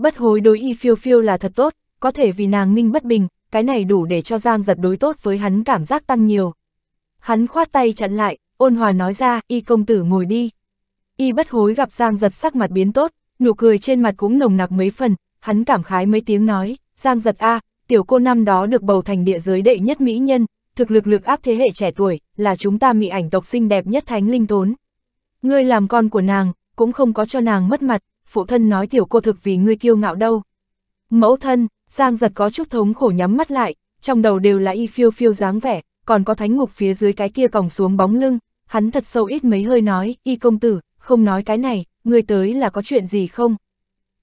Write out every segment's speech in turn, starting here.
Bất hối đối y phiêu phiêu là thật tốt, có thể vì nàng minh bất bình, cái này đủ để cho Giang giật đối tốt với hắn cảm giác tăng nhiều. Hắn khoát tay chặn lại, ôn hòa nói ra, y công tử ngồi đi. Y bất hối gặp Giang giật sắc mặt biến tốt, nụ cười trên mặt cũng nồng nặc mấy phần, hắn cảm khái mấy tiếng nói, Giang giật a, tiểu cô năm đó được bầu thành địa giới đệ nhất mỹ nhân, thực lực lực áp thế hệ trẻ tuổi, là chúng ta mỹ ảnh tộc xinh đẹp nhất thánh linh tốn. Ngươi làm con của nàng, cũng không có cho nàng mất mặt, phụ thân nói tiểu cô thực vì ngươi kiêu ngạo đâu. Mẫu thân, Giang giật có chút thống khổ nhắm mắt lại, trong đầu đều là y phiêu phiêu dáng vẻ, còn có thánh ngục phía dưới cái kia còng xuống bóng lưng, hắn thật sâu ít mấy hơi nói, y công tử, không nói cái này, ngươi tới là có chuyện gì không?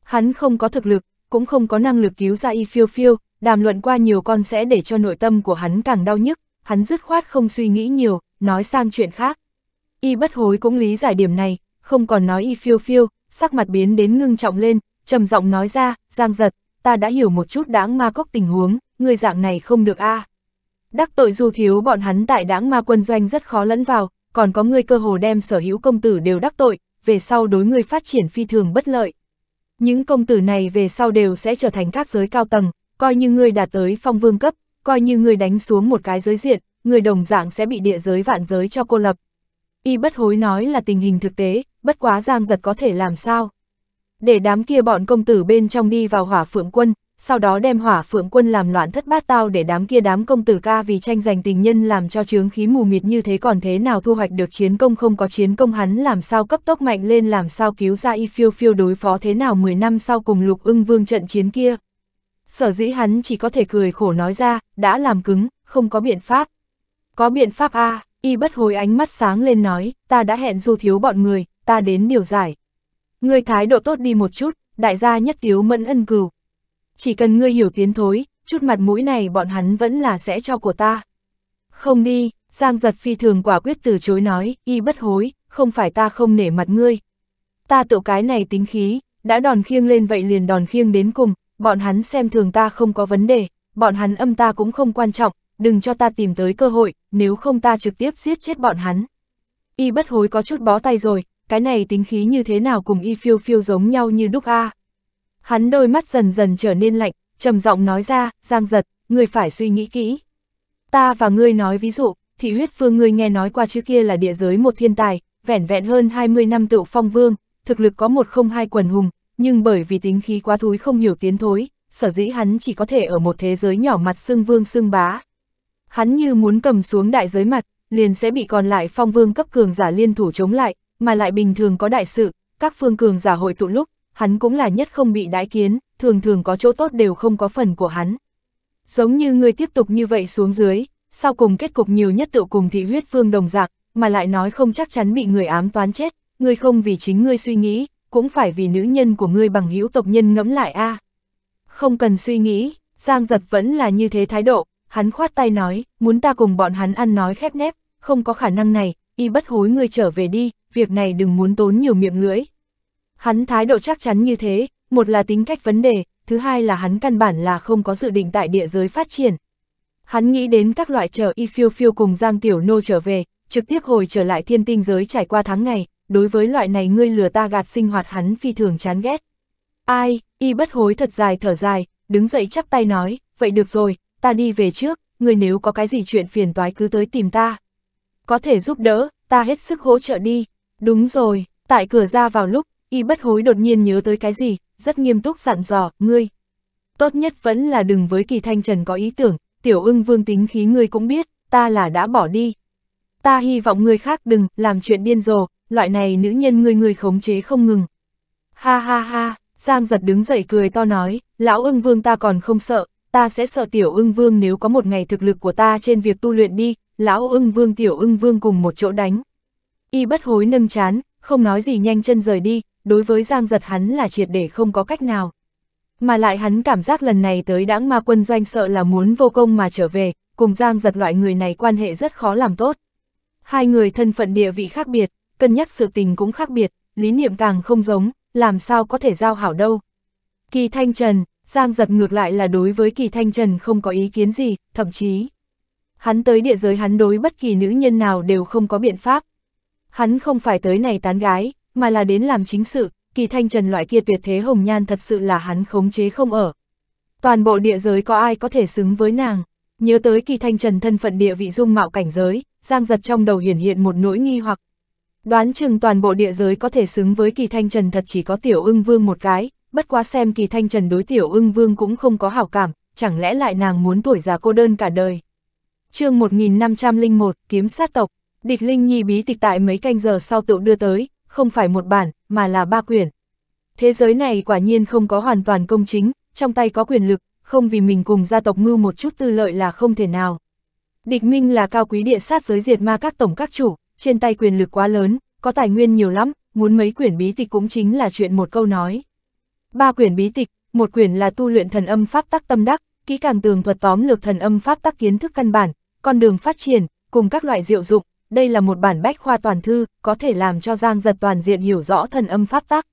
Hắn không có thực lực, cũng không có năng lực cứu ra y phiêu phiêu, đàm luận qua nhiều con sẽ để cho nội tâm của hắn càng đau nhức, hắn dứt khoát không suy nghĩ nhiều, nói sang chuyện khác. Y bất hối cũng lý giải điểm này, không còn nói y phiêu phiêu, sắc mặt biến đến ngưng trọng lên, trầm giọng nói ra, Giang giật, ta đã hiểu một chút đáng ma cốc tình huống, người dạng này không được a. Đắc tội du thiếu bọn hắn tại đáng ma quân doanh rất khó lẫn vào, còn có người cơ hồ đem sở hữu công tử đều đắc tội, về sau đối người phát triển phi thường bất lợi. Những công tử này về sau đều sẽ trở thành các giới cao tầng, coi như người đạt tới phong vương cấp, coi như người đánh xuống một cái giới diện, người đồng dạng sẽ bị địa giới vạn giới cho cô lập. Y bất hối nói là tình hình thực tế, bất quá Giang Giật có thể làm sao. Để đám kia bọn công tử bên trong đi vào hỏa phượng quân, sau đó đem hỏa phượng quân làm loạn thất bát tao để đám kia đám công tử ca vì tranh giành tình nhân làm cho chướng khí mù mịt như thế còn thế nào thu hoạch được chiến công không có chiến công hắn làm sao cấp tốc mạnh lên làm sao cứu ra y phiêu phiêu đối phó thế nào 10 năm sau cùng lục ưng vương trận chiến kia. Sở dĩ hắn chỉ có thể cười khổ nói ra, đã làm cứng, không có biện pháp. Có biện pháp a à, y bất hồi ánh mắt sáng lên nói, ta đã hẹn du thiếu bọn người, ta đến điều giải. Ngươi thái độ tốt đi một chút, đại gia nhất cứu mẫn ân cừu. Chỉ cần ngươi hiểu tiến thối, chút mặt mũi này bọn hắn vẫn là sẽ cho của ta. Không đi, Giang giật phi thường quả quyết từ chối nói, y bất hối, không phải ta không nể mặt ngươi. Ta tự cái này tính khí, đã đòn khiêng lên vậy liền đòn khiêng đến cùng, bọn hắn xem thường ta không có vấn đề, bọn hắn âm ta cũng không quan trọng, đừng cho ta tìm tới cơ hội, nếu không ta trực tiếp giết chết bọn hắn. Y bất hối có chút bó tay rồi, cái này tính khí như thế nào cùng y phiêu phiêu giống nhau như đúc a. Hắn đôi mắt dần dần trở nên lạnh, trầm giọng nói ra, giang giật, người phải suy nghĩ kỹ. Ta và ngươi nói ví dụ, thị huyết phương ngươi nghe nói qua trước kia là địa giới một thiên tài, vẻn vẹn hơn 20 năm tựu phong vương, thực lực có một không hai quần hùng, nhưng bởi vì tính khí quá thúi không hiểu tiến thối, sở dĩ hắn chỉ có thể ở một thế giới nhỏ mặt xương vương xương bá. Hắn như muốn cầm xuống đại giới mặt, liền sẽ bị còn lại phong vương cấp cường giả liên thủ chống lại, mà lại bình thường có đại sự, các phương cường giả hội tụ lúc, hắn cũng là nhất không bị đái kiến, thường thường có chỗ tốt đều không có phần của hắn. Giống như người tiếp tục như vậy xuống dưới, sau cùng kết cục nhiều nhất tự cùng thị huyết phương đồng dạng, mà lại nói không chắc chắn bị người ám toán chết, ngươi không vì chính ngươi suy nghĩ, cũng phải vì nữ nhân của ngươi bằng hữu tộc nhân ngẫm lại a. Không cần suy nghĩ, Giang Giật vẫn là như thế thái độ, hắn khoát tay nói, muốn ta cùng bọn hắn ăn nói khép nép, không có khả năng này, y bất hối ngươi trở về đi, việc này đừng muốn tốn nhiều miệng lưỡi. Hắn thái độ chắc chắn như thế, một là tính cách vấn đề, thứ hai là hắn căn bản là không có dự định tại địa giới phát triển. Hắn nghĩ đến các loại chợ y phiêu phiêu cùng Giang Tiểu Nô trở về, trực tiếp hồi trở lại thiên tinh giới trải qua tháng ngày, đối với loại này ngươi lừa ta gạt sinh hoạt hắn phi thường chán ghét. Ai, y bất hối thật dài thở dài, đứng dậy chắp tay nói, vậy được rồi, ta đi về trước, ngươi nếu có cái gì chuyện phiền toái cứ tới tìm ta. Có thể giúp đỡ, ta hết sức hỗ trợ đi. Đúng rồi, tại cửa ra vào lúc, y bất hối đột nhiên nhớ tới cái gì, rất nghiêm túc dặn dò, ngươi. Tốt nhất vẫn là đừng với kỳ thanh trần có ý tưởng, tiểu ưng vương tính khí ngươi cũng biết, ta là đã bỏ đi. Ta hy vọng ngươi khác đừng làm chuyện điên rồ, loại này nữ nhân ngươi ngươi khống chế không ngừng. Ha ha ha, Giang giật đứng dậy cười to nói, lão ưng vương ta còn không sợ, ta sẽ sợ tiểu ưng vương nếu có một ngày thực lực của ta trên việc tu luyện đi, lão ưng vương tiểu ưng vương cùng một chỗ đánh. Y bất hối nâng chán, không nói gì nhanh chân rời đi, đối với Giang giật hắn là triệt để không có cách nào. Mà lại hắn cảm giác lần này tới đãng ma quân doanh sợ là muốn vô công mà trở về, cùng Giang giật loại người này quan hệ rất khó làm tốt. Hai người thân phận địa vị khác biệt, cân nhắc sự tình cũng khác biệt, lý niệm càng không giống, làm sao có thể giao hảo đâu. Kỳ Thanh Trần, Giang giật ngược lại là đối với Kỳ Thanh Trần không có ý kiến gì, thậm chí. Hắn tới địa giới hắn đối bất kỳ nữ nhân nào đều không có biện pháp hắn không phải tới này tán gái, mà là đến làm chính sự, kỳ thanh trần loại kia tuyệt thế hồng nhan thật sự là hắn khống chế không ở. Toàn bộ địa giới có ai có thể xứng với nàng, nhớ tới kỳ thanh trần thân phận địa vị dung mạo cảnh giới, giang giật trong đầu hiển hiện một nỗi nghi hoặc. Đoán chừng toàn bộ địa giới có thể xứng với kỳ thanh trần thật chỉ có tiểu ưng vương một cái, bất quá xem kỳ thanh trần đối tiểu ưng vương cũng không có hảo cảm, chẳng lẽ lại nàng muốn tuổi già cô đơn cả đời. chương 1501, Kiếm sát tộc Địch Linh Nhi bí tịch tại mấy canh giờ sau tự đưa tới, không phải một bản, mà là ba quyển. Thế giới này quả nhiên không có hoàn toàn công chính, trong tay có quyền lực, không vì mình cùng gia tộc ngưu một chút tư lợi là không thể nào. Địch Minh là cao quý địa sát giới diệt ma các tổng các chủ, trên tay quyền lực quá lớn, có tài nguyên nhiều lắm, muốn mấy quyển bí tịch cũng chính là chuyện một câu nói. Ba quyển bí tịch, một quyển là tu luyện thần âm pháp tắc tâm đắc, kỹ càng tường thuật tóm lược thần âm pháp tắc kiến thức căn bản, con đường phát triển, cùng các loại diệu dụng, đây là một bản bách khoa toàn thư, có thể làm cho Giang Giật toàn diện hiểu rõ thần âm pháp tắc.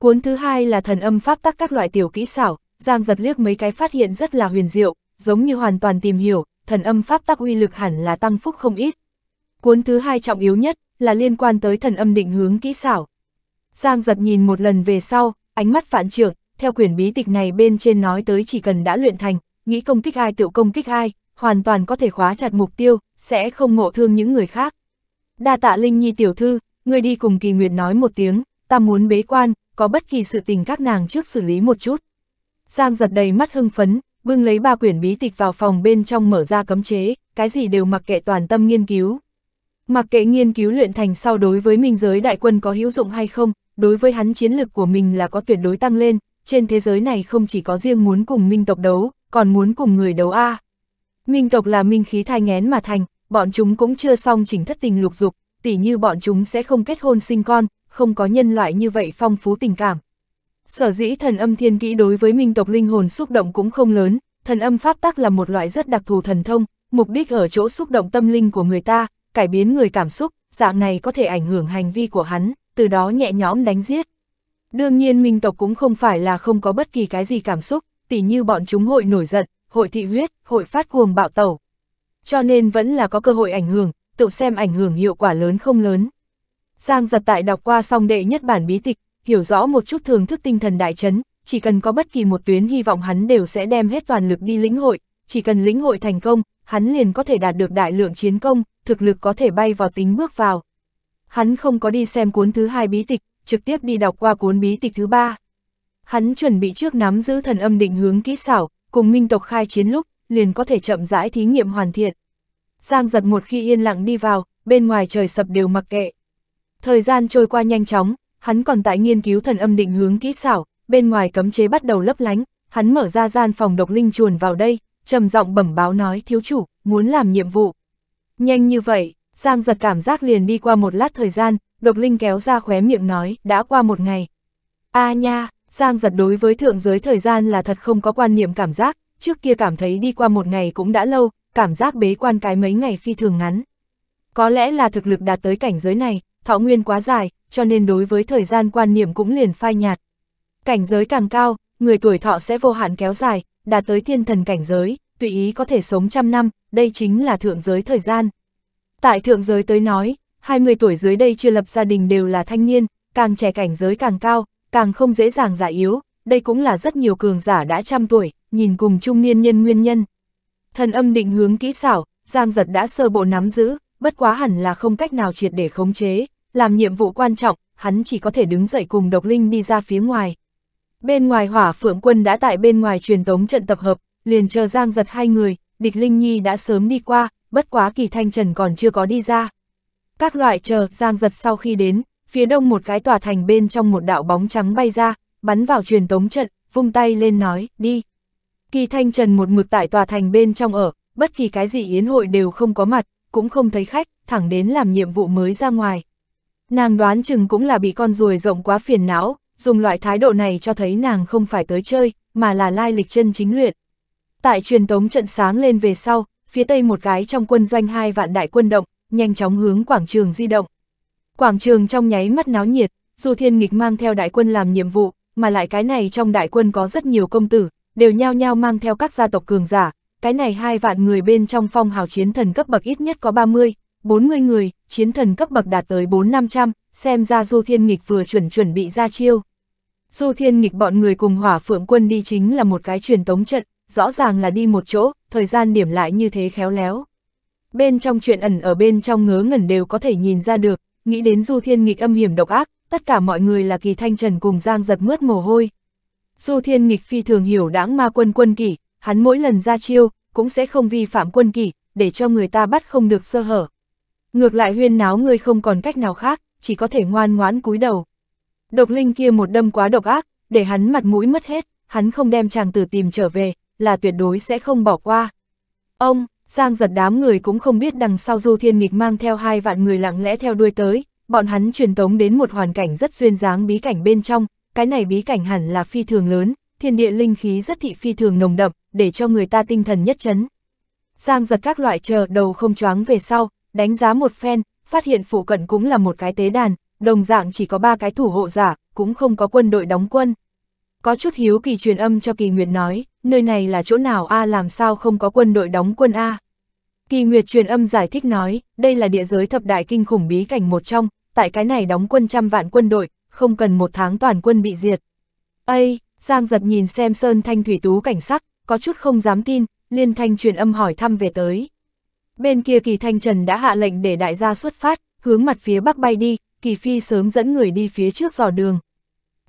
Cuốn thứ hai là thần âm pháp tắc các loại tiểu kỹ xảo, Giang Giật liếc mấy cái phát hiện rất là huyền diệu, giống như hoàn toàn tìm hiểu, thần âm pháp tắc uy lực hẳn là tăng phúc không ít. Cuốn thứ hai trọng yếu nhất là liên quan tới thần âm định hướng kỹ xảo. Giang Giật nhìn một lần về sau, ánh mắt phản trưởng, theo quyển bí tịch này bên trên nói tới chỉ cần đã luyện thành, nghĩ công kích ai tự công kích ai, hoàn toàn có thể khóa chặt mục tiêu, sẽ không ngộ thương những người khác. Đa tạ Linh Nhi tiểu thư, người đi cùng kỳ nguyệt nói một tiếng, ta muốn bế quan, có bất kỳ sự tình các nàng trước xử lý một chút. Giang giật đầy mắt hưng phấn, bưng lấy ba quyển bí tịch vào phòng bên trong mở ra cấm chế, cái gì đều mặc kệ toàn tâm nghiên cứu. Mặc kệ nghiên cứu luyện thành sau đối với minh giới đại quân có hữu dụng hay không, đối với hắn chiến lực của mình là có tuyệt đối tăng lên, trên thế giới này không chỉ có riêng muốn cùng minh tộc đấu, còn muốn cùng người đấu A. À. Minh tộc là minh khí thai ngén mà thành, bọn chúng cũng chưa xong chỉnh thất tình lục dục, tỉ như bọn chúng sẽ không kết hôn sinh con, không có nhân loại như vậy phong phú tình cảm. Sở dĩ thần âm thiên kỹ đối với minh tộc linh hồn xúc động cũng không lớn, thần âm pháp tắc là một loại rất đặc thù thần thông, mục đích ở chỗ xúc động tâm linh của người ta, cải biến người cảm xúc, dạng này có thể ảnh hưởng hành vi của hắn, từ đó nhẹ nhõm đánh giết. Đương nhiên minh tộc cũng không phải là không có bất kỳ cái gì cảm xúc, tỉ như bọn chúng hội nổi giận, hội thị huyết, hội phát cuồng bạo tẩu. Cho nên vẫn là có cơ hội ảnh hưởng, tự xem ảnh hưởng hiệu quả lớn không lớn. Giang giật tại đọc qua xong đệ nhất bản bí tịch, hiểu rõ một chút thường thức tinh thần đại chấn, chỉ cần có bất kỳ một tuyến hy vọng hắn đều sẽ đem hết toàn lực đi lĩnh hội, chỉ cần lĩnh hội thành công, hắn liền có thể đạt được đại lượng chiến công, thực lực có thể bay vào tính bước vào. Hắn không có đi xem cuốn thứ hai bí tịch, trực tiếp đi đọc qua cuốn bí tịch thứ ba. Hắn chuẩn bị trước nắm giữ thần âm định hướng kỹ xảo, cùng minh tộc khai chiến lúc, liền có thể chậm rãi thí nghiệm hoàn thiện. Giang giật một khi yên lặng đi vào, bên ngoài trời sập đều mặc kệ. Thời gian trôi qua nhanh chóng, hắn còn tại nghiên cứu thần âm định hướng kỹ xảo, bên ngoài cấm chế bắt đầu lấp lánh, hắn mở ra gian phòng độc linh chuồn vào đây, trầm giọng bẩm báo nói thiếu chủ, muốn làm nhiệm vụ. Nhanh như vậy, Giang giật cảm giác liền đi qua một lát thời gian, độc linh kéo ra khóe miệng nói, đã qua một ngày. a nha, Giang giật đối với thượng giới thời gian là thật không có quan niệm cảm giác, trước kia cảm thấy đi qua một ngày cũng đã lâu, cảm giác bế quan cái mấy ngày phi thường ngắn. Có lẽ là thực lực đạt tới cảnh giới này, thọ nguyên quá dài, cho nên đối với thời gian quan niệm cũng liền phai nhạt. Cảnh giới càng cao, người tuổi thọ sẽ vô hạn kéo dài, đạt tới thiên thần cảnh giới, tùy ý có thể sống trăm năm, đây chính là thượng giới thời gian. Tại thượng giới tới nói, 20 tuổi dưới đây chưa lập gia đình đều là thanh niên, càng trẻ cảnh giới càng cao, càng không dễ dàng giả yếu, đây cũng là rất nhiều cường giả đã trăm tuổi, nhìn cùng trung niên nhân nguyên nhân. Thần âm định hướng kỹ xảo, Giang Giật đã sơ bộ nắm giữ, bất quá hẳn là không cách nào triệt để khống chế, làm nhiệm vụ quan trọng, hắn chỉ có thể đứng dậy cùng độc linh đi ra phía ngoài. Bên ngoài hỏa phượng quân đã tại bên ngoài truyền tống trận tập hợp, liền chờ Giang Giật hai người, địch Linh Nhi đã sớm đi qua, bất quá kỳ thanh trần còn chưa có đi ra. Các loại chờ Giang Giật sau khi đến, phía đông một cái tòa thành bên trong một đạo bóng trắng bay ra, bắn vào truyền tống trận, vung tay lên nói, đi. Kỳ Thanh Trần một mực tại tòa thành bên trong ở, bất kỳ cái gì yến hội đều không có mặt, cũng không thấy khách, thẳng đến làm nhiệm vụ mới ra ngoài. Nàng đoán chừng cũng là bị con ruồi rộng quá phiền não, dùng loại thái độ này cho thấy nàng không phải tới chơi, mà là lai lịch chân chính luyện. Tại truyền tống trận sáng lên về sau, phía tây một cái trong quân doanh hai vạn đại quân động, nhanh chóng hướng quảng trường di động. Quảng trường trong nháy mắt náo nhiệt, dù thiên nghịch mang theo đại quân làm nhiệm vụ, mà lại cái này trong đại quân có rất nhiều công tử, đều nhao nhao mang theo các gia tộc cường giả, cái này hai vạn người bên trong phong hào chiến thần cấp bậc ít nhất có 30, 40 người, chiến thần cấp bậc đạt tới 4-500, xem ra Du Thiên Nghịch vừa chuẩn chuẩn bị ra chiêu. Du Thiên Nghịch bọn người cùng hỏa phượng quân đi chính là một cái truyền tống trận, rõ ràng là đi một chỗ, thời gian điểm lại như thế khéo léo. Bên trong chuyện ẩn ở bên trong ngớ ngẩn đều có thể nhìn ra được, nghĩ đến Du Thiên Nghịch âm hiểm độc ác, tất cả mọi người là kỳ thanh trần cùng Giang giật mướt mồ hôi. Du Thiên Nghịch phi thường hiểu đáng ma quân quân kỷ, hắn mỗi lần ra chiêu, cũng sẽ không vi phạm quân kỷ, để cho người ta bắt không được sơ hở. Ngược lại huyên náo người không còn cách nào khác, chỉ có thể ngoan ngoãn cúi đầu. Độc linh kia một đâm quá độc ác, để hắn mặt mũi mất hết, hắn không đem chàng tử tìm trở về, là tuyệt đối sẽ không bỏ qua. Ông, Giang giật đám người cũng không biết đằng sau Du Thiên Nghịch mang theo hai vạn người lặng lẽ theo đuôi tới, bọn hắn truyền tống đến một hoàn cảnh rất duyên dáng bí cảnh bên trong, cái này bí cảnh hẳn là phi thường lớn, thiên địa linh khí rất thị phi thường nồng đậm, để cho người ta tinh thần nhất chấn. Giang giật các loại chờ đầu không choáng về sau, đánh giá một phen, phát hiện phụ cận cũng là một cái tế đàn, đồng dạng chỉ có ba cái thủ hộ giả, cũng không có quân đội đóng quân, có chút hiếu kỳ truyền âm cho Kỳ Nguyệt nói, nơi này là chỗ nào a làm sao không có quân đội đóng quân a. Kỳ Nguyệt truyền âm giải thích nói, đây là địa giới thập đại kinh khủng bí cảnh một trong, tại cái này đóng quân trăm vạn quân đội, không cần một tháng toàn quân bị diệt. Ây, Giang giật nhìn xem Sơn Thanh Thủy Tú cảnh sắc, có chút không dám tin, liên thanh truyền âm hỏi thăm về tới. Bên kia Kỳ Thanh Trần đã hạ lệnh để đại gia xuất phát, hướng mặt phía bắc bay đi, Kỳ Phi sớm dẫn người đi phía trước dò đường.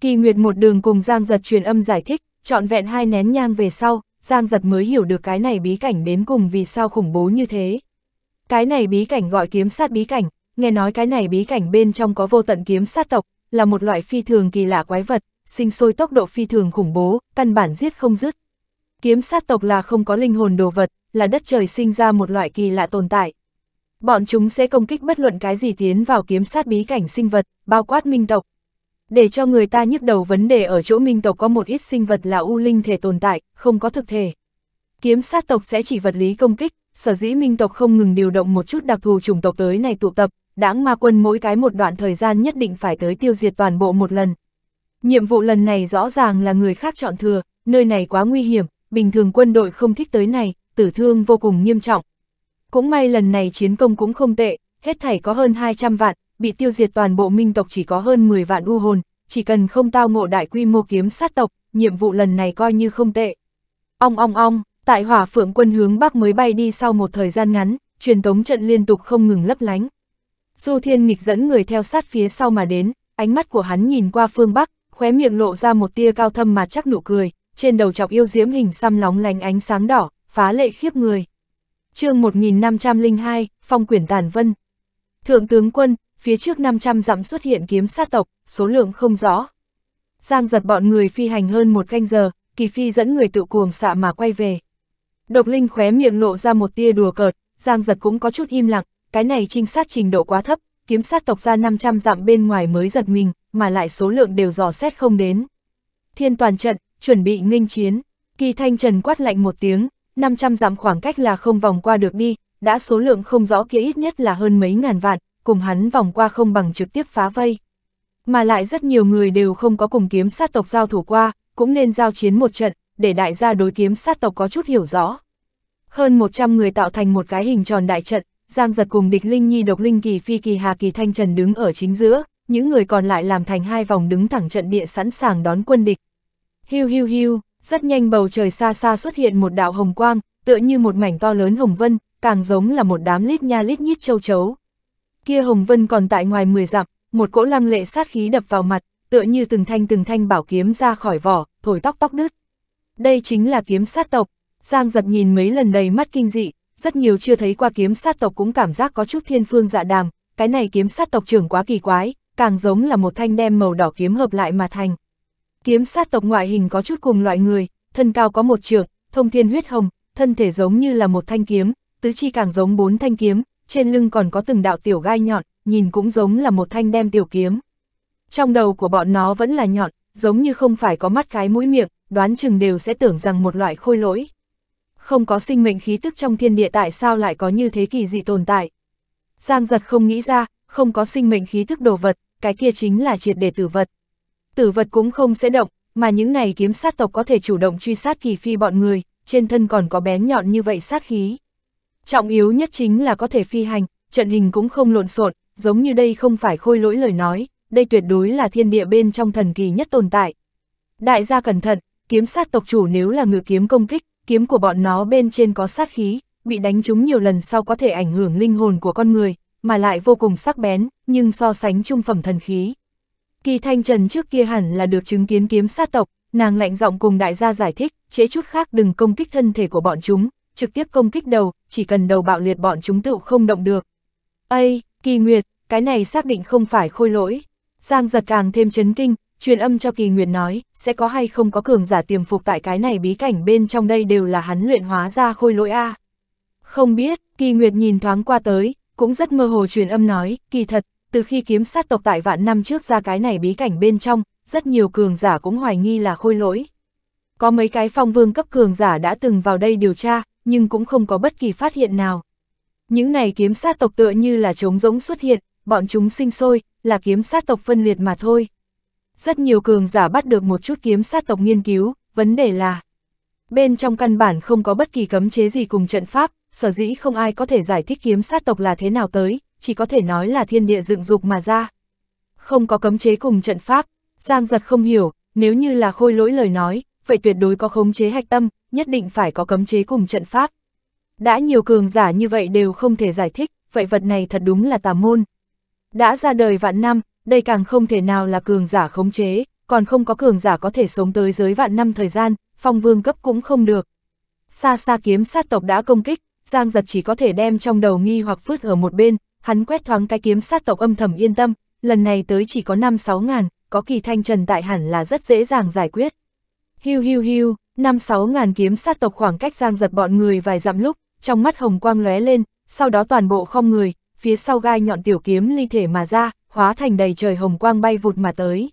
Kỳ Nguyệt một đường cùng Giang Giật truyền âm giải thích, trọn vẹn hai nén nhang về sau, Giang Giật mới hiểu được cái này bí cảnh đến cùng vì sao khủng bố như thế. Cái này bí cảnh gọi kiếm sát bí cảnh, nghe nói cái này bí cảnh bên trong có vô tận kiếm sát tộc, là một loại phi thường kỳ lạ quái vật, sinh sôi tốc độ phi thường khủng bố, căn bản giết không dứt. Kiếm sát tộc là không có linh hồn đồ vật, là đất trời sinh ra một loại kỳ lạ tồn tại. Bọn chúng sẽ công kích bất luận cái gì tiến vào kiếm sát bí cảnh sinh vật, bao quát minh tộc, để cho người ta nhức đầu vấn đề ở chỗ minh tộc có một ít sinh vật là u linh thể tồn tại, không có thực thể. Kiếm sát tộc sẽ chỉ vật lý công kích, sở dĩ minh tộc không ngừng điều động một chút đặc thù chủng tộc tới này tụ tập, đãng ma quân mỗi cái một đoạn thời gian nhất định phải tới tiêu diệt toàn bộ một lần. Nhiệm vụ lần này rõ ràng là người khác chọn thừa, nơi này quá nguy hiểm, bình thường quân đội không thích tới này, tử thương vô cùng nghiêm trọng. Cũng may lần này chiến công cũng không tệ, hết thảy có hơn 200 vạn, bị tiêu diệt toàn bộ minh tộc chỉ có hơn 10 vạn u hồn, chỉ cần không tao ngộ đại quy mô kiếm sát tộc, nhiệm vụ lần này coi như không tệ. Ong ong ong, tại hỏa phượng quân hướng bắc mới bay đi sau một thời gian ngắn, truyền tống trận liên tục không ngừng lấp lánh. Du thiên nghịch dẫn người theo sát phía sau mà đến, ánh mắt của hắn nhìn qua phương bắc, khóe miệng lộ ra một tia cao thâm mà chắc nụ cười, trên đầu chọc yêu diễm hình xăm lóng lánh ánh sáng đỏ, phá lệ khiếp người. chương 1502, Phong Quyển Tàn Vân Thượng tướng quân, phía trước 500 dặm xuất hiện kiếm sát tộc, số lượng không rõ. Giang giật bọn người phi hành hơn một canh giờ, kỳ phi dẫn người tự cuồng xạ mà quay về. Độc linh khóe miệng lộ ra một tia đùa cợt, Giang giật cũng có chút im lặng, cái này trinh sát trình độ quá thấp, kiếm sát tộc ra 500 dặm bên ngoài mới giật mình, mà lại số lượng đều dò xét không đến. Thiên toàn trận, chuẩn bị nghênh chiến, kỳ thanh trần quát lạnh một tiếng, 500 dặm khoảng cách là không vòng qua được đi, đã số lượng không rõ kia ít nhất là hơn mấy ngàn vạn, cùng hắn vòng qua không bằng trực tiếp phá vây. Mà lại rất nhiều người đều không có cùng kiếm sát tộc giao thủ qua, cũng nên giao chiến một trận, để đại gia đối kiếm sát tộc có chút hiểu rõ. Hơn 100 người tạo thành một cái hình tròn đại trận, Giang giật cùng địch Linh Nhi độc Linh Kỳ Phi Kỳ Hà Kỳ Thanh Trần đứng ở chính giữa, những người còn lại làm thành hai vòng đứng thẳng trận địa sẵn sàng đón quân địch. Hiu hiu hiu, rất nhanh bầu trời xa xa xuất hiện một đạo hồng quang, tựa như một mảnh to lớn hồng vân, càng giống là một đám lít nha lít nhít châu chấu, kia hồng vân còn tại ngoài 10 dặm, một cỗ lăng lệ sát khí đập vào mặt, tựa như từng thanh từng thanh bảo kiếm ra khỏi vỏ, thổi tóc tóc đứt. Đây chính là kiếm sát tộc, Giang giật nhìn mấy lần đầy mắt kinh dị, rất nhiều chưa thấy qua kiếm sát tộc cũng cảm giác có chút thiên phương dạ đàm, cái này kiếm sát tộc trưởng quá kỳ quái, càng giống là một thanh đem màu đỏ kiếm hợp lại mà thành. Kiếm sát tộc ngoại hình có chút cùng loại người, thân cao có một trường, thông thiên huyết hồng, thân thể giống như là một thanh kiếm, tứ chi càng giống bốn thanh kiếm, trên lưng còn có từng đạo tiểu gai nhọn, nhìn cũng giống là một thanh đem tiểu kiếm. Trong đầu của bọn nó vẫn là nhọn, giống như không phải có mắt cái mũi miệng, đoán chừng đều sẽ tưởng rằng một loại khôi lỗi. Không có sinh mệnh khí tức trong thiên địa tại sao lại có như thế kỳ dị tồn tại. Giang giật không nghĩ ra, không có sinh mệnh khí tức đồ vật, cái kia chính là triệt để tử vật. Tử vật cũng không sẽ động, mà những này kiếm sát tộc có thể chủ động truy sát kỳ phi bọn người, trên thân còn có bén nhọn như vậy sát khí. Trọng yếu nhất chính là có thể phi hành, trận hình cũng không lộn xộn, giống như đây không phải khôi lỗi lời nói, đây tuyệt đối là thiên địa bên trong thần kỳ nhất tồn tại. Đại gia cẩn thận, kiếm sát tộc chủ nếu là ngự kiếm công kích, kiếm của bọn nó bên trên có sát khí, bị đánh trúng nhiều lần sau có thể ảnh hưởng linh hồn của con người, mà lại vô cùng sắc bén, nhưng so sánh trung phẩm thần khí. Kỳ Thanh Trần trước kia hẳn là được chứng kiến kiếm sát tộc, nàng lạnh giọng cùng đại gia giải thích, chế chút khác đừng công kích thân thể của bọn chúng, trực tiếp công kích đầu, chỉ cần đầu bạo liệt bọn chúng tự không động được. Ây, kỳ nguyệt, cái này xác định không phải khôi lỗi. Giang giật càng thêm chấn kinh, truyền âm cho kỳ nguyệt nói, sẽ có hay không có cường giả tiềm phục tại cái này bí cảnh bên trong đây đều là hắn luyện hóa ra khôi lỗi A. Không biết, kỳ nguyệt nhìn thoáng qua tới, cũng rất mơ hồ truyền âm nói, kỳ thật, từ khi kiếm sát tộc tại vạn năm trước ra cái này bí cảnh bên trong, rất nhiều cường giả cũng hoài nghi là khôi lỗi. Có mấy cái phong vương cấp cường giả đã từng vào đây điều tra, nhưng cũng không có bất kỳ phát hiện nào. Những này kiếm sát tộc tựa như là trống rỗng xuất hiện, bọn chúng sinh sôi, là kiếm sát tộc phân liệt mà thôi. Rất nhiều cường giả bắt được một chút kiếm sát tộc nghiên cứu, vấn đề là bên trong căn bản không có bất kỳ cấm chế gì cùng trận pháp, sở dĩ không ai có thể giải thích kiếm sát tộc là thế nào tới, chỉ có thể nói là thiên địa dựng dục mà ra. Không có cấm chế cùng trận pháp, Giang giật không hiểu, nếu như là khôi lỗi lời nói, vậy tuyệt đối có khống chế hạch tâm, nhất định phải có cấm chế cùng trận pháp. Đã nhiều cường giả như vậy đều không thể giải thích, vậy vật này thật đúng là tà môn. Đã ra đời vạn năm, đây càng không thể nào là cường giả khống chế, còn không có cường giả có thể sống tới giới vạn năm thời gian, phong vương cấp cũng không được. Xa xa kiếm sát tộc đã công kích, Giang giật chỉ có thể đem trong đầu nghi hoặc phứt ở một bên, hắn quét thoáng cái kiếm sát tộc âm thầm yên tâm, lần này tới chỉ có 5-6 ngàn, có kỳ thanh trần tại hẳn là rất dễ dàng giải quyết. Hiu hiu hiu, năm sáu ngàn kiếm sát tộc khoảng cách giang giật bọn người vài dặm lúc, trong mắt hồng quang lóe lên, sau đó toàn bộ không người, phía sau gai nhọn tiểu kiếm ly thể mà ra, hóa thành đầy trời hồng quang bay vụt mà tới.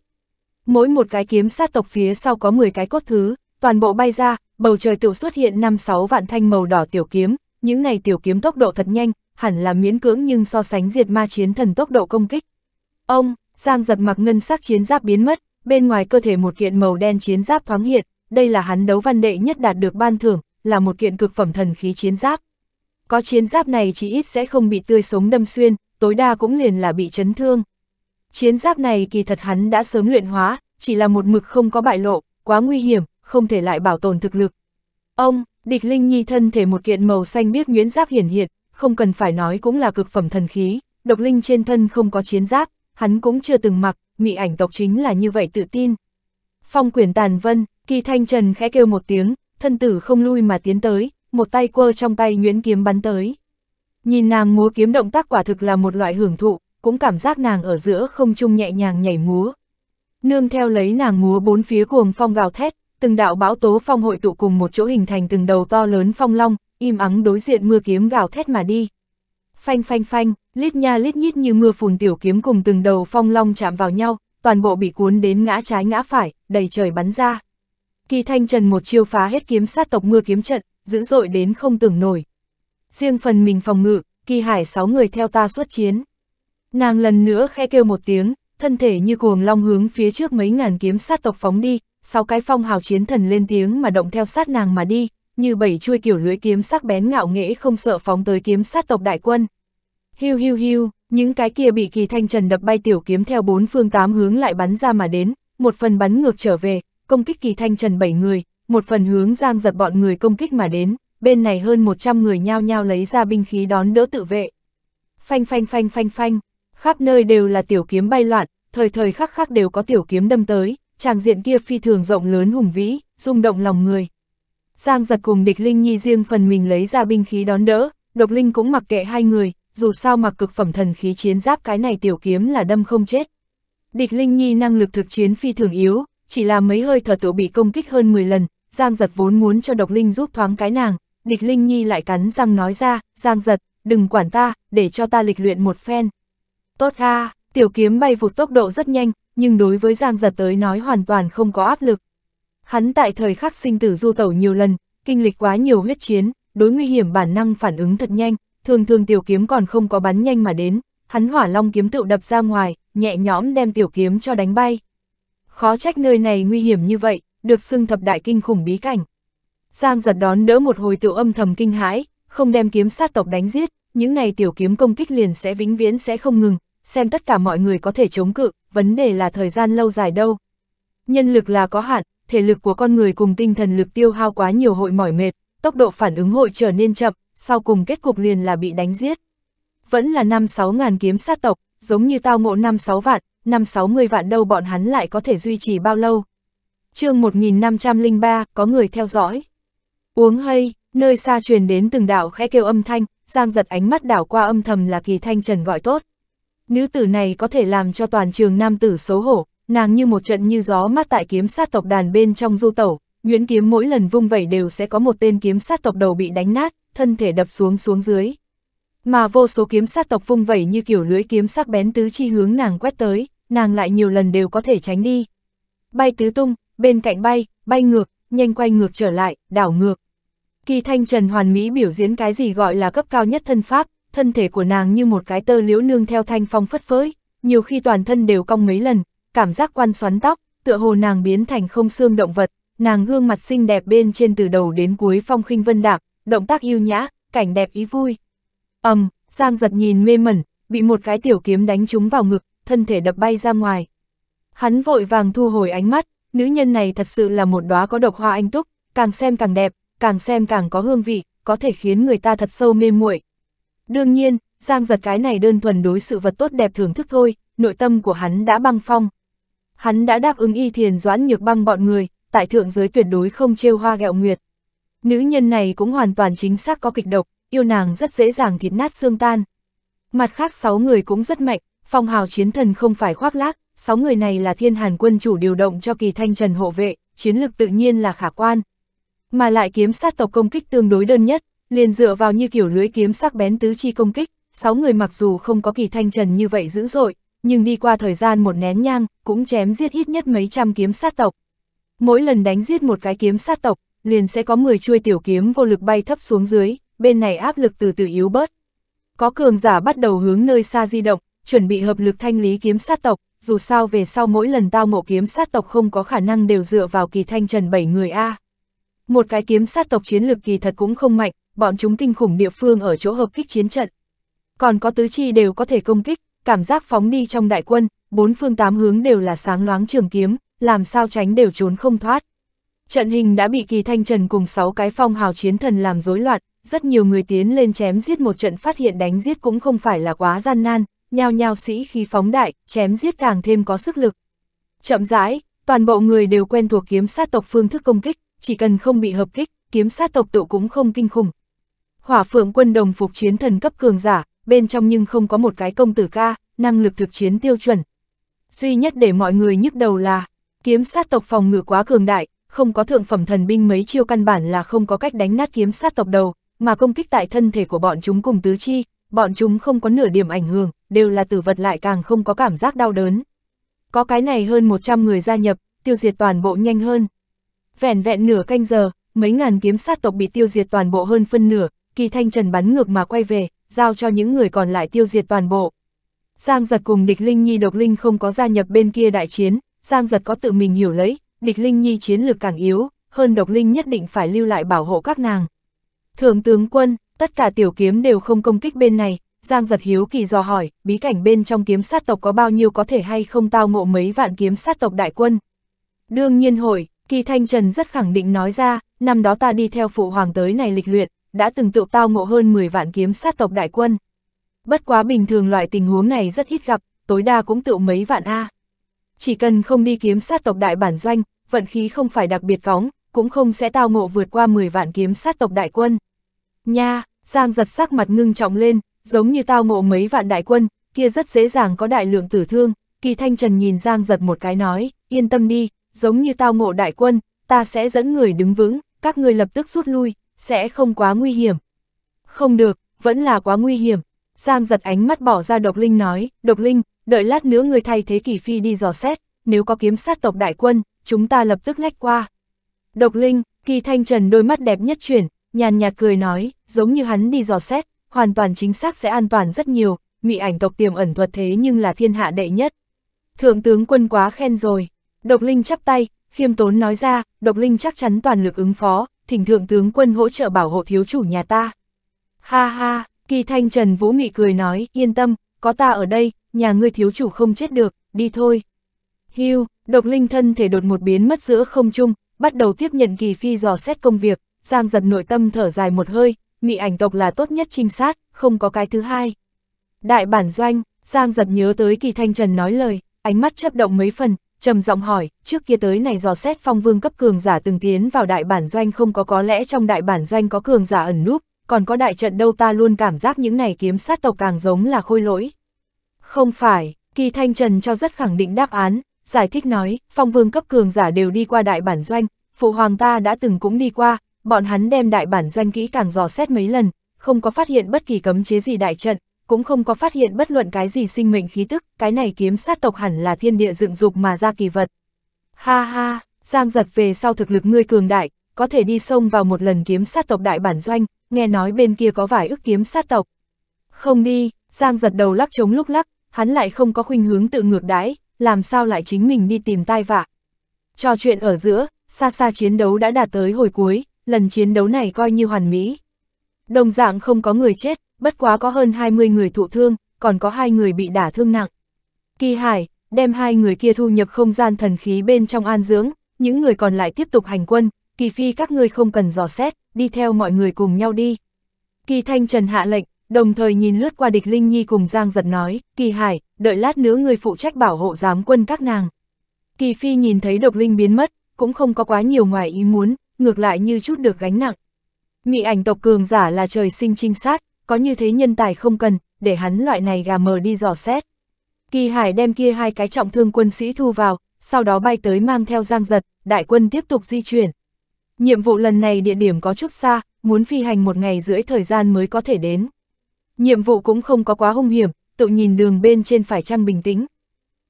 Mỗi một cái kiếm sát tộc phía sau có 10 cái cốt thứ, toàn bộ bay ra, bầu trời tiểu xuất hiện năm sáu vạn thanh màu đỏ tiểu kiếm, những này tiểu kiếm tốc độ thật nhanh, hẳn là miễn cưỡng nhưng so sánh diệt ma chiến thần tốc độ công kích. Ông, Giang giật mặc ngân sắc chiến giáp biến mất, bên ngoài cơ thể một kiện màu đen chiến giáp thoáng hiện, đây là hắn đấu văn đệ nhất đạt được ban thưởng, là một kiện cực phẩm thần khí chiến giáp. Có chiến giáp này chỉ ít sẽ không bị tươi sống đâm xuyên, tối đa cũng liền là bị chấn thương. Chiến giáp này kỳ thật hắn đã sớm luyện hóa, chỉ là một mực không có bại lộ, quá nguy hiểm, không thể lại bảo tồn thực lực. Ông, địch linh nhi thân thể một kiện màu xanh biếc nguyễn giáp hiển hiện, không cần phải nói cũng là cực phẩm thần khí, độc linh trên thân không có chiến giáp, hắn cũng chưa từng mặc, mị ảnh tộc chính là như vậy tự tin. Phong quyền tàn vân, kỳ thanh trần khẽ kêu một tiếng, thân tử không lui mà tiến tới, một tay quơ trong tay nguyễn kiếm bắn tới. Nhìn nàng múa kiếm động tác quả thực là một loại hưởng thụ, cũng cảm giác nàng ở giữa không trung nhẹ nhàng nhảy múa. Nương theo lấy nàng múa bốn phía cuồng phong gào thét, từng đạo bão tố phong hội tụ cùng một chỗ hình thành từng đầu to lớn phong long, im ắng đối diện mưa kiếm gào thét mà đi. Phanh phanh phanh, lít nha lít nhít như mưa phùn tiểu kiếm cùng từng đầu phong long chạm vào nhau, toàn bộ bị cuốn đến ngã trái ngã phải, đầy trời bắn ra. Kỳ Thanh Trần một chiêu phá hết kiếm sát tộc mưa kiếm trận, dữ dội đến không tưởng nổi. Riêng phần mình phòng ngự, Kỳ Hải sáu người theo ta xuất chiến. Nàng lần nữa khe kêu một tiếng, thân thể như cuồng long hướng phía trước mấy ngàn kiếm sát tộc phóng đi, sáu cái phong hào chiến thần lên tiếng mà động theo sát nàng mà đi như bảy chuôi kiểu lưỡi kiếm sắc bén ngạo nghễ không sợ phóng tới kiếm sát tộc đại quân. Hiu hiu hiu, những cái kia bị kỳ thanh trần đập bay tiểu kiếm theo bốn phương tám hướng lại bắn ra mà đến, một phần bắn ngược trở về, công kích kỳ thanh trần bảy người, một phần hướng giang giật bọn người công kích mà đến, bên này hơn 100 người nhao nhao lấy ra binh khí đón đỡ tự vệ. Phanh phanh phanh phanh phanh, khắp nơi đều là tiểu kiếm bay loạn, thời thời khắc khắc đều có tiểu kiếm đâm tới, tràng diện kia phi thường rộng lớn hùng vĩ, rung động lòng người. Giang giật cùng địch Linh Nhi riêng phần mình lấy ra binh khí đón đỡ, độc Linh cũng mặc kệ hai người, dù sao mặc cực phẩm thần khí chiến giáp cái này tiểu kiếm là đâm không chết. Địch Linh Nhi năng lực thực chiến phi thường yếu, chỉ là mấy hơi thở tự bị công kích hơn 10 lần, Giang giật vốn muốn cho độc Linh giúp thoáng cái nàng, địch Linh Nhi lại cắn răng nói ra, Giang giật, đừng quản ta, để cho ta lịch luyện một phen. Tốt ha, tiểu kiếm bay vụt tốc độ rất nhanh, nhưng đối với Giang giật tới nói hoàn toàn không có áp lực. Hắn tại thời khắc sinh tử du tẩu nhiều lần, kinh lịch quá nhiều huyết chiến, đối nguy hiểm bản năng phản ứng thật nhanh, thường thường tiểu kiếm còn không có bắn nhanh mà đến, hắn hỏa long kiếm tự đập ra ngoài, nhẹ nhõm đem tiểu kiếm cho đánh bay. Khó trách nơi này nguy hiểm như vậy, được xưng thập đại kinh khủng bí cảnh. Giang giật đón đỡ một hồi tự âm thầm kinh hãi, không đem kiếm sát tộc đánh giết, những này tiểu kiếm công kích liền sẽ vĩnh viễn sẽ không ngừng, xem tất cả mọi người có thể chống cự, vấn đề là thời gian lâu dài đâu. Nhân lực là có hạn, thể lực của con người cùng tinh thần lực tiêu hao quá nhiều hội mỏi mệt, tốc độ phản ứng hội trở nên chậm, sau cùng kết cục liền là bị đánh giết. Vẫn là năm sáu ngàn kiếm sát tộc, giống như tao ngộ năm sáu vạn, năm sáu mươi vạn đâu bọn hắn lại có thể duy trì bao lâu. chương 1503, có người theo dõi. Uống hay, nơi xa truyền đến từng đảo khẽ kêu âm thanh, giang giật ánh mắt đảo qua âm thầm là kỳ thanh trần gọi tốt. Nữ tử này có thể làm cho toàn trường nam tử xấu hổ, Nàng như một trận như gió mát tại kiếm sát tộc đàn bên trong du tẩu, nguyễn kiếm mỗi lần vung vẩy đều sẽ có một tên kiếm sát tộc đầu bị đánh nát, thân thể đập xuống xuống dưới. Mà vô số kiếm sát tộc vung vẩy như kiểu lưỡi kiếm sắc bén tứ chi hướng nàng quét tới, nàng lại nhiều lần đều có thể tránh đi. Bay tứ tung, bên cạnh bay, bay ngược, nhanh quay ngược trở lại, đảo ngược. Kỳ thanh trần hoàn mỹ biểu diễn cái gì gọi là cấp cao nhất thân pháp, thân thể của nàng như một cái tơ liễu nương theo thanh phong phất phới, nhiều khi toàn thân đều cong mấy lần, cảm giác quan xoắn tóc, tựa hồ nàng biến thành không xương động vật, nàng gương mặt xinh đẹp bên trên từ đầu đến cuối phong khinh vân đạp, động tác yêu nhã, cảnh đẹp ý vui. ầm, um, Giang giật nhìn mê mẩn, bị một cái tiểu kiếm đánh trúng vào ngực, thân thể đập bay ra ngoài. Hắn vội vàng thu hồi ánh mắt, nữ nhân này thật sự là một đóa có độc hoa anh túc, càng xem càng đẹp, càng xem càng có hương vị, có thể khiến người ta thật sâu mê muội. Đương nhiên, Giang giật cái này đơn thuần đối sự vật tốt đẹp thưởng thức thôi, nội tâm của hắn đã băng phong hắn đã đáp ứng y thiền doãn nhược băng bọn người, tại thượng giới tuyệt đối không trêu hoa gẹo nguyệt. Nữ nhân này cũng hoàn toàn chính xác có kịch độc, yêu nàng rất dễ dàng thịt nát xương tan. Mặt khác sáu người cũng rất mạnh, phong hào chiến thần không phải khoác lác, sáu người này là thiên hàn quân chủ điều động cho kỳ thanh trần hộ vệ, chiến lực tự nhiên là khả quan. Mà lại kiếm sát tộc công kích tương đối đơn nhất, liền dựa vào như kiểu lưới kiếm sắc bén tứ chi công kích, sáu người mặc dù không có kỳ thanh trần như vậy dữ dội, nhưng đi qua thời gian một nén nhang, cũng chém giết ít nhất mấy trăm kiếm sát tộc. Mỗi lần đánh giết một cái kiếm sát tộc, liền sẽ có 10 chuôi tiểu kiếm vô lực bay thấp xuống dưới, bên này áp lực từ từ yếu bớt. Có cường giả bắt đầu hướng nơi xa di động, chuẩn bị hợp lực thanh lý kiếm sát tộc, dù sao về sau mỗi lần tao ngộ kiếm sát tộc không có khả năng đều dựa vào kỳ thanh trần 7 người A. Một cái kiếm sát tộc chiến lược kỳ thật cũng không mạnh, bọn chúng kinh khủng địa phương ở chỗ hợp kích chiến trận. Còn có tứ chi đều có thể công kích, cảm giác phóng đi trong đại quân, bốn phương tám hướng đều là sáng loáng trường kiếm, làm sao tránh đều trốn không thoát. Trận hình đã bị kỳ thanh trần cùng 6 cái phong hào chiến thần làm rối loạn, rất nhiều người tiến lên chém giết một trận phát hiện đánh giết cũng không phải là quá gian nan, nhao nhao sĩ khí phóng đại, chém giết càng thêm có sức lực. Chậm rãi, toàn bộ người đều quen thuộc kiếm sát tộc phương thức công kích, chỉ cần không bị hợp kích, kiếm sát tộc tụ cũng không kinh khủng. Hỏa phượng quân đồng phục chiến thần cấp cường giả, bên trong nhưng không có một cái công tử ca, năng lực thực chiến tiêu chuẩn. Duy nhất để mọi người nhức đầu là, kiếm sát tộc phòng ngự quá cường đại, không có thượng phẩm thần binh mấy chiêu căn bản là không có cách đánh nát kiếm sát tộc đầu, mà công kích tại thân thể của bọn chúng cùng tứ chi, bọn chúng không có nửa điểm ảnh hưởng, đều là tử vật lại càng không có cảm giác đau đớn. Có cái này hơn 100 người gia nhập, tiêu diệt toàn bộ nhanh hơn. Vẻn vẹn nửa canh giờ, mấy ngàn kiếm sát tộc bị tiêu diệt toàn bộ hơn phân nửa, kỳ thanh trần bắn ngược mà quay về, giao cho những người còn lại tiêu diệt toàn bộ. Giang giật cùng địch Linh Nhi độc linh không có gia nhập bên kia đại chiến, Giang giật có tự mình hiểu lấy, địch Linh Nhi chiến lược càng yếu, hơn độc linh nhất định phải lưu lại bảo hộ các nàng. Thượng tướng quân, tất cả tiểu kiếm đều không công kích bên này, Giang giật hiếu kỳ dò hỏi, bí cảnh bên trong kiếm sát tộc có bao nhiêu có thể hay không tao ngộ mấy vạn kiếm sát tộc đại quân. Đương nhiên hội, kỳ thanh trần rất khẳng định nói ra, năm đó ta đi theo phụ hoàng tới này lịch luyện, đã từng tự tao ngộ hơn 10 vạn kiếm sát tộc đại quân. Bất quá bình thường loại tình huống này rất ít gặp, tối đa cũng tự mấy vạn A. Chỉ cần không đi kiếm sát tộc đại bản doanh, vận khí không phải đặc biệt cóng, cũng không sẽ tao ngộ vượt qua 10 vạn kiếm sát tộc đại quân. Nha, Giang giật sắc mặt ngưng trọng lên, giống như tao ngộ mấy vạn đại quân, kia rất dễ dàng có đại lượng tử thương, kỳ thanh trần nhìn Giang giật một cái nói, yên tâm đi, giống như tao ngộ đại quân, ta sẽ dẫn người đứng vững, các người lập tức rút lui, sẽ không quá nguy hiểm. Không được, vẫn là quá nguy hiểm. Giang giật ánh mắt bỏ ra độc linh nói, độc linh, đợi lát nữa người thay thế kỷ phi đi dò xét, nếu có kiếm sát tộc đại quân, chúng ta lập tức lách qua. Độc linh, kỳ thanh trần đôi mắt đẹp nhất chuyển, nhàn nhạt cười nói, giống như hắn đi dò xét, hoàn toàn chính xác sẽ an toàn rất nhiều, mị ảnh tộc tiềm ẩn thuật thế nhưng là thiên hạ đệ nhất. Thượng tướng quân quá khen rồi, độc linh chắp tay, khiêm tốn nói ra, độc linh chắc chắn toàn lực ứng phó, thỉnh thượng tướng quân hỗ trợ bảo hộ thiếu chủ nhà ta. Ha ha, kỳ thanh Trần Vũ mị cười nói, yên tâm, có ta ở đây, nhà ngươi thiếu chủ không chết được, đi thôi. Hưu, độc linh thân thể đột một biến mất giữa không trung, bắt đầu tiếp nhận kỳ phi dò xét công việc, giang giật nội tâm thở dài một hơi, mị ảnh tộc là tốt nhất trinh sát, không có cái thứ hai. Đại bản doanh, giang giật nhớ tới kỳ thanh Trần nói lời, ánh mắt chấp động mấy phần, trầm giọng hỏi, trước kia tới này dò xét phong vương cấp cường giả từng tiến vào đại bản doanh không có có lẽ trong đại bản doanh có cường giả ẩn núp, còn có đại trận đâu ta luôn cảm giác những này kiếm sát tộc càng giống là khôi lỗi. Không phải, kỳ thanh trần cho rất khẳng định đáp án, giải thích nói, phong vương cấp cường giả đều đi qua đại bản doanh, phụ hoàng ta đã từng cũng đi qua, bọn hắn đem đại bản doanh kỹ càng dò xét mấy lần, không có phát hiện bất kỳ cấm chế gì đại trận, cũng không có phát hiện bất luận cái gì sinh mệnh khí tức, cái này kiếm sát tộc hẳn là thiên địa dựng dục mà ra kỳ vật. Ha ha, Giang giật về sau thực lực ngươi cường đại, có thể đi xông vào một lần kiếm sát tộc đại bản doanh, nghe nói bên kia có vài ức kiếm sát tộc. Không đi, Giang giật đầu lắc chống lúc lắc, hắn lại không có khuynh hướng tự ngược đãi, làm sao lại chính mình đi tìm tai vạ. Trò chuyện ở giữa, xa xa chiến đấu đã đạt tới hồi cuối, lần chiến đấu này coi như hoàn mỹ, Đồng dạng không có người chết, bất quá có hơn 20 người thụ thương, còn có hai người bị đả thương nặng. Kỳ Hải, đem hai người kia thu nhập không gian thần khí bên trong an dưỡng, những người còn lại tiếp tục hành quân, Kỳ Phi các ngươi không cần dò xét, đi theo mọi người cùng nhau đi. Kỳ Thanh Trần hạ lệnh, đồng thời nhìn lướt qua địch Linh Nhi cùng Giang giật nói, Kỳ Hải, đợi lát nữa người phụ trách bảo hộ giám quân các nàng. Kỳ Phi nhìn thấy độc linh biến mất, cũng không có quá nhiều ngoài ý muốn, ngược lại như chút được gánh nặng. Mị ảnh tộc cường giả là trời sinh trinh sát, có như thế nhân tài không cần, để hắn loại này gà mờ đi dò xét. Kỳ Hải đem kia hai cái trọng thương quân sĩ thu vào, sau đó bay tới mang theo giang giật, đại quân tiếp tục di chuyển. Nhiệm vụ lần này địa điểm có chút xa, muốn phi hành một ngày rưỡi thời gian mới có thể đến. Nhiệm vụ cũng không có quá hung hiểm, tự nhìn đường bên trên phải trăng bình tĩnh.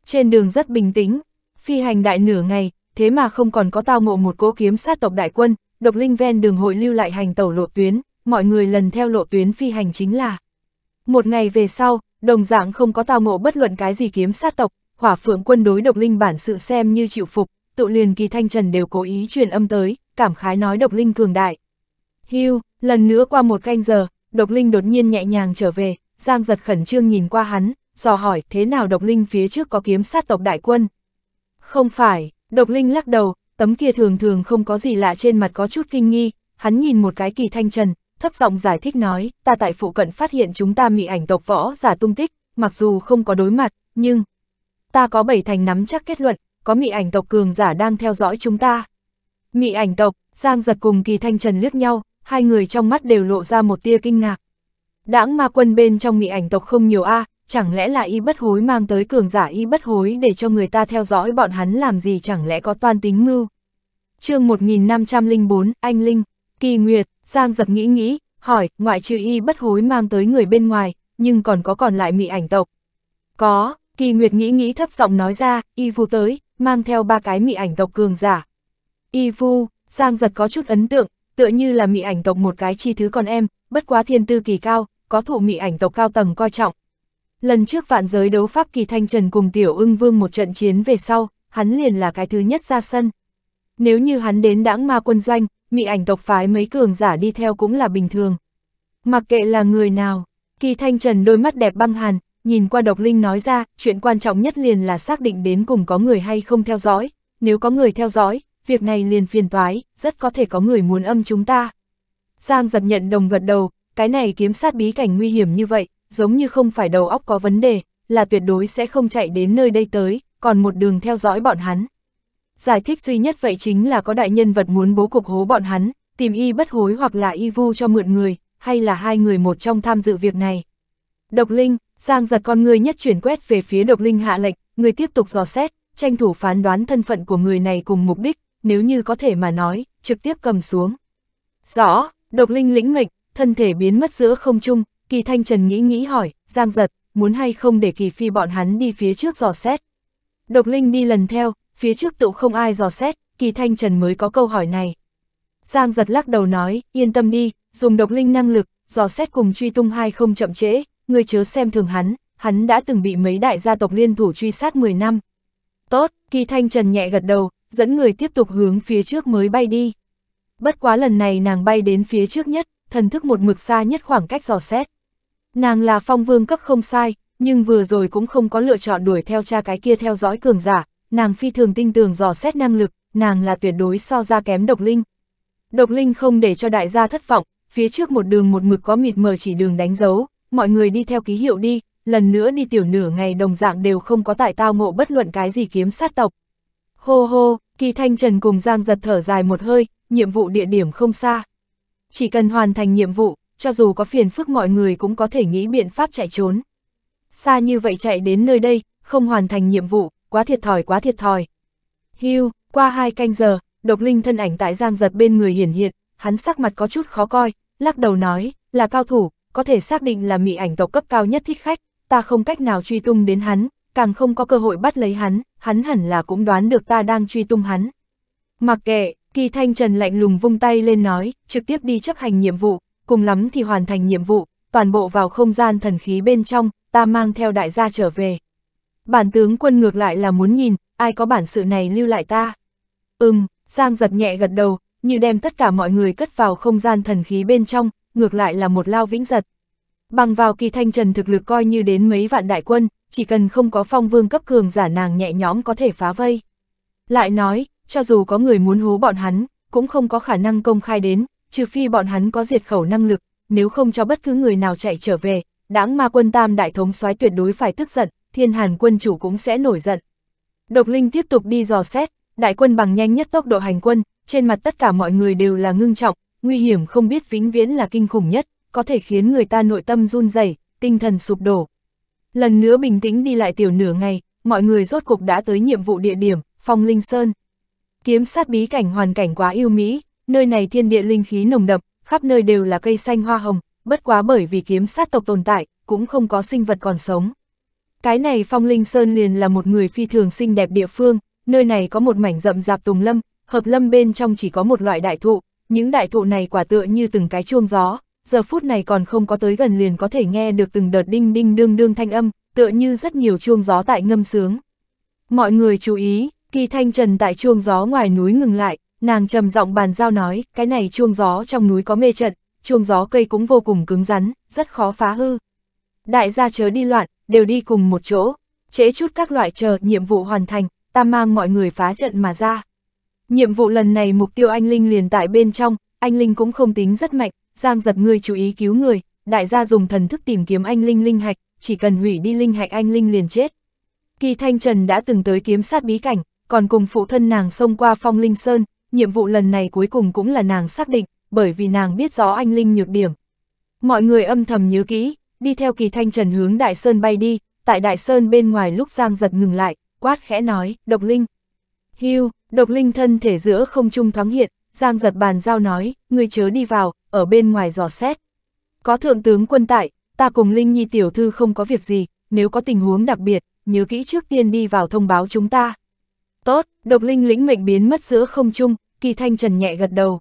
Trên đường rất bình tĩnh, phi hành đại nửa ngày, thế mà không còn có tao ngộ một cố kiếm sát tộc đại quân, độc linh ven đường hội lưu lại hành tẩu lộ tuyến, mọi người lần theo lộ tuyến phi hành chính là. Một ngày về sau, đồng dạng không có tao ngộ bất luận cái gì kiếm sát tộc, hỏa phượng quân đối độc linh bản sự xem như chịu phục, tự liền kỳ thanh trần đều cố ý truyền âm tới, cảm khái nói độc linh cường đại. Hưu, lần nữa qua một canh giờ, độc linh đột nhiên nhẹ nhàng trở về, giang giật khẩn trương nhìn qua hắn, dò hỏi thế nào độc linh phía trước có kiếm sát tộc đại quân. Không phải, độc linh lắc đầu, tấm kia thường thường không có gì lạ trên mặt có chút kinh nghi, hắn nhìn một cái kỳ thanh trần, thấp giọng giải thích nói, ta tại phụ cận phát hiện chúng ta mị ảnh tộc võ giả tung tích, mặc dù không có đối mặt, nhưng ta có bảy thành nắm chắc kết luận, có mị ảnh tộc cường giả đang theo dõi chúng ta. Mị ảnh tộc, Giang giật cùng kỳ thanh trần liếc nhau, hai người trong mắt đều lộ ra một tia kinh ngạc. Đãng ma quân bên trong mị ảnh tộc không nhiều a à, chẳng lẽ là y bất hối mang tới cường giả y bất hối để cho người ta theo dõi bọn hắn làm gì chẳng lẽ có toan tính mưu. chương 1504, Anh Linh, Kỳ Nguyệt, Giang giật nghĩ nghĩ, hỏi, ngoại trừ y bất hối mang tới người bên ngoài, nhưng còn có còn lại mị ảnh tộc. Có, Kỳ Nguyệt nghĩ nghĩ thấp giọng nói ra, y vu tới, mang theo ba cái mị ảnh tộc cường giả. Y vu, Giang giật có chút ấn tượng, tựa như là mị ảnh tộc một cái chi thứ con em, bất quá thiên tư kỳ cao, có thụ mị ảnh tộc cao tầng coi trọng, Lần trước vạn giới đấu pháp kỳ thanh trần cùng tiểu ưng vương một trận chiến về sau, hắn liền là cái thứ nhất ra sân. Nếu như hắn đến đãng ma quân doanh, mị ảnh tộc phái mấy cường giả đi theo cũng là bình thường. Mặc kệ là người nào, kỳ thanh trần đôi mắt đẹp băng hàn, nhìn qua độc linh nói ra, chuyện quan trọng nhất liền là xác định đến cùng có người hay không theo dõi, nếu có người theo dõi, việc này liền phiền toái, rất có thể có người muốn âm chúng ta. Giang giật nhận đồng gật đầu, cái này kiếm sát bí cảnh nguy hiểm như vậy, giống như không phải đầu óc có vấn đề, là tuyệt đối sẽ không chạy đến nơi đây tới, còn một đường theo dõi bọn hắn. Giải thích duy nhất vậy chính là có đại nhân vật muốn bố cục hố bọn hắn, tìm y bất hối hoặc là y vu cho mượn người, hay là hai người một trong tham dự việc này. Độc linh, Giang giật con người nhất chuyển quét về phía độc linh hạ lệnh, người tiếp tục dò xét, tranh thủ phán đoán thân phận của người này cùng mục đích, nếu như có thể mà nói, trực tiếp cầm xuống. Rõ, độc linh lĩnh mệnh, thân thể biến mất giữa không trung, Kỳ Thanh Trần nghĩ nghĩ hỏi, Giang Giật, muốn hay không để Kỳ Phi bọn hắn đi phía trước dò xét. Độc Linh đi lần theo, phía trước tự không ai dò xét, Kỳ Thanh Trần mới có câu hỏi này. Giang Giật lắc đầu nói, yên tâm đi, dùng Độc Linh năng lực, dò xét cùng truy tung hai không chậm trễ, người chớ xem thường hắn, hắn đã từng bị mấy đại gia tộc liên thủ truy sát 10 năm. Tốt, Kỳ Thanh Trần nhẹ gật đầu, dẫn người tiếp tục hướng phía trước mới bay đi. Bất quá lần này nàng bay đến phía trước nhất, thần thức một mực xa nhất khoảng cách dò xét. Nàng là phong vương cấp không sai, nhưng vừa rồi cũng không có lựa chọn đuổi theo cha cái kia theo dõi cường giả, nàng phi thường tinh tường dò xét năng lực, nàng là tuyệt đối so ra kém độc linh. Độc linh không để cho đại gia thất vọng, phía trước một đường một mực có mịt mờ chỉ đường đánh dấu, mọi người đi theo ký hiệu đi, lần nữa đi tiểu nửa ngày đồng dạng đều không có tại tao ngộ bất luận cái gì kiếm sát tộc. Hô hô, kỳ thanh trần cùng giang giật thở dài một hơi, nhiệm vụ địa điểm không xa. Chỉ cần hoàn thành nhiệm vụ, cho dù có phiền phức mọi người cũng có thể nghĩ biện pháp chạy trốn. Xa như vậy chạy đến nơi đây, không hoàn thành nhiệm vụ, quá thiệt thòi quá thiệt thòi. Hưu, qua hai canh giờ, độc linh thân ảnh tại giang giật bên người hiển hiện, hắn sắc mặt có chút khó coi, lắc đầu nói, là cao thủ, có thể xác định là mỹ ảnh tộc cấp cao nhất thích khách, ta không cách nào truy tung đến hắn, càng không có cơ hội bắt lấy hắn, hắn hẳn là cũng đoán được ta đang truy tung hắn. Mặc kệ, kỳ thanh trần lạnh lùng vung tay lên nói, trực tiếp đi chấp hành nhiệm vụ, cùng lắm thì hoàn thành nhiệm vụ, toàn bộ vào không gian thần khí bên trong, ta mang theo đại gia trở về. Bản tướng quân ngược lại là muốn nhìn, ai có bản sự này lưu lại ta. Ừm, Giang giật nhẹ gật đầu, như đem tất cả mọi người cất vào không gian thần khí bên trong, ngược lại là một lao vĩnh giật. Bằng vào kỳ thanh trần thực lực coi như đến mấy vạn đại quân, chỉ cần không có phong vương cấp cường giả nàng nhẹ nhõm có thể phá vây. Lại nói, cho dù có người muốn hú bọn hắn, cũng không có khả năng công khai đến, trừ phi bọn hắn có diệt khẩu năng lực, nếu không cho bất cứ người nào chạy trở về, đáng ma quân tam đại thống soái tuyệt đối phải tức giận, thiên hàn quân chủ cũng sẽ nổi giận. Độc Linh tiếp tục đi dò xét, đại quân bằng nhanh nhất tốc độ hành quân, trên mặt tất cả mọi người đều là ngưng trọng, nguy hiểm không biết vĩnh viễn là kinh khủng nhất, có thể khiến người ta nội tâm run rẩy, tinh thần sụp đổ. Lần nữa bình tĩnh đi lại tiểu nửa ngày, mọi người rốt cục đã tới nhiệm vụ địa điểm, Phong Linh Sơn. Kiếm sát bí cảnh hoàn cảnh quá yêu mỹ, nơi này thiên địa linh khí nồng đậm, khắp nơi đều là cây xanh hoa hồng, bất quá bởi vì kiếm sát tộc tồn tại, cũng không có sinh vật còn sống. Cái này Phong Linh Sơn liền là một người phi thường xinh đẹp địa phương, nơi này có một mảnh rậm rạp tùng lâm, hợp lâm bên trong chỉ có một loại đại thụ, những đại thụ này quả tựa như từng cái chuông gió, giờ phút này còn không có tới gần liền có thể nghe được từng đợt đinh đinh đương đương thanh âm, tựa như rất nhiều chuông gió tại ngâm sướng. Mọi người chú ý, kỳ thanh trần tại chuông gió ngoài núi ngừng lại, Nàng trầm giọng bàn giao nói, cái này chuông gió trong núi có mê trận, chuông gió cây cũng vô cùng cứng rắn, rất khó phá hư. Đại gia chớ đi loạn, đều đi cùng một chỗ, trễ chút các loại chờ nhiệm vụ hoàn thành, ta mang mọi người phá trận mà ra. Nhiệm vụ lần này mục tiêu anh Linh liền tại bên trong, anh Linh cũng không tính rất mạnh, Giang giật người chú ý cứu người, đại gia dùng thần thức tìm kiếm anh Linh linh hạch, chỉ cần hủy đi linh hạch anh Linh liền chết. Kỳ Thanh Trần đã từng tới kiếm sát bí cảnh, còn cùng phụ thân nàng xông qua phong linh sơn, nhiệm vụ lần này cuối cùng cũng là nàng xác định, bởi vì nàng biết rõ anh Linh nhược điểm. Mọi người âm thầm nhớ kỹ, đi theo kỳ thanh trần hướng Đại Sơn bay đi, tại Đại Sơn bên ngoài lúc Giang giật ngừng lại, quát khẽ nói, độc linh. Hưu, độc linh thân thể giữa không trung thoáng hiện, Giang giật bàn giao nói, ngươi chớ đi vào, ở bên ngoài dò xét. Có thượng tướng quân tại, ta cùng Linh Nhi tiểu thư không có việc gì, nếu có tình huống đặc biệt, nhớ kỹ trước tiên đi vào thông báo chúng ta. Tốt, độc linh lĩnh mệnh biến mất giữa không trung, kỳ thanh trần nhẹ gật đầu.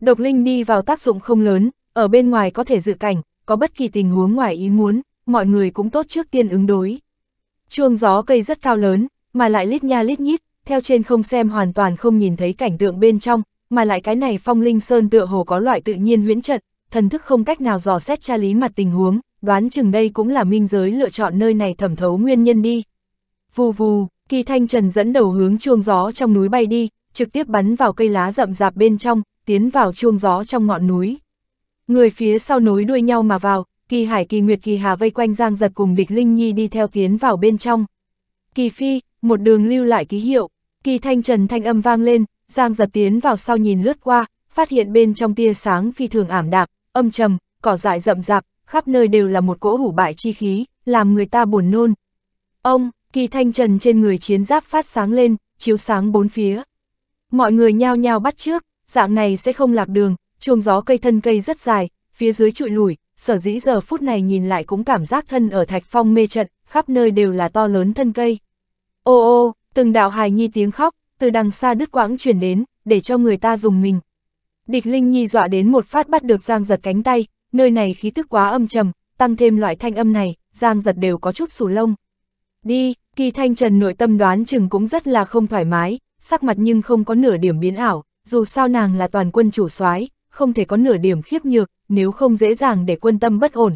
Độc linh đi vào tác dụng không lớn, ở bên ngoài có thể dự cảnh, có bất kỳ tình huống ngoài ý muốn, mọi người cũng tốt trước tiên ứng đối. Chuông gió cây rất cao lớn, mà lại lít nha lít nhít, theo trên không xem hoàn toàn không nhìn thấy cảnh tượng bên trong, mà lại cái này phong linh sơn tựa hồ có loại tự nhiên huyễn trận, thần thức không cách nào dò xét tra lý mặt tình huống, đoán chừng đây cũng là minh giới lựa chọn nơi này thẩm thấu nguyên nhân đi. Vù vù, Kỳ thanh trần dẫn đầu hướng chuông gió trong núi bay đi, trực tiếp bắn vào cây lá rậm rạp bên trong, tiến vào chuông gió trong ngọn núi. Người phía sau nối đuôi nhau mà vào, kỳ hải kỳ nguyệt kỳ hà vây quanh giang giật cùng địch linh nhi đi theo tiến vào bên trong. Kỳ phi, một đường lưu lại ký hiệu, kỳ thanh trần thanh âm vang lên, giang giật tiến vào sau nhìn lướt qua, phát hiện bên trong tia sáng phi thường ảm đạp, âm trầm, cỏ dại rậm rạp, khắp nơi đều là một cỗ hủ bại chi khí, làm người ta buồn nôn. Ông, Kỳ thanh trần trên người chiến giáp phát sáng lên, chiếu sáng bốn phía. Mọi người nhao nhao bắt trước, dạng này sẽ không lạc đường, chuông gió cây thân cây rất dài, phía dưới trụi lủi, sở dĩ giờ phút này nhìn lại cũng cảm giác thân ở thạch phong mê trận, khắp nơi đều là to lớn thân cây. Ô ô, từng đạo hài nhi tiếng khóc, từ đằng xa đứt quãng chuyển đến, để cho người ta dùng mình. Địch Linh Nhi dọa đến một phát bắt được Giang giật cánh tay, nơi này khí tức quá âm trầm, tăng thêm loại thanh âm này, Giang giật đều có chút sủ lông. Đi, Kỳ Thanh Trần nội tâm đoán chừng cũng rất là không thoải mái, sắc mặt nhưng không có nửa điểm biến ảo, dù sao nàng là toàn quân chủ soái, không thể có nửa điểm khiếp nhược, nếu không dễ dàng để quân tâm bất ổn.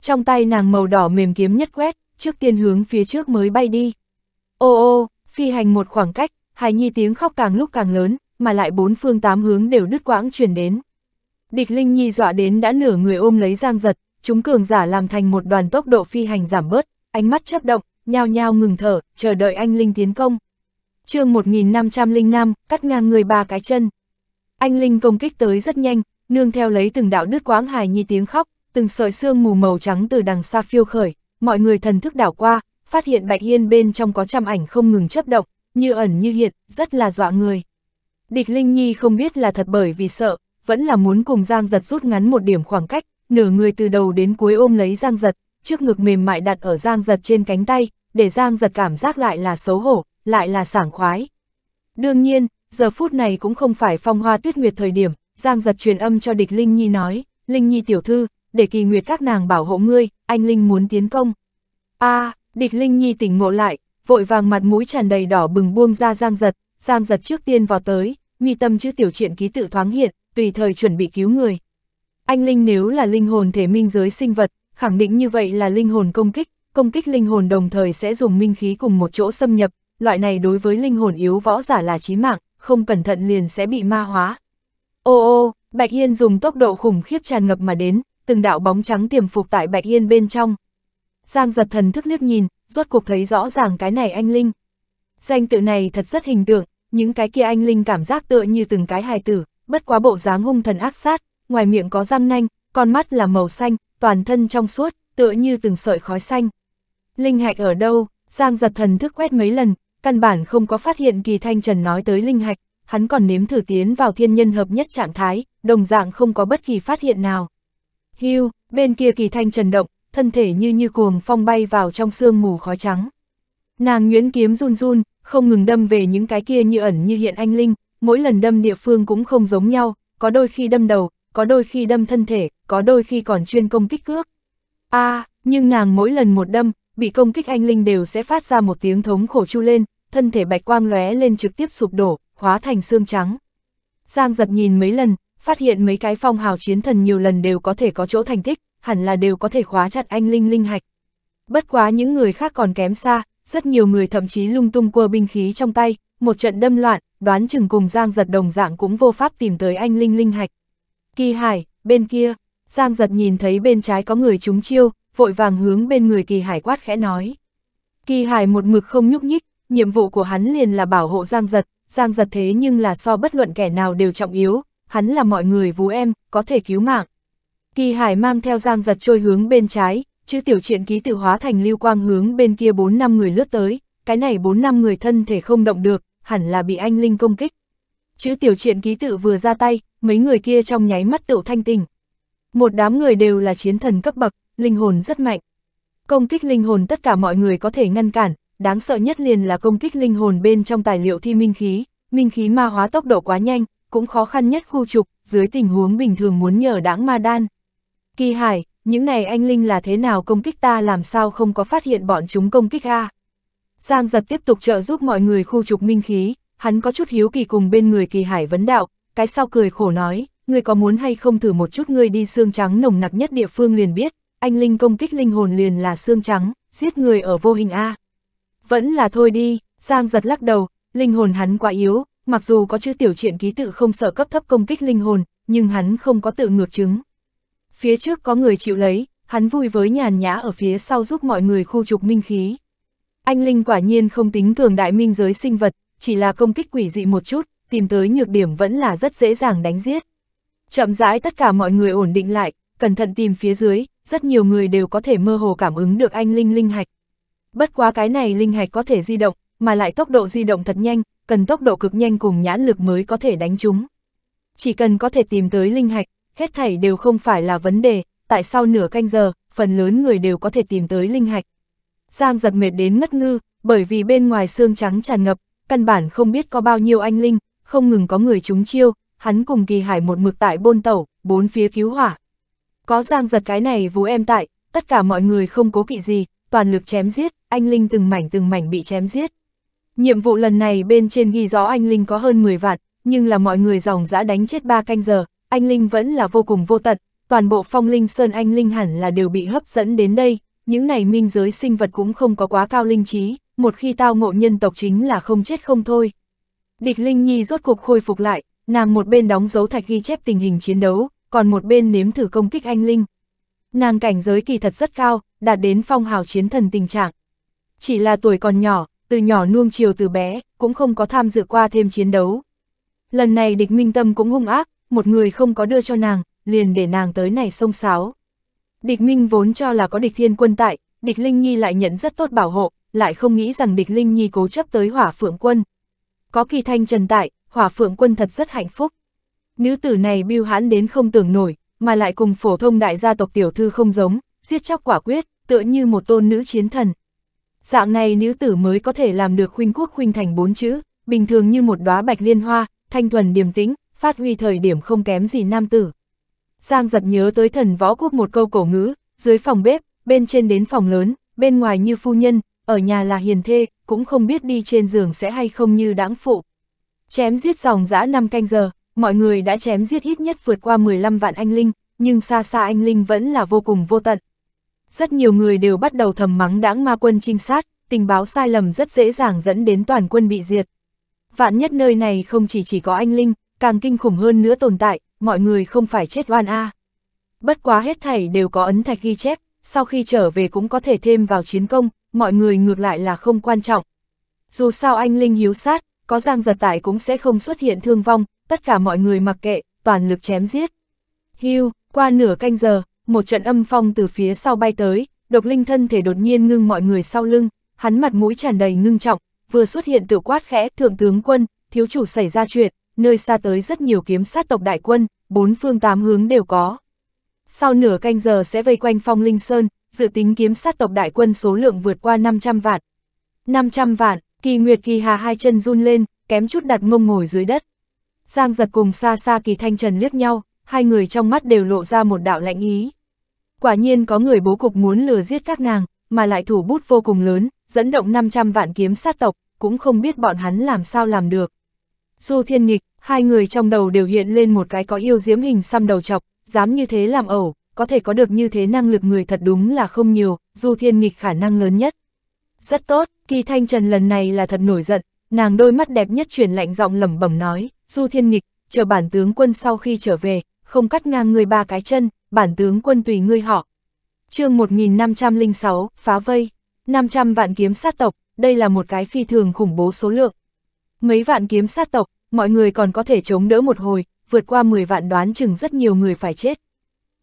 Trong tay nàng màu đỏ mềm kiếm nhất quét, trước tiên hướng phía trước mới bay đi. Ô ô, phi hành một khoảng cách, hài nhi tiếng khóc càng lúc càng lớn, mà lại bốn phương tám hướng đều đứt quãng truyền đến. Địch Linh Nhi dọa đến đã nửa người ôm lấy Giang Giật, chúng cường giả làm thành một đoàn tốc độ phi hành giảm bớt, ánh mắt chớp động, nhao nhao ngừng thở, chờ đợi anh Linh tiến công. chương 1505, cắt ngang người ba cái chân. Anh Linh công kích tới rất nhanh, nương theo lấy từng đạo đứt quáng hài nhi tiếng khóc, từng sợi xương mù màu trắng từ đằng xa phiêu khởi, mọi người thần thức đảo qua, phát hiện Bạch Hiên bên trong có trăm ảnh không ngừng chấp động, như ẩn như hiện, rất là dọa người. Địch Linh Nhi không biết là thật bởi vì sợ, vẫn là muốn cùng Giang Giật rút ngắn một điểm khoảng cách, nửa người từ đầu đến cuối ôm lấy Giang Giật, trước ngực mềm mại đặt ở Giang Giật trên cánh tay, để Giang giật cảm giác lại là xấu hổ, lại là sảng khoái. Đương nhiên, giờ phút này cũng không phải phong hoa tuyết nguyệt thời điểm, Giang giật truyền âm cho địch Linh Nhi nói, Linh Nhi tiểu thư, để kỳ nguyệt các nàng bảo hộ ngươi, anh Linh muốn tiến công. a à, địch Linh Nhi tỉnh ngộ lại, vội vàng mặt mũi tràn đầy đỏ bừng buông ra Giang giật, Giang giật trước tiên vào tới, mi tâm chữ tiểu chuyện ký tự thoáng hiện, tùy thời chuẩn bị cứu người. Anh Linh nếu là linh hồn thể minh giới sinh vật, khẳng định như vậy là linh hồn công kích, công kích linh hồn đồng thời sẽ dùng minh khí cùng một chỗ xâm nhập, loại này đối với linh hồn yếu võ giả là chí mạng, không cẩn thận liền sẽ bị ma hóa. Ô ô, Bạch Yên dùng tốc độ khủng khiếp tràn ngập mà đến, từng đạo bóng trắng tiềm phục tại Bạch Yên bên trong. Giang giật thần thức liếc nhìn, rốt cuộc thấy rõ ràng cái này anh Linh. Danh tự này thật rất hình tượng, những cái kia anh Linh cảm giác tựa như từng cái hài tử, bất quá bộ dáng hung thần ác sát, ngoài miệng có răng nanh, con mắt là màu xanh, toàn thân trong suốt, tựa như từng sợi khói xanh. Linh hạch ở đâu? Giang giật thần thức quét mấy lần, căn bản không có phát hiện kỳ thanh trần nói tới linh hạch, hắn còn nếm thử tiến vào thiên nhân hợp nhất trạng thái, đồng dạng không có bất kỳ phát hiện nào. Hưu, bên kia kỳ thanh trần động, thân thể như như cuồng phong bay vào trong sương mù khói trắng. Nàng nhuyễn kiếm run run, không ngừng đâm về những cái kia như ẩn như hiện anh linh, mỗi lần đâm địa phương cũng không giống nhau, có đôi khi đâm đầu, có đôi khi đâm thân thể, có đôi khi còn chuyên công kích cước. a à, nhưng nàng mỗi lần một đâm, bị công kích anh linh đều sẽ phát ra một tiếng thống khổ chu lên, thân thể bạch quang lóe lên trực tiếp sụp đổ, hóa thành xương trắng. Giang giật nhìn mấy lần, phát hiện mấy cái phong hào chiến thần nhiều lần đều có thể có chỗ thành tích, hẳn là đều có thể khóa chặt anh linh linh hạch. Bất quá những người khác còn kém xa, rất nhiều người thậm chí lung tung quơ binh khí trong tay, một trận đâm loạn, đoán chừng cùng Giang giật đồng dạng cũng vô pháp tìm tới anh linh linh hạch. Kỳ hải, bên kia, Giang giật nhìn thấy bên trái có người trúng chiêu, vội vàng hướng bên người kỳ hải quát khẽ nói. Kỳ hải một mực không nhúc nhích, nhiệm vụ của hắn liền là bảo hộ giang giật, giang giật thế nhưng là so bất luận kẻ nào đều trọng yếu, hắn là mọi người vú em, có thể cứu mạng. Kỳ hải mang theo giang giật trôi hướng bên trái, chữ tiểu chuyện ký tự hóa thành lưu quang hướng bên kia 4 năm người lướt tới, cái này 4 năm người thân thể không động được, hẳn là bị anh Linh công kích. Chữ tiểu chuyện ký tự vừa ra tay, mấy người kia trong nháy mắt tựu thanh tình. Một đám người đều là chiến thần cấp bậc, linh hồn rất mạnh. Công kích linh hồn tất cả mọi người có thể ngăn cản, đáng sợ nhất liền là công kích linh hồn bên trong tài liệu thi minh khí, minh khí ma hóa tốc độ quá nhanh, cũng khó khăn nhất khu trục, dưới tình huống bình thường muốn nhờ đáng ma đan. Kỳ hải, những này anh Linh là thế nào công kích ta làm sao không có phát hiện bọn chúng công kích a Giang giật tiếp tục trợ giúp mọi người khu trục minh khí, hắn có chút hiếu kỳ cùng bên người kỳ hải vấn đạo, cái sau cười khổ nói, người có muốn hay không thử một chút người đi xương trắng nồng nặc nhất địa phương liền biết, anh Linh công kích linh hồn liền là xương trắng, giết người ở vô hình A. Vẫn là thôi đi, Giang giật lắc đầu, linh hồn hắn quá yếu, mặc dù có chữ tiểu triện ký tự không sợ cấp thấp công kích linh hồn, nhưng hắn không có tự ngược chứng. Phía trước có người chịu lấy, hắn vui với nhàn nhã ở phía sau giúp mọi người khu trục minh khí. Anh Linh quả nhiên không tính cường đại minh giới sinh vật, chỉ là công kích quỷ dị một chút, tìm tới nhược điểm vẫn là rất dễ dàng đánh giết. Chậm rãi tất cả mọi người ổn định lại, cẩn thận tìm phía dưới, rất nhiều người đều có thể mơ hồ cảm ứng được anh Linh Linh Hạch. Bất quá cái này Linh Hạch có thể di động, mà lại tốc độ di động thật nhanh, cần tốc độ cực nhanh cùng nhãn lực mới có thể đánh chúng. Chỉ cần có thể tìm tới Linh Hạch, hết thảy đều không phải là vấn đề, tại sao nửa canh giờ, phần lớn người đều có thể tìm tới Linh Hạch. Giang giật mệt đến ngất ngư, bởi vì bên ngoài xương trắng tràn ngập, căn bản không biết có bao nhiêu anh Linh, không ngừng có người trúng chiêu, hắn cùng kỳ hải một mực tại bôn tẩu, bốn phía cứu hỏa, có giang giật cái này vú em tại, tất cả mọi người không cố kỵ gì, toàn lực chém giết, anh Linh từng mảnh từng mảnh bị chém giết. Nhiệm vụ lần này bên trên ghi rõ anh Linh có hơn 10 vạn, nhưng là mọi người dòng dã đánh chết ba canh giờ, anh Linh vẫn là vô cùng vô tận, toàn bộ phong linh sơn anh Linh hẳn là đều bị hấp dẫn đến đây, những này minh giới sinh vật cũng không có quá cao linh trí, một khi tao ngộ nhân tộc chính là không chết không thôi. Địch Linh Nhi rốt cuộc khôi phục lại, nàng một bên đóng dấu thạch ghi chép tình hình chiến đấu, còn một bên nếm thử công kích anh Linh. Nàng cảnh giới kỳ thật rất cao, đạt đến phong hào chiến thần tình trạng. Chỉ là tuổi còn nhỏ, từ nhỏ nuông chiều từ bé, cũng không có tham dự qua thêm chiến đấu. Lần này địch minh tâm cũng hung ác, một người không có đưa cho nàng, liền để nàng tới này xông xáo. Địch minh vốn cho là có địch thiên quân tại, địch Linh Nhi lại nhận rất tốt bảo hộ, lại không nghĩ rằng địch Linh Nhi cố chấp tới hỏa phượng quân. Có kỳ thanh trần tại, hỏa phượng quân thật rất hạnh phúc. Nữ tử này biêu hãn đến không tưởng nổi, mà lại cùng phổ thông đại gia tộc tiểu thư không giống, giết chóc quả quyết, tựa như một tôn nữ chiến thần. Dạng này nữ tử mới có thể làm được khuynh quốc khuynh thành bốn chữ, bình thường như một đóa bạch liên hoa, thanh thuần điềm tĩnh, phát huy thời điểm không kém gì nam tử. Giang giật nhớ tới thần võ quốc một câu cổ ngữ, dưới phòng bếp, bên trên đến phòng lớn, bên ngoài như phu nhân, ở nhà là hiền thê, cũng không biết đi trên giường sẽ hay không như đáng phụ. Chém giết dòng dã năm canh giờ, mọi người đã chém giết ít nhất vượt qua 15 vạn anh linh, nhưng xa xa anh linh vẫn là vô cùng vô tận. Rất nhiều người đều bắt đầu thầm mắng đãng ma quân trinh sát, tình báo sai lầm rất dễ dàng dẫn đến toàn quân bị diệt. Vạn nhất nơi này không chỉ chỉ có anh linh, càng kinh khủng hơn nữa tồn tại, mọi người không phải chết oan a. Bất quá hết thảy đều có ấn thạch ghi chép, sau khi trở về cũng có thể thêm vào chiến công, mọi người ngược lại là không quan trọng. Dù sao anh Linh hiếu sát, có giang giật tại cũng sẽ không xuất hiện thương vong, tất cả mọi người mặc kệ, toàn lực chém giết. Hưu, qua nửa canh giờ, một trận âm phong từ phía sau bay tới, độc linh thân thể đột nhiên ngưng mọi người sau lưng, hắn mặt mũi tràn đầy ngưng trọng, vừa xuất hiện tự quát khẽ thượng tướng quân, thiếu chủ xảy ra chuyện, nơi xa tới rất nhiều kiếm sát tộc đại quân, bốn phương tám hướng đều có. Sau nửa canh giờ sẽ vây quanh phong linh sơn, dự tính kiếm sát tộc đại quân số lượng vượt qua 500 vạn. 500 vạn, kỳ nguyệt kỳ hà hai chân run lên, kém chút đặt mông ngồi dưới đất. Giang giật cùng xa xa kỳ thanh trần liếc nhau, hai người trong mắt đều lộ ra một đạo lạnh ý. Quả nhiên có người bố cục muốn lừa giết các nàng, mà lại thủ bút vô cùng lớn, dẫn động 500 vạn kiếm sát tộc, cũng không biết bọn hắn làm sao làm được. Du thiên nghịch, hai người trong đầu đều hiện lên một cái có yêu diễm hình xăm đầu chọc, dám như thế làm ẩu, có thể có được như thế năng lực người thật đúng là không nhiều, du thiên nghịch khả năng lớn nhất. Rất tốt, kỳ thanh trần lần này là thật nổi giận, Nàng đôi mắt đẹp nhất chuyển lạnh giọng lẩm bẩm nói, Du Thiên Nghịch, chờ bản tướng quân sau khi trở về, không cắt ngang người ba cái chân, bản tướng quân tùy ngươi họ. chương 1506, phá vây, 500 vạn kiếm sát tộc, đây là một cái phi thường khủng bố số lượng. Mấy vạn kiếm sát tộc, mọi người còn có thể chống đỡ một hồi, vượt qua 10 vạn đoán chừng rất nhiều người phải chết.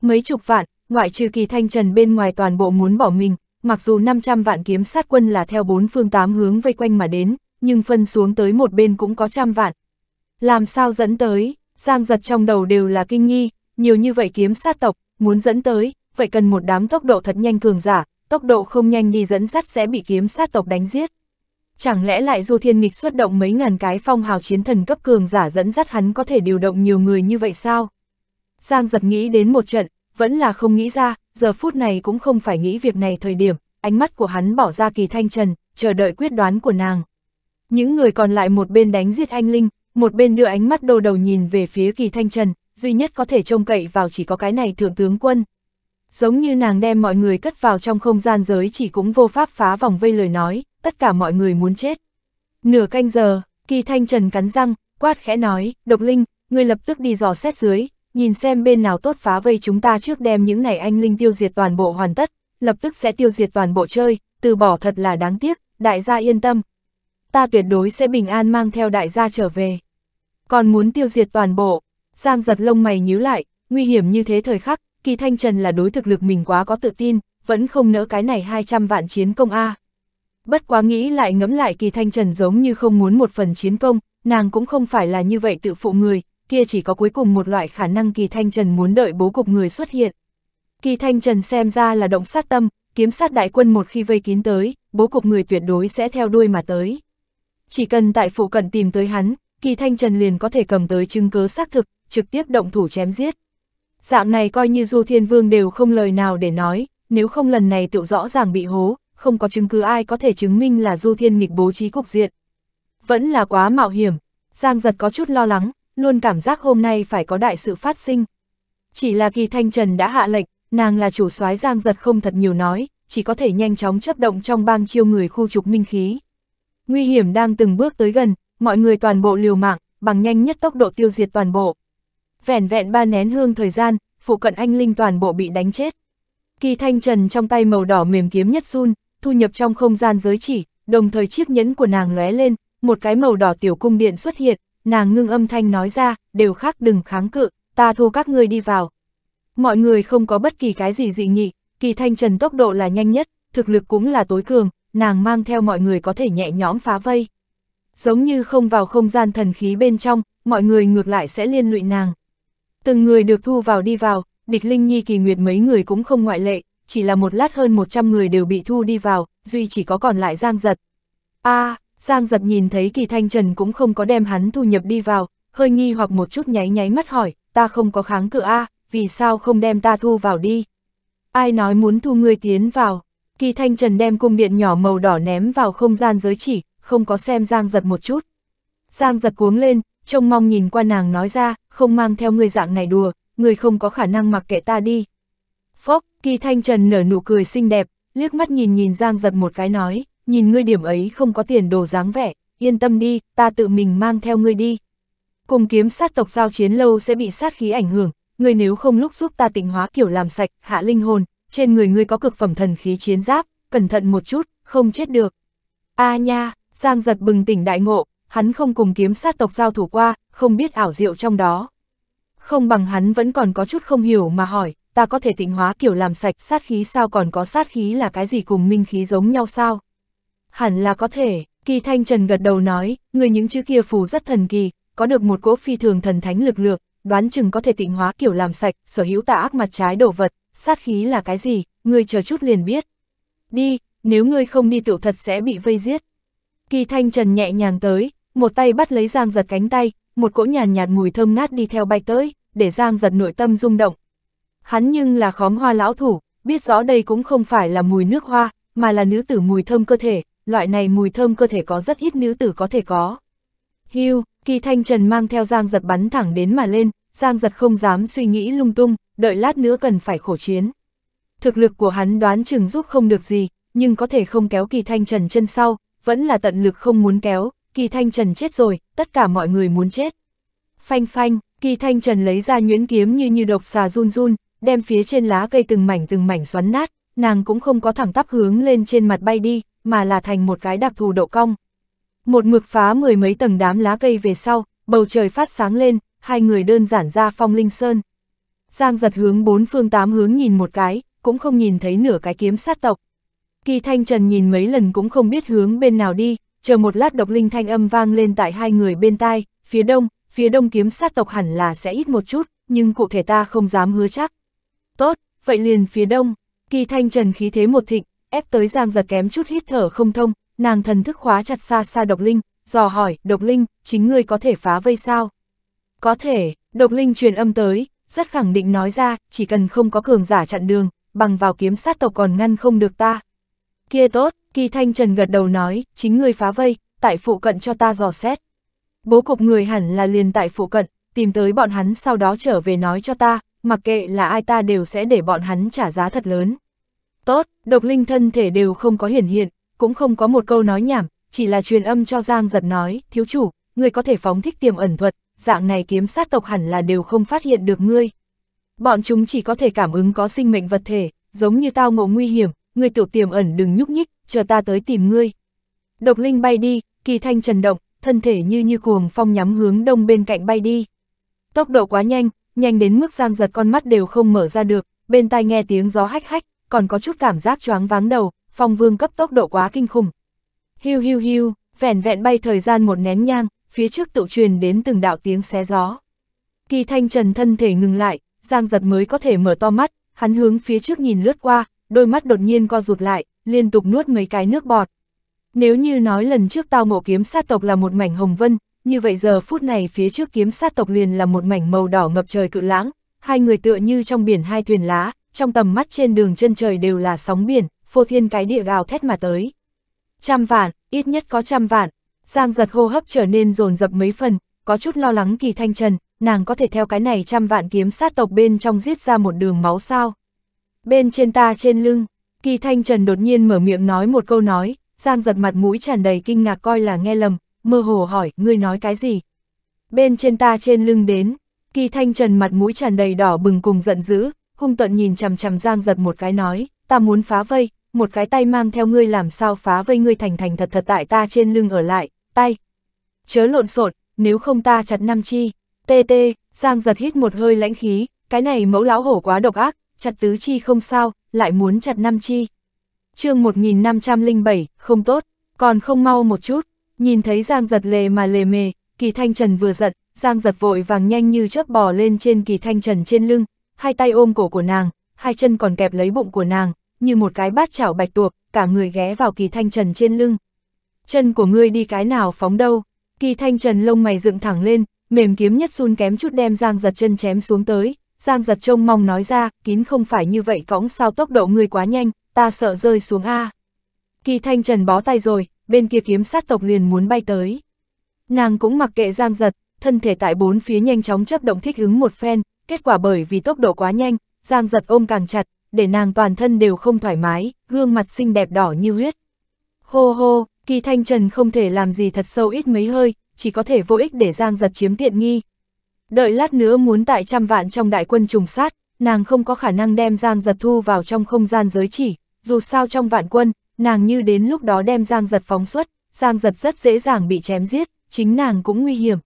Mấy chục vạn, ngoại trừ kỳ thanh trần bên ngoài toàn bộ muốn bỏ mình, mặc dù 500 vạn kiếm sát quân là theo bốn phương tám hướng vây quanh mà đến, nhưng phân xuống tới một bên cũng có trăm vạn. Làm sao dẫn tới, giang giật trong đầu đều là kinh nghi, nhiều như vậy kiếm sát tộc, muốn dẫn tới, vậy cần một đám tốc độ thật nhanh cường giả, tốc độ không nhanh đi dẫn dắt sẽ bị kiếm sát tộc đánh giết. Chẳng lẽ lại Du Thiên Nghịch xuất động mấy ngàn cái phong hào chiến thần cấp cường giả dẫn dắt hắn có thể điều động nhiều người như vậy sao? Giang giật nghĩ đến một trận, vẫn là không nghĩ ra, giờ phút này cũng không phải nghĩ việc này thời điểm, ánh mắt của hắn bỏ ra kỳ thanh trần, chờ đợi quyết đoán của nàng. Những người còn lại một bên đánh giết anh Linh, một bên đưa ánh mắt đồ đầu nhìn về phía kỳ thanh trần, duy nhất có thể trông cậy vào chỉ có cái này thượng tướng quân. Giống như nàng đem mọi người cất vào trong không gian giới chỉ cũng vô pháp phá vòng vây lời nói, tất cả mọi người muốn chết. Nửa canh giờ, kỳ thanh trần cắn răng, quát khẽ nói, độc linh, người lập tức đi dò xét dưới, nhìn xem bên nào tốt phá vây chúng ta trước đem những này anh linh tiêu diệt toàn bộ hoàn tất, lập tức sẽ tiêu diệt toàn bộ chơi, từ bỏ thật là đáng tiếc, đại gia yên tâm, ta tuyệt đối sẽ bình an mang theo đại gia trở về. Còn muốn tiêu diệt toàn bộ, Giang giật lông mày nhíu lại, nguy hiểm như thế thời khắc, kỳ thanh trần là đối thực lực mình quá có tự tin, vẫn không nỡ cái này 200 vạn chiến công A. Bất quá nghĩ lại ngẫm lại kỳ thanh trần giống như không muốn một phần chiến công, nàng cũng không phải là như vậy tự phụ người, kia chỉ có cuối cùng một loại khả năng kỳ thanh trần muốn đợi bố cục người xuất hiện. Kỳ thanh trần xem ra là động sát tâm, kiếm sát đại quân một khi vây kín tới, bố cục người tuyệt đối sẽ theo đuôi mà tới. Chỉ cần tại phụ cận tìm tới hắn, kỳ thanh trần liền có thể cầm tới chứng cứ xác thực, trực tiếp động thủ chém giết. Dạng này coi như Du Thiên Vương đều không lời nào để nói, nếu không lần này tự rõ ràng bị hố, không có chứng cứ ai có thể chứng minh là Du Thiên nghịch bố trí cục diện. Vẫn là quá mạo hiểm, Giang giật có chút lo lắng, luôn cảm giác hôm nay phải có đại sự phát sinh. Chỉ là kỳ thanh trần đã hạ lệnh, nàng là chủ soái Giang giật không thật nhiều nói, chỉ có thể nhanh chóng chấp động trong bang chiêu người khu trục minh khí nguy hiểm đang từng bước tới gần, mọi người toàn bộ liều mạng, bằng nhanh nhất tốc độ tiêu diệt toàn bộ. Vẹn vẹn ba nén hương thời gian, phụ cận anh Linh toàn bộ bị đánh chết. Kỳ thanh trần trong tay màu đỏ mềm kiếm nhất run, thu nhập trong không gian giới chỉ, đồng thời chiếc nhẫn của nàng lóe lên, một cái màu đỏ tiểu cung điện xuất hiện, nàng ngưng âm thanh nói ra, đều khác đừng kháng cự, ta thu các ngươi đi vào. Mọi người không có bất kỳ cái gì dị nghị, kỳ thanh trần tốc độ là nhanh nhất, thực lực cũng là tối cường, nàng mang theo mọi người có thể nhẹ nhõm phá vây. Giống như không vào không gian thần khí bên trong, mọi người ngược lại sẽ liên lụy nàng. Từng người được thu vào đi vào, địch linh nhi kỳ nguyệt mấy người cũng không ngoại lệ, chỉ là một lát hơn 100 người đều bị thu đi vào, duy chỉ có còn lại giang giật. a à, giang giật nhìn thấy kỳ thanh trần cũng không có đem hắn thu nhập đi vào, hơi nghi hoặc một chút nháy nháy mắt hỏi, ta không có kháng cự a à, vì sao không đem ta thu vào đi? Ai nói muốn thu ngươi tiến vào? Kỳ Thanh Trần đem cung điện nhỏ màu đỏ ném vào không gian giới chỉ, không có xem Giang giật một chút. Giang giật cuống lên, trông mong nhìn qua nàng nói ra, không mang theo người dạng này đùa, người không có khả năng mặc kệ ta đi. Phốc, Kỳ Thanh Trần nở nụ cười xinh đẹp, liếc mắt nhìn nhìn Giang giật một cái nói, nhìn ngươi điểm ấy không có tiền đồ dáng vẻ, yên tâm đi, ta tự mình mang theo ngươi đi. Cùng kiếm sát tộc giao chiến lâu sẽ bị sát khí ảnh hưởng, ngươi nếu không lúc giúp ta tịnh hóa kiểu làm sạch, hạ linh hồn, trên người ngươi có cực phẩm thần khí chiến giáp, cẩn thận một chút, không chết được. A à nha, Giang giật bừng tỉnh đại ngộ, hắn không cùng kiếm sát tộc giao thủ qua, không biết ảo diệu trong đó. Không bằng hắn vẫn còn có chút không hiểu mà hỏi, ta có thể tịnh hóa kiểu làm sạch sát khí sao còn có sát khí là cái gì cùng minh khí giống nhau sao? Hẳn là có thể, kỳ thanh trần gật đầu nói, người những chữ kia phù rất thần kỳ, có được một cỗ phi thường thần thánh lực lượng, đoán chừng có thể tịnh hóa kiểu làm sạch, sở hữu tà ác mặt trái đồ vật, sát khí là cái gì, ngươi chờ chút liền biết. Đi, nếu ngươi không đi tiểu thật sẽ bị vây giết. Kỳ Thanh Trần nhẹ nhàng tới, một tay bắt lấy Giang giật cánh tay, một cỗ nhàn nhạt, mùi thơm ngát đi theo bay tới, để Giang giật nội tâm rung động. Hắn nhưng là khóm hoa lão thủ, biết rõ đây cũng không phải là mùi nước hoa, mà là nữ tử mùi thơm cơ thể, loại này mùi thơm cơ thể có rất ít nữ tử có thể có. Hưu, Kỳ Thanh Trần mang theo Giang giật bắn thẳng đến mà lên, Giang giật không dám suy nghĩ lung tung, đợi lát nữa cần phải khổ chiến. Thực lực của hắn đoán chừng giúp không được gì, nhưng có thể không kéo kỳ thanh trần chân sau, vẫn là tận lực không muốn kéo, kỳ thanh trần chết rồi, tất cả mọi người muốn chết. Phanh phanh, kỳ thanh trần lấy ra nhuyễn kiếm như như độc xà run run, đem phía trên lá cây từng mảnh từng mảnh xoắn nát, nàng cũng không có thẳng tắp hướng lên trên mặt bay đi, mà là thành một cái đặc thù độ cong. Một mực phá mười mấy tầng đám lá cây về sau, bầu trời phát sáng lên, hai người đơn giản ra phong linh sơn. Giang giật hướng bốn phương tám hướng nhìn một cái, cũng không nhìn thấy nửa cái kiếm sát tộc. Kỳ thanh trần nhìn mấy lần cũng không biết hướng bên nào đi, chờ một lát độc linh thanh âm vang lên tại hai người bên tai, phía đông, phía đông kiếm sát tộc hẳn là sẽ ít một chút, nhưng cụ thể ta không dám hứa chắc. Tốt, vậy liền phía đông, kỳ thanh trần khí thế một thịnh, ép tới giang giật kém chút hít thở không thông, nàng thần thức khóa chặt xa xa độc linh, dò hỏi, độc linh, chính ngươi có thể phá vây sao? Có thể, độc linh truyền âm tới, rất khẳng định nói ra, chỉ cần không có cường giả chặn đường, bằng vào kiếm sát tộc còn ngăn không được ta. Kia tốt, kỳ thanh trần gật đầu nói, chính người phá vây, tại phụ cận cho ta dò xét. Bố cục người hẳn là liền tại phụ cận, tìm tới bọn hắn sau đó trở về nói cho ta, mặc kệ là ai ta đều sẽ để bọn hắn trả giá thật lớn. Tốt, độc linh thân thể đều không có hiển hiện, cũng không có một câu nói nhảm, chỉ là truyền âm cho Giang giật nói, thiếu chủ, người có thể phóng thích tiềm ẩn thuật, dạng này kiếm sát tộc hẳn là đều không phát hiện được ngươi. Bọn chúng chỉ có thể cảm ứng có sinh mệnh vật thể, giống như tao ngộ nguy hiểm, ngươi tiểu tiềm ẩn đừng nhúc nhích, chờ ta tới tìm ngươi. Độc linh bay đi, kỳ thanh trần động, thân thể như như cuồng phong nhắm hướng đông bên cạnh bay đi. Tốc độ quá nhanh, nhanh đến mức giang giật con mắt đều không mở ra được, bên tai nghe tiếng gió hách hách, còn có chút cảm giác choáng váng đầu, phong vương cấp tốc độ quá kinh khủng. Hiu hiu hiu, vẻn vẹn bay thời gian một nén nhang, phía trước tự truyền đến từng đạo tiếng xé gió. Kỳ thanh trần thân thể ngừng lại, Giang giật mới có thể mở to mắt, hắn hướng phía trước nhìn lướt qua, đôi mắt đột nhiên co rụt lại, liên tục nuốt mấy cái nước bọt. Nếu như nói lần trước tao ngộ kiếm sát tộc là một mảnh hồng vân, như vậy giờ phút này phía trước kiếm sát tộc liền là một mảnh màu đỏ ngập trời cự lãng, hai người tựa như trong biển hai thuyền lá, trong tầm mắt trên đường chân trời đều là sóng biển, phô thiên cái địa gào thét mà tới. Trăm vạn, ít nhất có trăm vạn, Giang giật hô hấp trở nên rồn rập mấy phần, có chút lo lắng kỳ thanh trần, nàng có thể theo cái này trăm vạn kiếm sát tộc bên trong giết ra một đường máu sao. Bên trên ta trên lưng, kỳ thanh trần đột nhiên mở miệng nói một câu nói, Giang giật mặt mũi tràn đầy kinh ngạc coi là nghe lầm, mơ hồ hỏi, ngươi nói cái gì? Bên trên ta trên lưng đến, kỳ thanh trần mặt mũi tràn đầy đỏ bừng cùng giận dữ, hung tận nhìn chằm chằm Giang giật một cái nói, ta muốn phá vây, một cái tay mang theo ngươi làm sao phá vây ngươi thành thành thật thật tại ta trên lưng ở lại, tay. Chớ lộn xộn, nếu không ta chặt năm chi. Tê tê, Giang giật hít một hơi lãnh khí, cái này mẫu lão hổ quá độc ác, chặt tứ chi không sao, lại muốn chặt năm chi. chương 1507, không tốt, còn không mau một chút, nhìn thấy Giang giật lề mà lề mề, kỳ thanh trần vừa giận, Giang giật vội vàng nhanh như chớp bò lên trên kỳ thanh trần trên lưng, hai tay ôm cổ của nàng, hai chân còn kẹp lấy bụng của nàng, như một cái bát chảo bạch tuộc, cả người ghé vào kỳ thanh trần trên lưng chân của ngươi đi cái nào phóng đâu. Kỳ thanh trần lông mày dựng thẳng lên, mềm kiếm nhất run kém chút đem Giang giật chân chém xuống tới. Giang giật trông mong nói ra, kín không phải như vậy cõng sao tốc độ ngươi quá nhanh, ta sợ rơi xuống A. Kỳ thanh trần bó tay rồi, bên kia kiếm sát tộc liền muốn bay tới. Nàng cũng mặc kệ Giang giật, thân thể tại bốn phía nhanh chóng chấp động thích ứng một phen, kết quả bởi vì tốc độ quá nhanh, Giang giật ôm càng chặt, để nàng toàn thân đều không thoải mái, gương mặt xinh đẹp đỏ như huyết. Hô hô, Kỳ Thanh Trần không thể làm gì thật sâu ít mấy hơi, chỉ có thể vô ích để Giang giật chiếm tiện nghi. Đợi lát nữa muốn tại trăm vạn trong đại quân trùng sát, nàng không có khả năng đem Giang giật thu vào trong không gian giới chỉ, dù sao trong vạn quân, nàng như đến lúc đó đem Giang giật phóng xuất, Giang giật rất dễ dàng bị chém giết, chính nàng cũng nguy hiểm.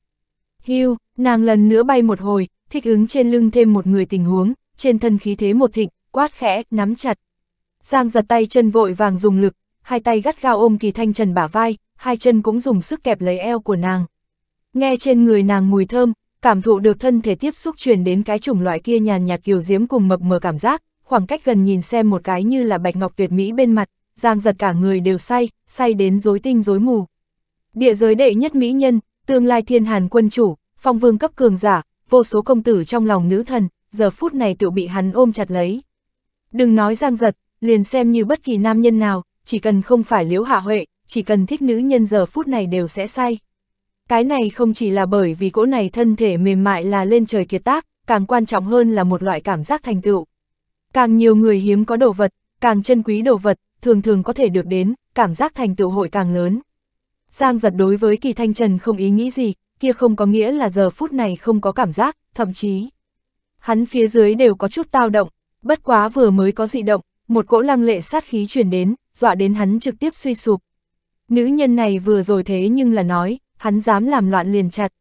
Hưu, nàng lần nữa bay một hồi, thích ứng trên lưng thêm một người tình huống, trên thân khí thế một thịnh, quát khẽ, nắm chặt. Giang giật tay chân vội vàng dùng lực, hai tay gắt gao ôm kỳ thanh trần bả vai, hai chân cũng dùng sức kẹp lấy eo của nàng. Nghe trên người nàng mùi thơm, cảm thụ được thân thể tiếp xúc truyền đến cái chủng loại kia nhàn nhạt kiều diễm cùng mập mờ cảm giác, khoảng cách gần nhìn xem một cái như là bạch ngọc tuyệt mỹ bên mặt, giang giật cả người đều say, say đến rối tinh rối mù. Địa giới đệ nhất mỹ nhân, tương lai thiên hàn quân chủ, phong vương cấp cường giả, vô số công tử trong lòng nữ thần, giờ phút này tự bị hắn ôm chặt lấy. Đừng nói giang giật, liền xem như bất kỳ nam nhân nào, chỉ cần không phải liễu hạ huệ, chỉ cần thích nữ nhân giờ phút này đều sẽ say. Cái này không chỉ là bởi vì cỗ này thân thể mềm mại là lên trời kiệt tác, càng quan trọng hơn là một loại cảm giác thành tựu. Càng nhiều người hiếm có đồ vật, càng chân quý đồ vật, thường thường có thể được đến, cảm giác thành tựu hội càng lớn. Giang giật đối với kỳ thanh trần không ý nghĩ gì, kia không có nghĩa là giờ phút này không có cảm giác, thậm chí. Hắn phía dưới đều có chút tao động, bất quá vừa mới có dị động, một cỗ lăng lệ sát khí truyền đến, dọa đến hắn trực tiếp suy sụp. Nữ nhân này vừa rồi thế nhưng là nói, hắn dám làm loạn liền chặt.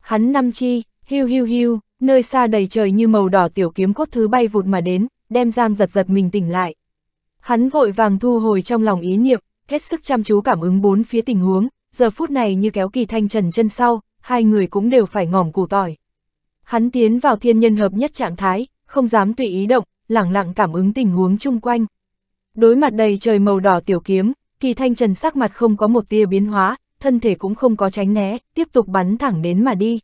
Hắn năm chi, hiu hiu hiu, nơi xa đầy trời như màu đỏ tiểu kiếm cốt thứ bay vụt mà đến, đem Giang giật giật mình tỉnh lại. Hắn vội vàng thu hồi trong lòng ý niệm, hết sức chăm chú cảm ứng bốn phía tình huống, giờ phút này như kéo kỳ thanh trần chân sau, hai người cũng đều phải ngỏm củ tỏi. Hắn tiến vào thiên nhân hợp nhất trạng thái, không dám tùy ý động, lặng lặng cảm ứng tình huống chung quanh. Đối mặt đầy trời màu đỏ tiểu kiếm, kỳ thanh trần sắc mặt không có một tia biến hóa, thân thể cũng không có tránh né, tiếp tục bắn thẳng đến mà đi.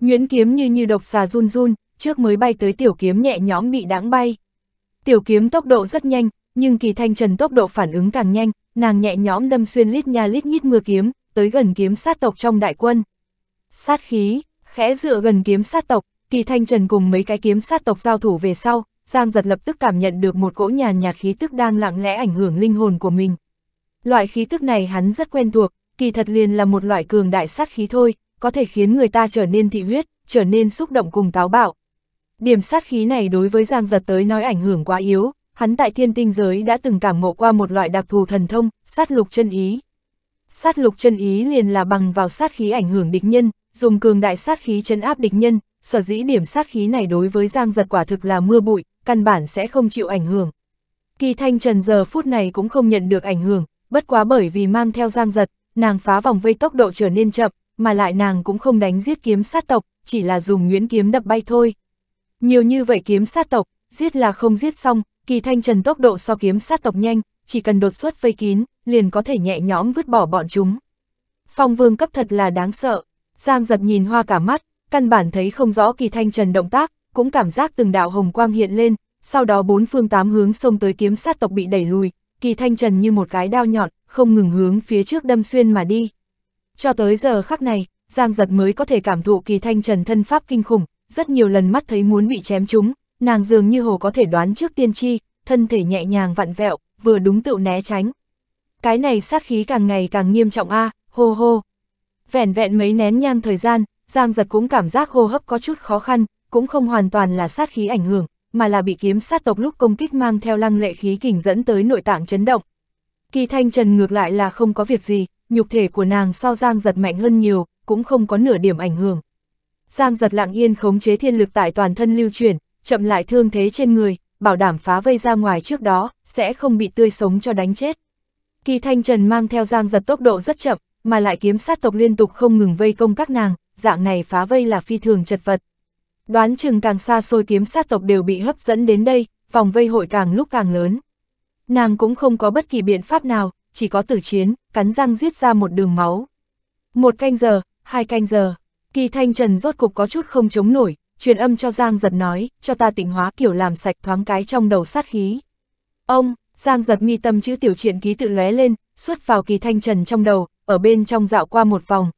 Nguyễn kiếm như như độc xà run run, trước mới bay tới tiểu kiếm nhẹ nhõm bị đáng bay. Tiểu kiếm tốc độ rất nhanh, nhưng kỳ thanh trần tốc độ phản ứng càng nhanh, nàng nhẹ nhõm đâm xuyên lít nha lít nhít mưa kiếm, tới gần kiếm sát tộc trong đại quân. Sát khí, khẽ dựa gần kiếm sát tộc, kỳ thanh trần cùng mấy cái kiếm sát tộc giao thủ về sau, Giang giật lập tức cảm nhận được một cỗ nhàn nhạt khí tức đang lặng lẽ ảnh hưởng linh hồn của mình. Loại khí tức này hắn rất quen thuộc, kỳ thật liền là một loại cường đại sát khí thôi, có thể khiến người ta trở nên thị huyết, trở nên xúc động cùng táo bạo. Điểm sát khí này đối với Giang giật tới nói ảnh hưởng quá yếu, hắn tại thiên tinh giới đã từng cảm ngộ qua một loại đặc thù thần thông, sát lục chân ý. Sát lục chân ý liền là bằng vào sát khí ảnh hưởng địch nhân, dùng cường đại sát khí chấn áp địch nhân, sở dĩ điểm sát khí này đối với Giang giật quả thực là mưa bụi, căn bản sẽ không chịu ảnh hưởng. Kỳ Thanh Trần giờ phút này cũng không nhận được ảnh hưởng, bất quá bởi vì mang theo giang giật, nàng phá vòng vây tốc độ trở nên chậm, mà lại nàng cũng không đánh giết kiếm sát tộc, chỉ là dùng nguyễn kiếm đập bay thôi. Nhiều như vậy kiếm sát tộc, giết là không giết xong, Kỳ Thanh Trần tốc độ so kiếm sát tộc nhanh, chỉ cần đột xuất vây kín, liền có thể nhẹ nhõm vứt bỏ bọn chúng. Phong vương cấp thật là đáng sợ, Giang giật nhìn hoa cả mắt, căn bản thấy không rõ kỳ thanh trần động tác, cũng cảm giác từng đạo hồng quang hiện lên, sau đó bốn phương tám hướng xông tới kiếm sát tộc bị đẩy lùi, kỳ thanh trần như một cái đao nhọn, không ngừng hướng phía trước đâm xuyên mà đi. Cho tới giờ khắc này, Giang giật mới có thể cảm thụ kỳ thanh trần thân pháp kinh khủng, rất nhiều lần mắt thấy muốn bị chém trúng, nàng dường như hồ có thể đoán trước tiên tri, thân thể nhẹ nhàng vặn vẹo, vừa đúng tựu né tránh. Cái này sát khí càng ngày càng nghiêm trọng a, à, hô hô. vẹn vẹn mấy nén nhang thời gian, Giang giật cũng cảm giác hô hấp có chút khó khăn, cũng không hoàn toàn là sát khí ảnh hưởng, mà là bị kiếm sát tộc lúc công kích mang theo lăng lệ khí kình dẫn tới nội tạng chấn động. Kỳ thanh trần ngược lại là không có việc gì, nhục thể của nàng so giang giật mạnh hơn nhiều, cũng không có nửa điểm ảnh hưởng. Giang giật lặng yên khống chế thiên lực tại toàn thân lưu chuyển, chậm lại thương thế trên người, bảo đảm phá vây ra ngoài trước đó, sẽ không bị tươi sống cho đánh chết. Kỳ thanh trần mang theo giang giật tốc độ rất chậm, mà lại kiếm sát tộc liên tục không ngừng vây công các nàng, dạng này phá vây là phi thường chật vật. Đoán chừng càng xa xôi kiếm sát tộc đều bị hấp dẫn đến đây, vòng vây hội càng lúc càng lớn. Nàng cũng không có bất kỳ biện pháp nào, chỉ có tử chiến, cắn răng giết ra một đường máu. Một canh giờ, hai canh giờ, kỳ thanh trần rốt cục có chút không chống nổi, truyền âm cho Giang giật nói, cho ta tỉnh hóa kiểu làm sạch thoáng cái trong đầu sát khí. Ông, Giang giật mi tâm chữ tiểu truyện ký tự lóe lên, xuất vào kỳ thanh trần trong đầu, ở bên trong dạo qua một vòng.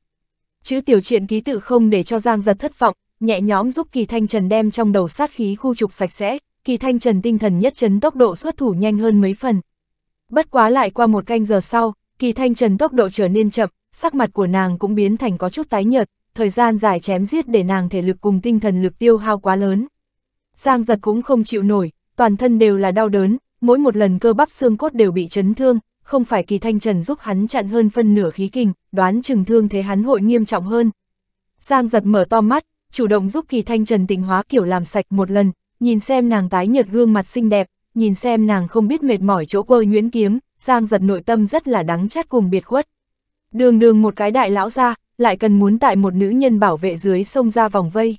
Chữ tiểu truyện ký tự không để cho Giang giật thất vọng, nhẹ nhõm giúp Kỳ Thanh Trần đem trong đầu sát khí khu trục sạch sẽ, Kỳ Thanh Trần tinh thần nhất chấn tốc độ xuất thủ nhanh hơn mấy phần. Bất quá lại qua một canh giờ sau, Kỳ Thanh Trần tốc độ trở nên chậm, sắc mặt của nàng cũng biến thành có chút tái nhợt, thời gian dài chém giết để nàng thể lực cùng tinh thần lực tiêu hao quá lớn. Giang giật cũng không chịu nổi, toàn thân đều là đau đớn, mỗi một lần cơ bắp xương cốt đều bị chấn thương, không phải kỳ thanh trần giúp hắn chặn hơn phân nửa khí kình, đoán chừng thương thế hắn hội nghiêm trọng hơn. Giang giật mở to mắt, chủ động giúp Kỳ Thanh Trần tịnh hóa kiểu làm sạch một lần, nhìn xem nàng tái nhợt gương mặt xinh đẹp, nhìn xem nàng không biết mệt mỏi chỗ quơ nhuyễn kiếm, Giang giật nội tâm rất là đắng chát cùng biệt khuất. Đường đường một cái đại lão ra, lại cần muốn tại một nữ nhân bảo vệ dưới sông ra vòng vây.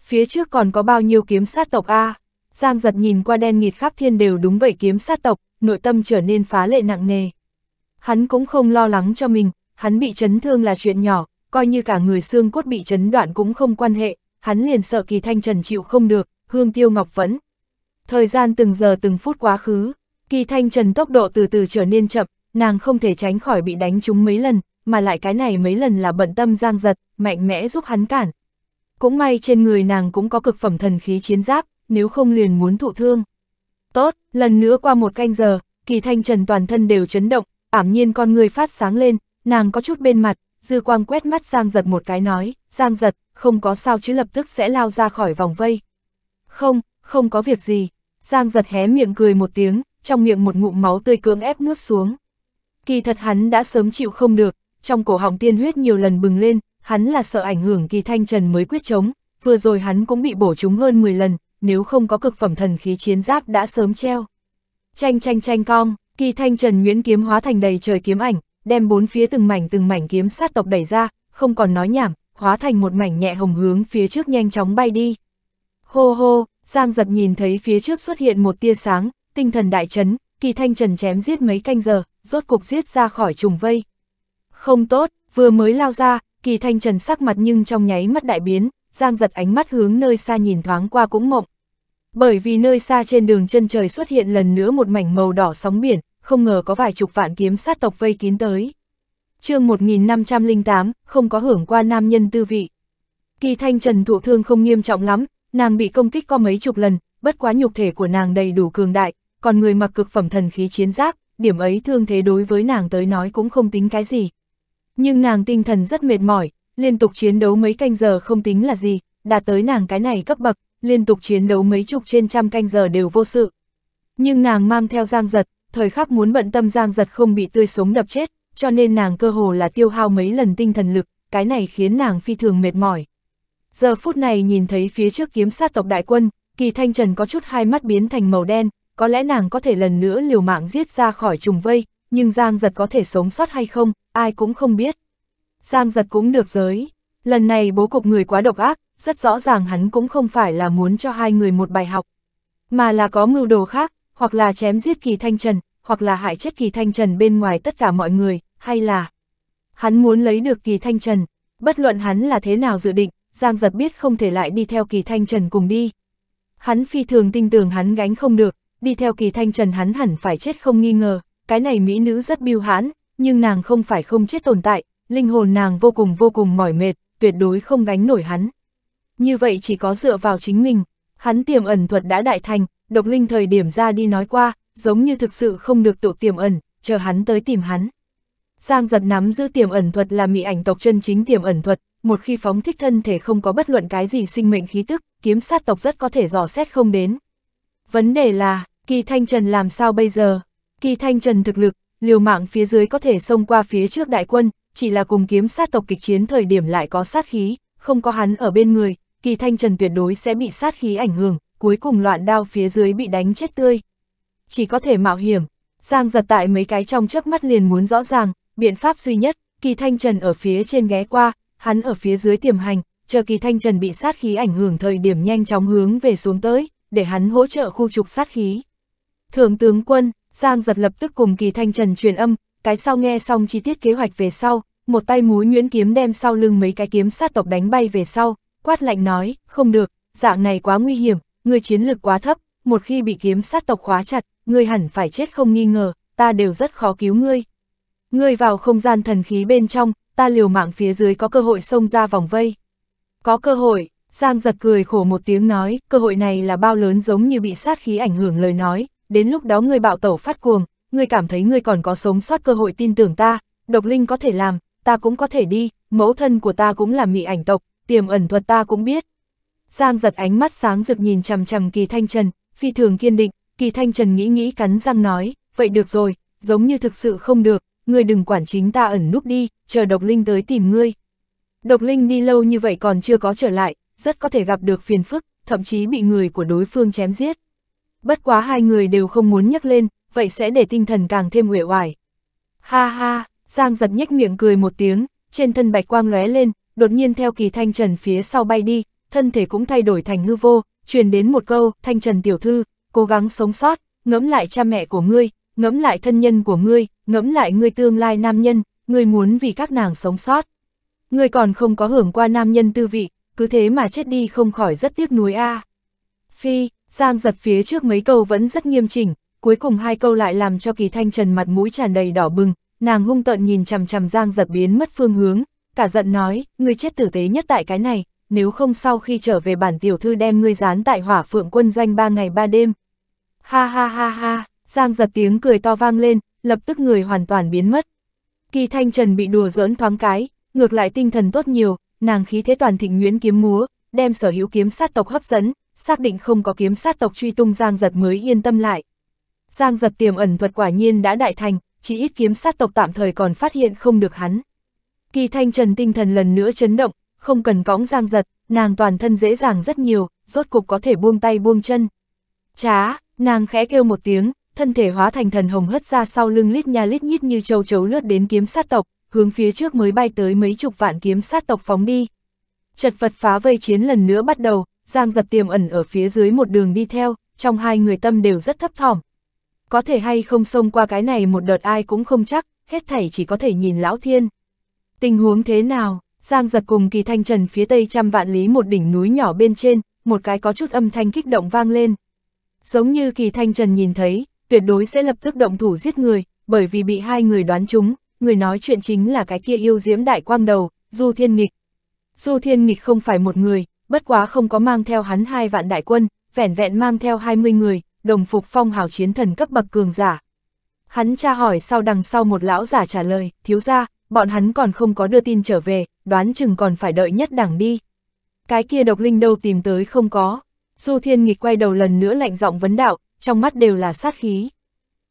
Phía trước còn có bao nhiêu kiếm sát tộc A, Giang giật nhìn qua đen nghịt khắp thiên đều đúng vậy kiếm sát tộc, nội tâm trở nên phá lệ nặng nề. Hắn cũng không lo lắng cho mình, hắn bị chấn thương là chuyện nhỏ, coi như cả người xương cốt bị chấn đoạn cũng không quan hệ, hắn liền sợ kỳ thanh trần chịu không được, hương tiêu ngọc vẫn. Thời gian từng giờ từng phút quá khứ, kỳ thanh trần tốc độ từ từ trở nên chậm, nàng không thể tránh khỏi bị đánh trúng mấy lần, mà lại cái này mấy lần là bận tâm giang giật, mạnh mẽ giúp hắn cản. Cũng may trên người nàng cũng có cực phẩm thần khí chiến giáp, nếu không liền muốn thụ thương. Tốt, lần nữa qua một canh giờ, kỳ thanh trần toàn thân đều chấn động, ảm nhiên con người phát sáng lên, nàng có chút bên mặt, Dư quang quét mắt Giang giật một cái nói, Giang giật, không có sao chứ lập tức sẽ lao ra khỏi vòng vây. Không, không có việc gì. Giang giật hé miệng cười một tiếng, trong miệng một ngụm máu tươi cưỡng ép nuốt xuống. Kỳ thật hắn đã sớm chịu không được, trong cổ họng tiên huyết nhiều lần bừng lên, hắn là sợ ảnh hưởng kỳ thanh trần mới quyết chống, vừa rồi hắn cũng bị bổ trúng hơn 10 lần, nếu không có cực phẩm thần khí chiến giáp đã sớm treo. Chanh chanh chanh cong, kỳ thanh trần nguyễn kiếm hóa thành đầy trời kiếm ảnh, đem bốn phía từng mảnh từng mảnh kiếm sát tộc đẩy ra, không còn nói nhảm, hóa thành một mảnh nhẹ hồng hướng phía trước nhanh chóng bay đi. Hô hô, Giang giật nhìn thấy phía trước xuất hiện một tia sáng, tinh thần đại chấn, kỳ thanh trần chém giết mấy canh giờ, rốt cục giết ra khỏi trùng vây. Không tốt, vừa mới lao ra, kỳ thanh trần sắc mặt nhưng trong nháy mắt đại biến, Giang giật ánh mắt hướng nơi xa nhìn thoáng qua cũng mộng. Bởi vì nơi xa trên đường chân trời xuất hiện lần nữa một mảnh màu đỏ sóng biển, không ngờ có vài chục vạn kiếm sát tộc vây kín tới. chương 1508, không có hưởng qua nam nhân tư vị. Kỳ thanh trần thụ thương không nghiêm trọng lắm, nàng bị công kích có mấy chục lần, bất quá nhục thể của nàng đầy đủ cường đại, còn người mặc cực phẩm thần khí chiến giáp, điểm ấy thương thế đối với nàng tới nói cũng không tính cái gì. Nhưng nàng tinh thần rất mệt mỏi, liên tục chiến đấu mấy canh giờ không tính là gì, đạt tới nàng cái này cấp bậc, liên tục chiến đấu mấy chục trên trăm canh giờ đều vô sự. Nhưng nàng mang theo giang giật, thời khắc muốn bận tâm Giang Giật không bị tươi sống đập chết, cho nên nàng cơ hồ là tiêu hao mấy lần tinh thần lực, cái này khiến nàng phi thường mệt mỏi. Giờ phút này nhìn thấy phía trước kiếm sát tộc đại quân, kỳ thanh trần có chút hai mắt biến thành màu đen, có lẽ nàng có thể lần nữa liều mạng giết ra khỏi trùng vây, nhưng Giang Giật có thể sống sót hay không, ai cũng không biết. Giang Giật cũng được giới, lần này bố cục người quá độc ác, rất rõ ràng hắn cũng không phải là muốn cho hai người một bài học, mà là có mưu đồ khác, hoặc là chém giết kỳ thanh trần, hoặc là hại chết kỳ thanh trần bên ngoài tất cả mọi người, hay là hắn muốn lấy được kỳ thanh trần, bất luận hắn là thế nào dự định, Giang giật biết không thể lại đi theo kỳ thanh trần cùng đi. Hắn phi thường tin tưởng hắn gánh không được, đi theo kỳ thanh trần hắn hẳn phải chết không nghi ngờ, cái này mỹ nữ rất biêu hãn, nhưng nàng không phải không chết tồn tại, linh hồn nàng vô cùng vô cùng mỏi mệt, tuyệt đối không gánh nổi hắn. Như vậy chỉ có dựa vào chính mình, hắn tiềm ẩn thuật đã đại thành, độc linh thời điểm ra đi nói qua, giống như thực sự không được tụ tiềm ẩn, chờ hắn tới tìm hắn. Giang giật nắm giữ tiềm ẩn thuật là mị ảnh tộc chân chính tiềm ẩn thuật, một khi phóng thích thân thể không có bất luận cái gì sinh mệnh khí tức, kiếm sát tộc rất có thể dò xét không đến. Vấn đề là, Kỳ Thanh Trần làm sao bây giờ? Kỳ Thanh Trần thực lực, liều mạng phía dưới có thể xông qua phía trước đại quân, chỉ là cùng kiếm sát tộc kịch chiến thời điểm lại có sát khí, không có hắn ở bên người, Kỳ Thanh Trần tuyệt đối sẽ bị sát khí ảnh hưởng, cuối cùng loạn đao phía dưới bị đánh chết tươi. Chỉ có thể mạo hiểm, Giang giật tại mấy cái trong chớp mắt liền muốn rõ ràng, biện pháp duy nhất, kỳ thanh trần ở phía trên ghé qua, hắn ở phía dưới tiềm hành, chờ kỳ thanh trần bị sát khí ảnh hưởng thời điểm nhanh chóng hướng về xuống tới, để hắn hỗ trợ khu trục sát khí. Thượng tướng quân, Giang giật lập tức cùng kỳ thanh trần truyền âm, cái sau nghe xong chi tiết kế hoạch về sau, một tay múa nhuyễn kiếm đem sau lưng mấy cái kiếm sát tộc đánh bay về sau, quát lạnh nói, không được, dạng này quá nguy hiểm, ngươi chiến lực quá thấp, một khi bị kiếm sát tộc khóa chặt, ngươi hẳn phải chết không nghi ngờ, ta đều rất khó cứu ngươi. Ngươi vào không gian thần khí bên trong, ta liều mạng phía dưới có cơ hội xông ra vòng vây. Có cơ hội, Giang giật cười khổ một tiếng nói, cơ hội này là bao lớn giống như bị sát khí ảnh hưởng lời nói, đến lúc đó ngươi bạo tẩu phát cuồng, ngươi cảm thấy ngươi còn có sống sót cơ hội tin tưởng ta, độc linh có thể làm, ta cũng có thể đi, mẫu thân của ta cũng là mị ảnh tộc, tiềm ẩn thuật ta cũng biết, Giang giật ánh mắt sáng rực nhìn chằm chằm kỳ thanh trần, phi thường kiên định, kỳ thanh trần nghĩ nghĩ cắn răng nói, vậy được rồi, giống như thực sự không được, ngươi đừng quản chính ta ẩn núp đi, chờ độc linh tới tìm ngươi. Độc linh đi lâu như vậy còn chưa có trở lại, rất có thể gặp được phiền phức, thậm chí bị người của đối phương chém giết. Bất quá hai người đều không muốn nhắc lên, vậy sẽ để tinh thần càng thêm uể oải. Ha ha, Giang giật nhếch miệng cười một tiếng, trên thân bạch quang lóe lên, đột nhiên theo kỳ thanh trần phía sau bay đi, thân thể cũng thay đổi thành hư vô, truyền đến một câu, thanh trần tiểu thư, cố gắng sống sót, ngẫm lại cha mẹ của ngươi, ngẫm lại thân nhân của ngươi, ngẫm lại ngươi tương lai nam nhân, ngươi muốn vì các nàng sống sót. Ngươi còn không có hưởng qua nam nhân tư vị, cứ thế mà chết đi không khỏi rất tiếc nuối a. Phi, Giang giật phía trước mấy câu vẫn rất nghiêm chỉnh, cuối cùng hai câu lại làm cho kỳ thanh trần mặt mũi tràn đầy đỏ bừng, nàng hung tợn nhìn chằm chằm Giang giật biến mất phương hướng, cả giận nói, ngươi chết tử tế nhất tại cái này, nếu không sau khi trở về bản tiểu thư đem ngươi dán tại hỏa phượng quân doanh ba ngày ba đêm. Ha ha ha ha, Giang giật tiếng cười to vang lên, lập tức người hoàn toàn biến mất. Kỳ thanh trần bị đùa giỡn thoáng cái, ngược lại tinh thần tốt nhiều, nàng khí thế toàn thịnh nguyễn kiếm múa, đem sở hữu kiếm sát tộc hấp dẫn, xác định không có kiếm sát tộc truy tung Giang giật mới yên tâm lại. Giang giật tiềm ẩn thuật quả nhiên đã đại thành, chỉ ít kiếm sát tộc tạm thời còn phát hiện không được hắn. Kỳ thanh trần tinh thần lần nữa chấn động, không cần võng giang giật, nàng toàn thân dễ dàng rất nhiều, rốt cục có thể buông tay buông chân. Chá, nàng khẽ kêu một tiếng, thân thể hóa thành thần hồng hất ra sau lưng lít nha lít nhít như châu chấu lướt đến kiếm sát tộc, hướng phía trước mới bay tới mấy chục vạn kiếm sát tộc phóng đi. Chật vật phá vây chiến lần nữa bắt đầu, giang giật tiềm ẩn ở phía dưới một đường đi theo, trong hai người tâm đều rất thấp thỏm. Có thể hay không xông qua cái này một đợt ai cũng không chắc, hết thảy chỉ có thể nhìn lão thiên. Tình huống thế nào, Giang giật cùng kỳ thanh trần phía tây trăm vạn lý một đỉnh núi nhỏ bên trên, một cái có chút âm thanh kích động vang lên. Giống như kỳ thanh trần nhìn thấy, tuyệt đối sẽ lập tức động thủ giết người, bởi vì bị hai người đoán chúng người nói chuyện chính là cái kia yêu diễm đại quang đầu, Du Thiên Nghịch. Du Thiên Nghịch không phải một người, bất quá không có mang theo hắn hai vạn đại quân, vẻn vẹn mang theo hai mươi người, đồng phục phong hào chiến thần cấp bậc cường giả. Hắn tra hỏi sau đằng sau một lão giả trả lời, thiếu ra, bọn hắn còn không có đưa tin trở về, đoán chừng còn phải đợi nhất đẳng đi. Cái kia độc linh đâu tìm tới không có. Du Thiên Nghịch quay đầu lần nữa lạnh giọng vấn đạo, trong mắt đều là sát khí.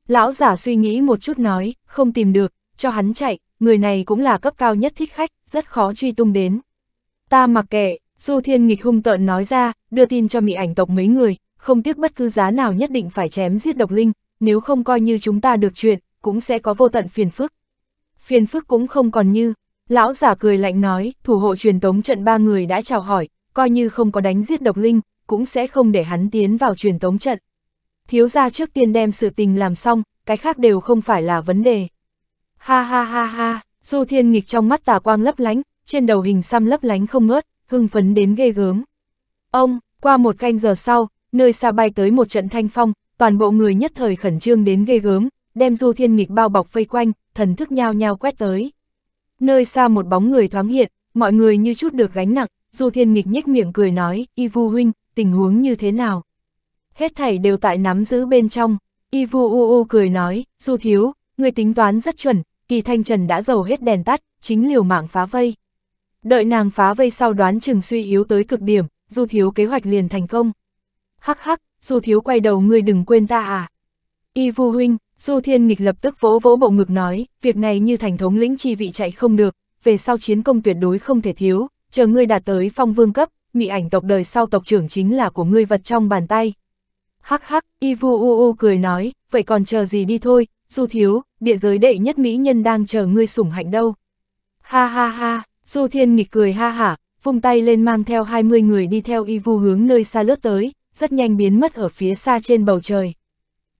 Lão giả suy nghĩ một chút nói, không tìm được, cho hắn chạy, người này cũng là cấp cao nhất thích khách, rất khó truy tung đến. Ta mặc kệ, Du Thiên Nghịch hung tợn nói ra, đưa tin cho mị ảnh tộc mấy người, không tiếc bất cứ giá nào nhất định phải chém giết độc linh, nếu không coi như chúng ta được chuyện, cũng sẽ có vô tận phiền phức. Phiền phức cũng không còn như, Lão giả cười lạnh nói, thủ hộ truyền tống trận ba người đã chào hỏi, coi như không có đánh giết độc linh, cũng sẽ không để hắn tiến vào truyền tống trận. Thiếu gia trước tiên đem sự tình làm xong, cái khác đều không phải là vấn đề. Ha ha ha ha, Du Thiên nghịch trong mắt tà quang lấp lánh, trên đầu hình xăm lấp lánh không ngớt, hưng phấn đến ghê gớm. Ông, qua một canh giờ sau, nơi xa bay tới một trận thanh phong, toàn bộ người nhất thời khẩn trương đến ghê gớm, đem Du Thiên nghịch bao bọc vây quanh, thần thức nhao nhao quét tới nơi xa một bóng người thoáng hiện, mọi người như chút được gánh nặng, Du Thiên Nghịch nhếch miệng cười nói, Y Vu Huynh, tình huống như thế nào? Hết thảy đều tại nắm giữ bên trong, Y Vu U U cười nói, Du Thiếu, người tính toán rất chuẩn, kỳ thanh trần đã giàu hết đèn tắt, chính liều mạng phá vây. Đợi nàng phá vây sau đoán chừng suy yếu tới cực điểm, Du Thiếu kế hoạch liền thành công. Hắc hắc, Du Thiếu quay đầu ngươi đừng quên ta à. Y Vu Huynh, Du Thiên nghịch lập tức vỗ vỗ bộ ngực nói, việc này như thành thống lĩnh chi vị chạy không được, về sau chiến công tuyệt đối không thể thiếu, chờ ngươi đạt tới phong vương cấp, mị ảnh tộc đời sau tộc trưởng chính là của ngươi vật trong bàn tay. Hắc hắc, Y Vu u u cười nói, vậy còn chờ gì đi thôi, Du Thiếu, địa giới đệ nhất mỹ nhân đang chờ ngươi sủng hạnh đâu. Ha ha ha, Du Thiên nghịch cười ha hả, vung tay lên mang theo 20 người đi theo Y Vu hướng nơi xa lướt tới, rất nhanh biến mất ở phía xa trên bầu trời.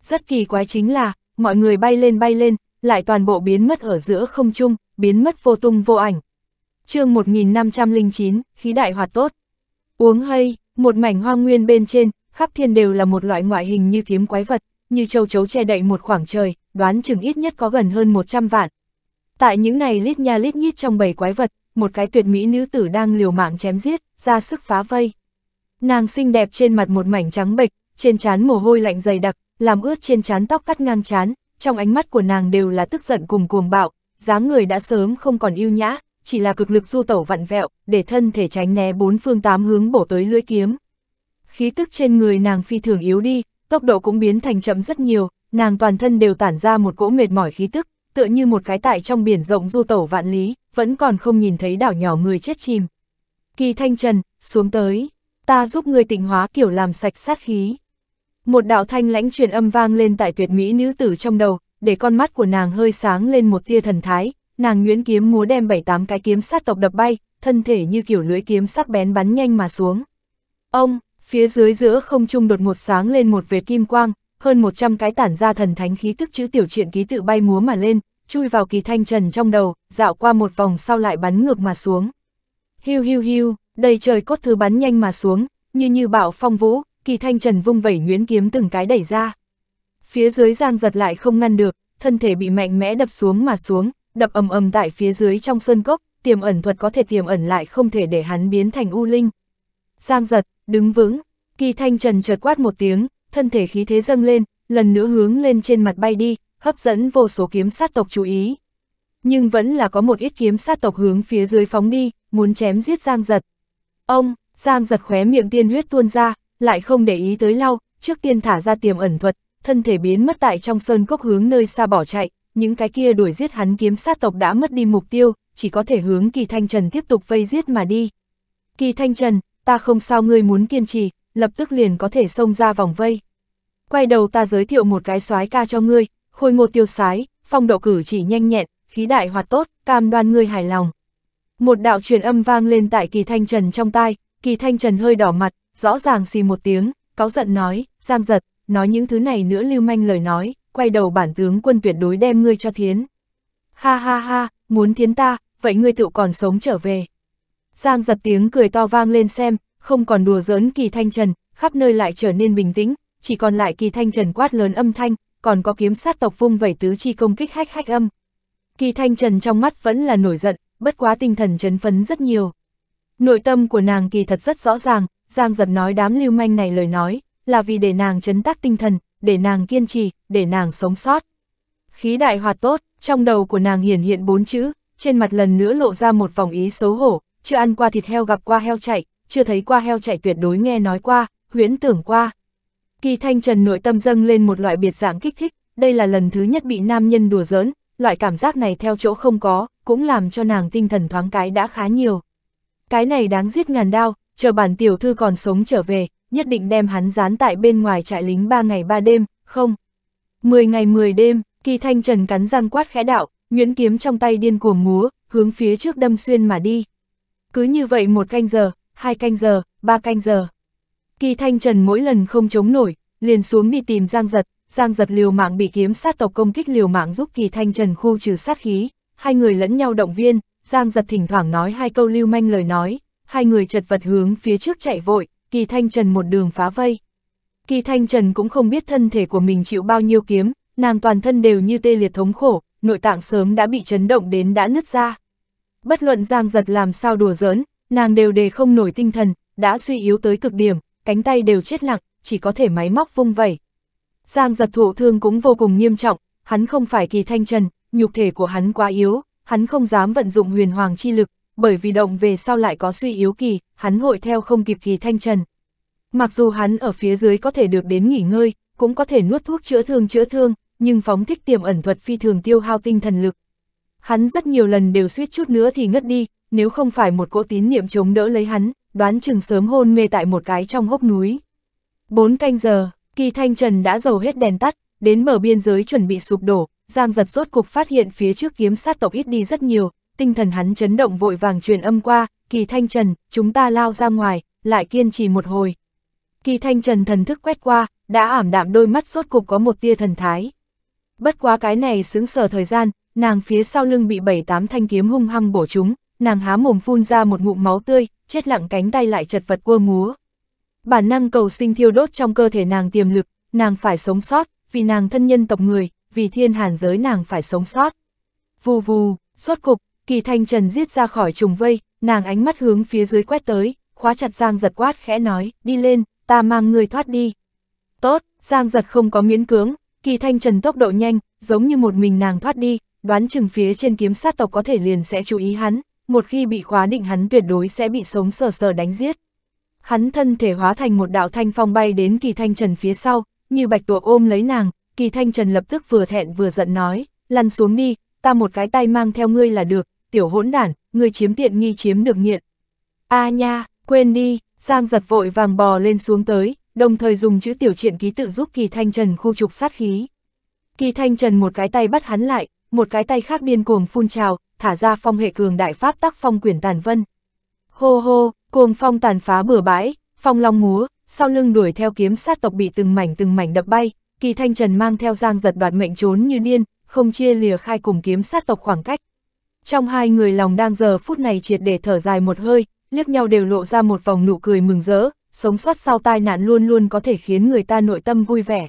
Rất kỳ quái chính là, mọi người bay lên bay lên, lại toàn bộ biến mất ở giữa không trung, biến mất vô tung vô ảnh. chương 1509, khí đại hoạt tốt. Uống hay, một mảnh hoa nguyên bên trên, khắp thiên đều là một loại ngoại hình như kiếm quái vật, như châu chấu che đậy một khoảng trời, đoán chừng ít nhất có gần hơn 100 vạn. Tại những này lít nha lít nhít trong bầy quái vật, một cái tuyệt mỹ nữ tử đang liều mạng chém giết, ra sức phá vây. Nàng xinh đẹp trên mặt một mảnh trắng bệch, trên trán mồ hôi lạnh dày đặc, làm ướt trên chán tóc cắt ngang chán, trong ánh mắt của nàng đều là tức giận cùng cuồng bạo, dáng người đã sớm không còn yêu nhã, chỉ là cực lực du tẩu vặn vẹo, để thân thể tránh né bốn phương tám hướng bổ tới lưỡi kiếm. Khí tức trên người nàng phi thường yếu đi, tốc độ cũng biến thành chậm rất nhiều, nàng toàn thân đều tản ra một cỗ mệt mỏi khí tức, tựa như một cái tại trong biển rộng du tẩu vạn lý, vẫn còn không nhìn thấy đảo nhỏ người chết chìm. Kỳ Thanh Trần, xuống tới, ta giúp ngươi tịnh hóa kiểu làm sạch sát khí. Một đạo thanh lãnh truyền âm vang lên tại tuyệt mỹ nữ tử trong đầu, để con mắt của nàng hơi sáng lên một tia thần thái, nàng nguyễn kiếm múa đem bảy tám cái kiếm sát tộc đập bay, thân thể như kiểu lưỡi kiếm sắc bén bắn nhanh mà xuống. Ông, phía dưới giữa không trung đột ngột sáng lên một vệt kim quang, hơn 100 cái tản ra thần thánh khí tức chữ tiểu truyện ký tự bay múa mà lên, chui vào kỳ thanh trần trong đầu, dạo qua một vòng sau lại bắn ngược mà xuống. Hiu hiu hiu, đầy trời cốt thứ bắn nhanh mà xuống, như như bạo phong vũ, kỳ thanh trần vung vẩy Nguyễn kiếm từng cái đẩy ra. Phía dưới giang giật lại không ngăn được, thân thể bị mạnh mẽ đập xuống mà xuống, đập ầm ầm tại phía dưới trong sơn cốc, tiềm ẩn thuật có thể tiềm ẩn lại không thể để hắn biến thành u linh. Giang giật, đứng vững, kỳ thanh trần chợt quát một tiếng, thân thể khí thế dâng lên, lần nữa hướng lên trên mặt bay đi, hấp dẫn vô số kiếm sát tộc chú ý. Nhưng vẫn là có một ít kiếm sát tộc hướng phía dưới phóng đi, muốn chém giết Giang Giật. Ông, Giang Giật khóe miệng tiên huyết tuôn ra, lại không để ý tới lau, trước tiên thả ra tiềm ẩn thuật, thân thể biến mất tại trong sơn cốc hướng nơi xa bỏ chạy, những cái kia đuổi giết hắn kiếm sát tộc đã mất đi mục tiêu, chỉ có thể hướng Kỳ Thanh Trần tiếp tục vây giết mà đi. Kỳ Thanh Trần, ta không sao ngươi muốn kiên trì, lập tức liền có thể xông ra vòng vây. Quay đầu ta giới thiệu một cái soái ca cho ngươi, khôi ngô tiêu sái, phong độ cử chỉ nhanh nhẹn, khí đại hoạt tốt, cam đoan ngươi hài lòng. Một đạo truyền âm vang lên tại Kỳ Thanh Trần trong tai, Kỳ Thanh Trần hơi đỏ mặt, rõ ràng xì một tiếng, cáo giận nói, giang giật, nói những thứ này nữa lưu manh lời nói, quay đầu bản tướng quân tuyệt đối đem ngươi cho thiến. Ha ha ha, muốn thiến ta, vậy ngươi tự còn sống trở về. Giang giật tiếng cười to vang lên xem, không còn đùa giỡn kỳ thanh trần, khắp nơi lại trở nên bình tĩnh, chỉ còn lại kỳ thanh trần quát lớn âm thanh, còn có kiếm sát tộc vung vẩy tứ chi công kích hách hách âm. Kỳ thanh trần trong mắt vẫn là nổi giận, bất quá tinh thần chấn phấn rất nhiều. Nội tâm của nàng kỳ thật rất rõ ràng, Giang Giật nói đám lưu manh này lời nói, là vì để nàng chấn tác tinh thần, để nàng kiên trì, để nàng sống sót. Khí đại hoạt tốt, trong đầu của nàng hiển hiện bốn chữ, trên mặt lần nữa lộ ra một vòng ý xấu hổ, chưa ăn qua thịt heo gặp qua heo chạy, chưa thấy qua heo chạy tuyệt đối nghe nói qua, huyễn tưởng qua. Kỳ Thanh Trần nội tâm dâng lên một loại biệt dạng kích thích, đây là lần thứ nhất bị nam nhân đùa giỡn, loại cảm giác này theo chỗ không có, cũng làm cho nàng tinh thần thoáng cái đã khá nhiều. Cái này đáng giết ngàn đao, chờ bản tiểu thư còn sống trở về, nhất định đem hắn dán tại bên ngoài trại lính 3 ngày 3 đêm, không. 10 ngày 10 đêm, kỳ thanh trần cắn răng quát khẽ đạo, nguyễn kiếm trong tay điên cuồng múa, hướng phía trước đâm xuyên mà đi. Cứ như vậy một canh giờ, hai canh giờ, ba canh giờ. Kỳ thanh trần mỗi lần không chống nổi, liền xuống đi tìm giang giật, giang giật liều mạng bị kiếm sát tộc công kích liều mạng giúp kỳ thanh trần khu trừ sát khí, hai người lẫn nhau động viên, giang giật thỉnh thoảng nói hai câu lưu manh lời nói, hai người chật vật hướng phía trước chạy vội, kỳ thanh trần một đường phá vây. Kỳ thanh trần cũng không biết thân thể của mình chịu bao nhiêu kiếm, nàng toàn thân đều như tê liệt thống khổ, nội tạng sớm đã bị chấn động đến đã nứt ra. Bất luận giang giật làm sao đùa giỡn, nàng đều đề không nổi tinh thần, đã suy yếu tới cực điểm, cánh tay đều chết lặng, chỉ có thể máy móc vung vẩy. Giang giật thụ thương cũng vô cùng nghiêm trọng, hắn không phải kỳ thanh trần, nhục thể của hắn quá yếu, hắn không dám vận dụng huyền hoàng chi lực, bởi vì động về sau lại có suy yếu kỳ, hắn hội theo không kịp kỳ thanh trần. Mặc dù hắn ở phía dưới có thể được đến nghỉ ngơi, cũng có thể nuốt thuốc chữa thương chữa thương, nhưng phóng thích tiềm ẩn thuật phi thường tiêu hao tinh thần lực. Hắn rất nhiều lần đều suýt chút nữa thì ngất đi, nếu không phải một cỗ tín niệm chống đỡ lấy hắn, đoán chừng sớm hôn mê tại một cái trong hốc núi. Bốn canh giờ, kỳ thanh trần đã dầu hết đèn tắt, đến mở biên giới chuẩn bị sụp đổ, Giang giật rốt cục phát hiện phía trước kiếm sát tộc ít đi rất nhiều, tinh thần hắn chấn động vội vàng truyền âm qua, kỳ thanh trần, chúng ta lao ra ngoài, lại kiên trì một hồi. Kỳ thanh trần thần thức quét qua, đã ảm đạm đôi mắt sốt cục có một tia thần thái. Bất quá cái này xứng sở thời gian, nàng phía sau lưng bị bảy tám thanh kiếm hung hăng bổ chúng, nàng há mồm phun ra một ngụm máu tươi, chết lặng cánh tay lại chật vật cua múa. Bản năng cầu sinh thiêu đốt trong cơ thể nàng tiềm lực, nàng phải sống sót, vì nàng thân nhân tộc người, vì thiên hàn giới nàng phải sống sót. Vù vù, rốt cục, Kỳ Thanh Trần giết ra khỏi trùng vây, nàng ánh mắt hướng phía dưới quét tới, khóa chặt Giang giật quát khẽ nói, đi lên, ta mang người thoát đi. Tốt, Giang giật không có miễn cưỡng, Kỳ Thanh Trần tốc độ nhanh, giống như một mình nàng thoát đi, đoán chừng phía trên kiếm sát tộc có thể liền sẽ chú ý hắn, một khi bị khóa định hắn tuyệt đối sẽ bị sống sờ sờ đánh giết. Hắn thân thể hóa thành một đạo thanh phong bay đến Kỳ Thanh Trần phía sau, như bạch tuộc ôm lấy nàng, Kỳ Thanh Trần lập tức vừa thẹn vừa giận nói, lăn xuống đi, ta một cái tay mang theo ngươi là được, tiểu hỗn đản, ngươi chiếm tiện nghi chiếm được nghiện. A nha, quên đi, Giang giật vội vàng bò lên xuống tới, đồng thời dùng chữ tiểu triện ký tự giúp Kỳ Thanh Trần khu trục sát khí. Kỳ Thanh Trần một cái tay bắt hắn lại, một cái tay khác điên cuồng phun trào, thả ra phong hệ cường đại pháp tác phong quyển tàn vân. Hô hô, cuồng phong tàn phá bừa bãi, phong long múa, sau lưng đuổi theo kiếm sát tộc bị từng mảnh từng mảnh đập bay, Kỳ Thanh Trần mang theo Giang giật đoạt mệnh trốn như điên, không chia lìa khai cùng kiếm sát tộc khoảng cách. Trong hai người lòng đang giờ phút này triệt để thở dài một hơi, liếc nhau đều lộ ra một vòng nụ cười mừng rỡ, sống sót sau tai nạn luôn luôn có thể khiến người ta nội tâm vui vẻ.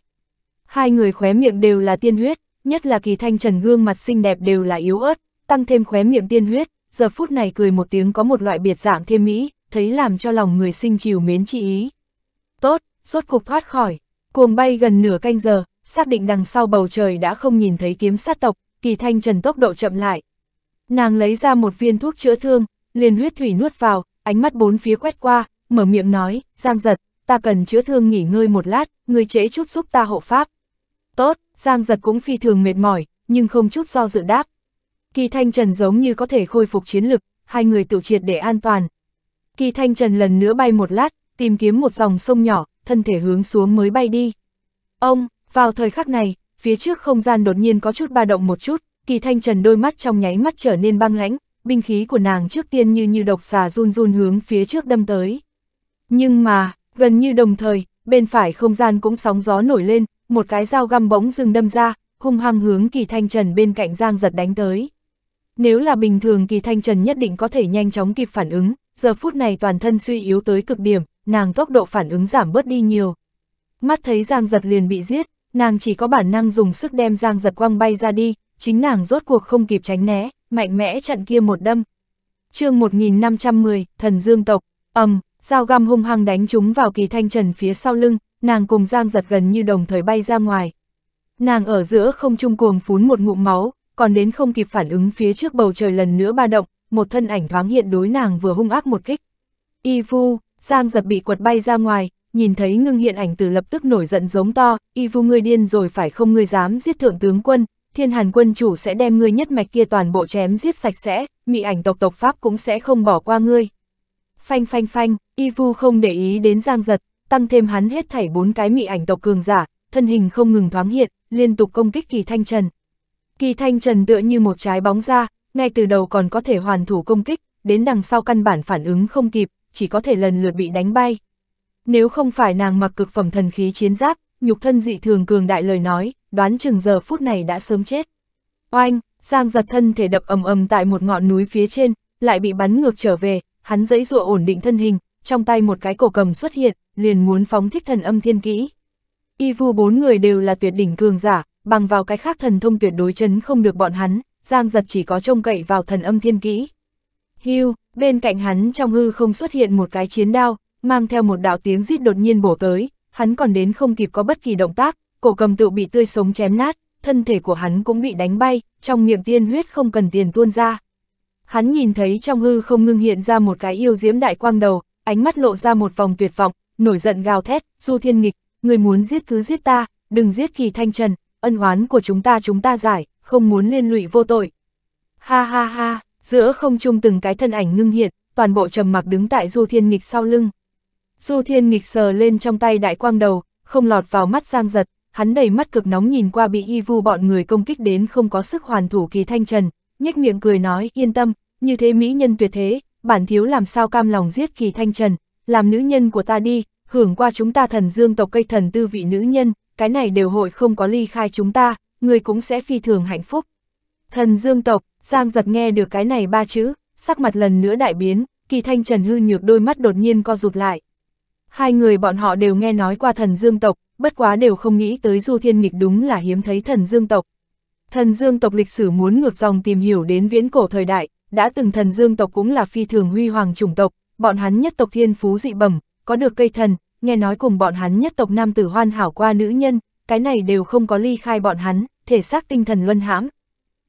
Hai người khóe miệng đều là tiên huyết, nhất là kỳ thanh trần gương mặt xinh đẹp đều là yếu ớt, tăng thêm khóe miệng tiên huyết, giờ phút này cười một tiếng có một loại biệt dạng thêm mỹ, thấy làm cho lòng người sinh chiều mến chi ý. Tốt, rốt cục thoát khỏi, cuồng bay gần nửa canh giờ, xác định đằng sau bầu trời đã không nhìn thấy kiếm sát tộc, kỳ thanh trần tốc độ chậm lại. Nàng lấy ra một viên thuốc chữa thương, liền huyết thủy nuốt vào, ánh mắt bốn phía quét qua, mở miệng nói, Giang giật, ta cần chữa thương nghỉ ngơi một lát, người trễ chút giúp ta hộ pháp. Tốt, Giang giật cũng phi thường mệt mỏi, nhưng không chút do dự đáp. Kỳ Thanh Trần giống như có thể khôi phục chiến lực, hai người tự triệt để an toàn. Kỳ Thanh Trần lần nữa bay một lát, tìm kiếm một dòng sông nhỏ, thân thể hướng xuống mới bay đi. Ông, vào thời khắc này, phía trước không gian đột nhiên có chút ba động một chút, kỳ thanh trần đôi mắt trong nháy mắt trở nên băng lãnh, binh khí của nàng trước tiên như như độc xà run run hướng phía trước đâm tới. Nhưng mà, gần như đồng thời, bên phải không gian cũng sóng gió nổi lên, một cái dao găm bỗng dừng đâm ra, hung hăng hướng kỳ thanh trần bên cạnh giang giật đánh tới. Nếu là bình thường kỳ thanh trần nhất định có thể nhanh chóng kịp phản ứng, giờ phút này toàn thân suy yếu tới cực điểm, nàng tốc độ phản ứng giảm bớt đi nhiều. Mắt thấy giang giật liền bị giết, nàng chỉ có bản năng dùng sức đem Giang Giật quăng bay ra đi, chính nàng rốt cuộc không kịp tránh né, mạnh mẽ chặn kia một đâm. chương 1510, thần dương tộc, ầm, dao găm hung hăng đánh chúng vào kỳ thanh trần phía sau lưng, nàng cùng Giang Giật gần như đồng thời bay ra ngoài. Nàng ở giữa không trung cuồng phún một ngụm máu, còn đến không kịp phản ứng phía trước bầu trời lần nữa ba động, một thân ảnh thoáng hiện đối nàng vừa hung ác một kích. Y vu, Giang Giật bị quật bay ra ngoài, nhìn thấy ngưng hiện ảnh từ lập tức nổi giận giống to, y vu ngươi điên rồi phải không ngươi dám giết thượng tướng quân, thiên hàn quân chủ sẽ đem ngươi nhất mạch kia toàn bộ chém giết sạch sẽ, mị ảnh tộc tộc Pháp cũng sẽ không bỏ qua ngươi. Phanh phanh phanh, y vu không để ý đến giang giật, tăng thêm hắn hết thảy bốn cái mị ảnh tộc cường giả, thân hình không ngừng thoáng hiện, liên tục công kích kỳ thanh trần. Kỳ thanh trần tựa như một trái bóng ra, ngay từ đầu còn có thể hoàn thủ công kích, đến đằng sau căn bản phản ứng không kịp, chỉ có thể lần lượt bị đánh bay. Nếu không phải nàng mặc cực phẩm thần khí chiến giáp, nhục thân dị thường cường đại lời nói, đoán chừng giờ phút này đã sớm chết. Oanh, Giang giật thân thể đập ầm ầm tại một ngọn núi phía trên, lại bị bắn ngược trở về, hắn dãy dụa ổn định thân hình, trong tay một cái cổ cầm xuất hiện, liền muốn phóng thích thần âm thiên kỹ. Y vu bốn người đều là tuyệt đỉnh cường giả, bằng vào cái khác thần thông tuyệt đối chấn không được bọn hắn, Giang giật chỉ có trông cậy vào thần âm thiên kỹ. Hưu, bên cạnh hắn trong hư không xuất hiện một cái chiến đao, mang theo một đạo tiếng rít đột nhiên bổ tới, hắn còn đến không kịp có bất kỳ động tác, cổ cầm tự bị tươi sống chém nát, thân thể của hắn cũng bị đánh bay, trong miệng tiên huyết không cần tiền tuôn ra. Hắn nhìn thấy trong hư không ngưng hiện ra một cái yêu diễm đại quang đầu, ánh mắt lộ ra một vòng tuyệt vọng, nổi giận gào thét, du thiên nghịch, người muốn giết cứ giết ta, đừng giết kỳ thanh trần, ân oán của chúng ta chúng ta giải, không muốn liên lụy vô tội. Ha ha ha, giữa không trung từng cái thân ảnh ngưng hiện, toàn bộ trầm mặc đứng tại du thiên nghịch sau lưng. Du Thiên nghịch sờ lên trong tay đại quang đầu, không lọt vào mắt Giang Giật, hắn đầy mắt cực nóng nhìn qua bị y vu bọn người công kích đến không có sức hoàn thủ kỳ thanh trần, nhếch miệng cười nói yên tâm, như thế mỹ nhân tuyệt thế, bản thiếu làm sao cam lòng giết kỳ thanh trần, làm nữ nhân của ta đi, hưởng qua chúng ta thần dương tộc cây thần tư vị nữ nhân, cái này đều hội không có ly khai chúng ta, người cũng sẽ phi thường hạnh phúc. Thần dương tộc, Giang giật nghe được cái này ba chữ, sắc mặt lần nữa đại biến, kỳ thanh trần hư nhược đôi mắt đột nhiên co rụt lại, Hai người bọn họ đều nghe nói qua thần dương tộc, bất quá đều không nghĩ tới Du Thiên Nghịch đúng là hiếm thấy thần dương tộc. Thần dương tộc lịch sử muốn ngược dòng tìm hiểu đến viễn cổ thời đại, đã từng thần dương tộc cũng là phi thường huy hoàng chủng tộc, bọn hắn nhất tộc thiên phú dị bẩm, có được cây thần, nghe nói cùng bọn hắn nhất tộc nam tử hoan hảo qua nữ nhân, cái này đều không có ly khai bọn hắn, thể xác tinh thần luân hãm.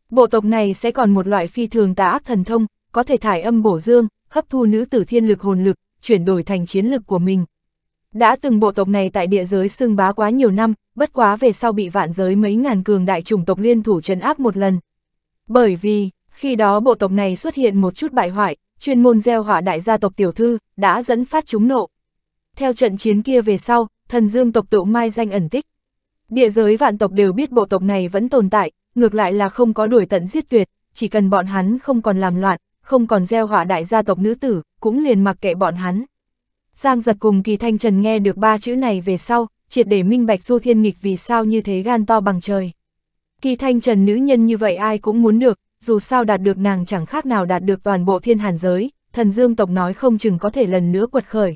Bộ tộc này sẽ còn một loại phi thường tà ác thần thông, có thể thải âm bổ dương, hấp thu nữ tử thiên lực hồn lực, chuyển đổi thành chiến lực của mình, đã từng bộ tộc này tại địa giới xương bá quá nhiều năm, bất quá về sau bị vạn giới mấy ngàn cường đại chủng tộc liên thủ trấn áp một lần. Bởi vì, khi đó bộ tộc này xuất hiện một chút bại hoại, chuyên môn gieo họa đại gia tộc tiểu thư, đã dẫn phát chúng nộ. Theo trận chiến kia về sau, thần dương tộc tự mai danh ẩn tích. Địa giới vạn tộc đều biết bộ tộc này vẫn tồn tại, ngược lại là không có đuổi tận giết tuyệt, chỉ cần bọn hắn không còn làm loạn, không còn gieo họa đại gia tộc nữ tử, cũng liền mặc kệ bọn hắn. Giang giật cùng kỳ thanh trần nghe được ba chữ này về sau, triệt để minh bạch du thiên nghịch vì sao như thế gan to bằng trời. Kỳ thanh trần nữ nhân như vậy ai cũng muốn được, dù sao đạt được nàng chẳng khác nào đạt được toàn bộ thiên hàn giới, thần dương tộc nói không chừng có thể lần nữa quật khởi.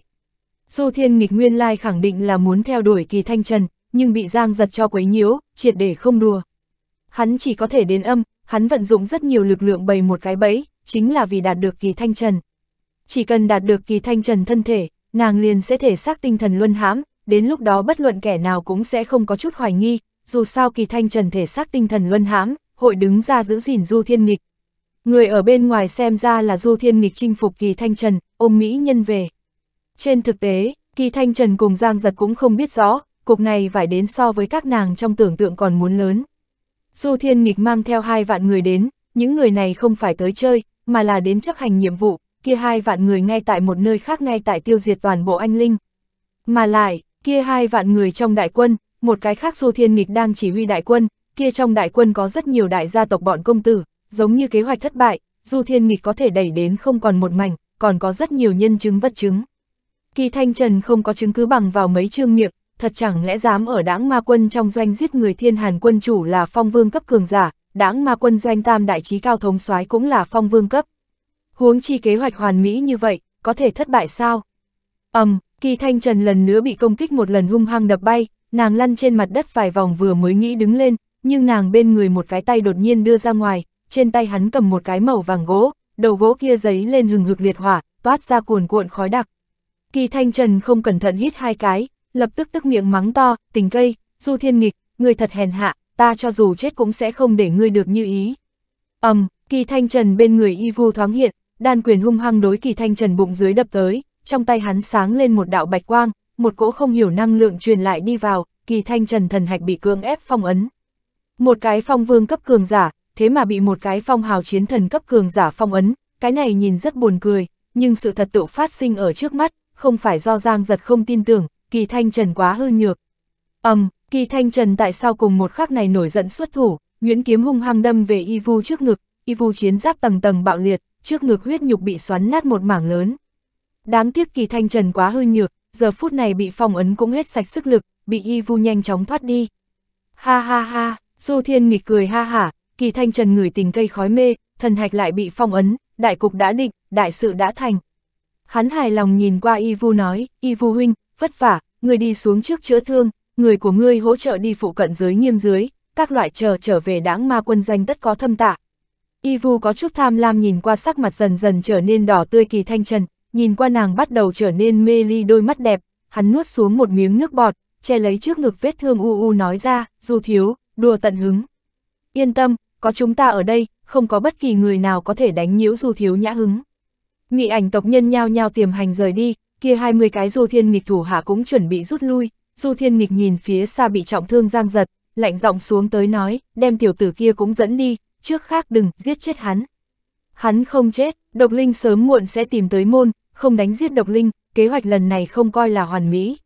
Du thiên nghịch nguyên lai khẳng định là muốn theo đuổi kỳ thanh trần, nhưng bị giang giật cho quấy nhiễu, triệt để không đùa. Hắn chỉ có thể đến âm, hắn vận dụng rất nhiều lực lượng bày một cái bẫy, chính là vì đạt được kỳ thanh trần. Chỉ cần đạt được kỳ thanh trần thân thể, nàng liền sẽ thể xác tinh thần luân hãm, đến lúc đó bất luận kẻ nào cũng sẽ không có chút hoài nghi, dù sao kỳ thanh trần thể xác tinh thần luân hãm, hội đứng ra giữ gìn du thiên nghịch. Người ở bên ngoài xem ra là du thiên nghịch chinh phục kỳ thanh trần, ôm Mỹ nhân về. Trên thực tế, kỳ thanh trần cùng Giang Giật cũng không biết rõ, cục này phải đến so với các nàng trong tưởng tượng còn muốn lớn. Du thiên nghịch mang theo hai vạn người đến, những người này không phải tới chơi, mà là đến chấp hành nhiệm vụ, kia hai vạn người ngay tại một nơi khác ngay tại tiêu diệt toàn bộ anh linh. Mà lại, kia hai vạn người trong đại quân, một cái khác Du Thiên Nghịch đang chỉ huy đại quân, kia trong đại quân có rất nhiều đại gia tộc bọn công tử, giống như kế hoạch thất bại, Du Thiên Nghịch có thể đẩy đến không còn một mảnh, còn có rất nhiều nhân chứng vật chứng. Kỳ Thanh Trần không có chứng cứ bằng vào mấy chương miệng, thật chẳng lẽ dám ở đảng ma quân trong doanh giết người thiên hàn quân chủ là phong vương cấp cường giả, đảng ma quân doanh tam đại trí cao thống soái cũng là phong vương cấp, huống chi kế hoạch hoàn mỹ như vậy, có thể thất bại sao? ầm, um, Kỳ Thanh Trần lần nữa bị công kích một lần hung hăng đập bay, nàng lăn trên mặt đất vài vòng vừa mới nghĩ đứng lên, nhưng nàng bên người một cái tay đột nhiên đưa ra ngoài, trên tay hắn cầm một cái màu vàng gỗ, đầu gỗ kia giấy lên hừng hực liệt hỏa, toát ra cuồn cuộn khói đặc. Kỳ Thanh Trần không cẩn thận hít hai cái, lập tức tức miệng mắng to, tình cây, du thiên nghịch, người thật hèn hạ, ta cho dù chết cũng sẽ không để ngươi được như ý. ầm, um, Kỳ Thanh Trần bên người y vu thoáng hiện, đan quyền hung hăng đối kỳ thanh trần bụng dưới đập tới, trong tay hắn sáng lên một đạo bạch quang, một cỗ không hiểu năng lượng truyền lại đi vào, kỳ thanh trần thần hạch bị cương ép phong ấn. Một cái phong vương cấp cường giả, thế mà bị một cái phong hào chiến thần cấp cường giả phong ấn, cái này nhìn rất buồn cười, nhưng sự thật tự phát sinh ở trước mắt, không phải do Giang giật không tin tưởng, kỳ thanh trần quá hư nhược. ầm um, kỳ thanh trần tại sao cùng một khắc này nổi giận xuất thủ, Nguyễn Kiếm hung hăng đâm về Y Vu trước ngực, Y Vu chiến giáp tầng tầng bạo liệt, trước ngực huyết nhục bị xoắn nát một mảng lớn. Đáng tiếc kỳ thanh trần quá hư nhược, giờ phút này bị phong ấn cũng hết sạch sức lực, bị y vu nhanh chóng thoát đi. Ha ha ha, Du Thiên nghịch cười ha hả, kỳ thanh trần ngửi tình cây khói mê, thần hạch lại bị phong ấn, đại cục đã định, đại sự đã thành. Hắn hài lòng nhìn qua y vu nói, y vu huynh, vất vả, người đi xuống trước chữa thương, người của ngươi hỗ trợ đi phụ cận dưới nghiêm dưới, các loại chờ trở về đáng ma quân danh tất có thâm tạ, Y Vu có chút tham lam nhìn qua sắc mặt dần dần trở nên đỏ tươi kỳ thanh trần, nhìn qua nàng bắt đầu trở nên mê ly đôi mắt đẹp, hắn nuốt xuống một miếng nước bọt, che lấy trước ngực vết thương u u nói ra, Du thiếu, đùa tận hứng. Yên tâm, có chúng ta ở đây, không có bất kỳ người nào có thể đánh nhiễu Du thiếu nhã hứng. Mị ảnh tộc nhân nhao nhao tiềm hành rời đi, kia 20 cái du thiên nghịch thủ hạ cũng chuẩn bị rút lui, du thiên nghịch nhìn phía xa bị trọng thương giang giật, lạnh giọng xuống tới nói, đem tiểu tử kia cũng dẫn đi, trước khác đừng giết chết hắn. Hắn không chết, độc linh sớm muộn sẽ tìm tới môn, không đánh giết độc linh, kế hoạch lần này không coi là hoàn mỹ.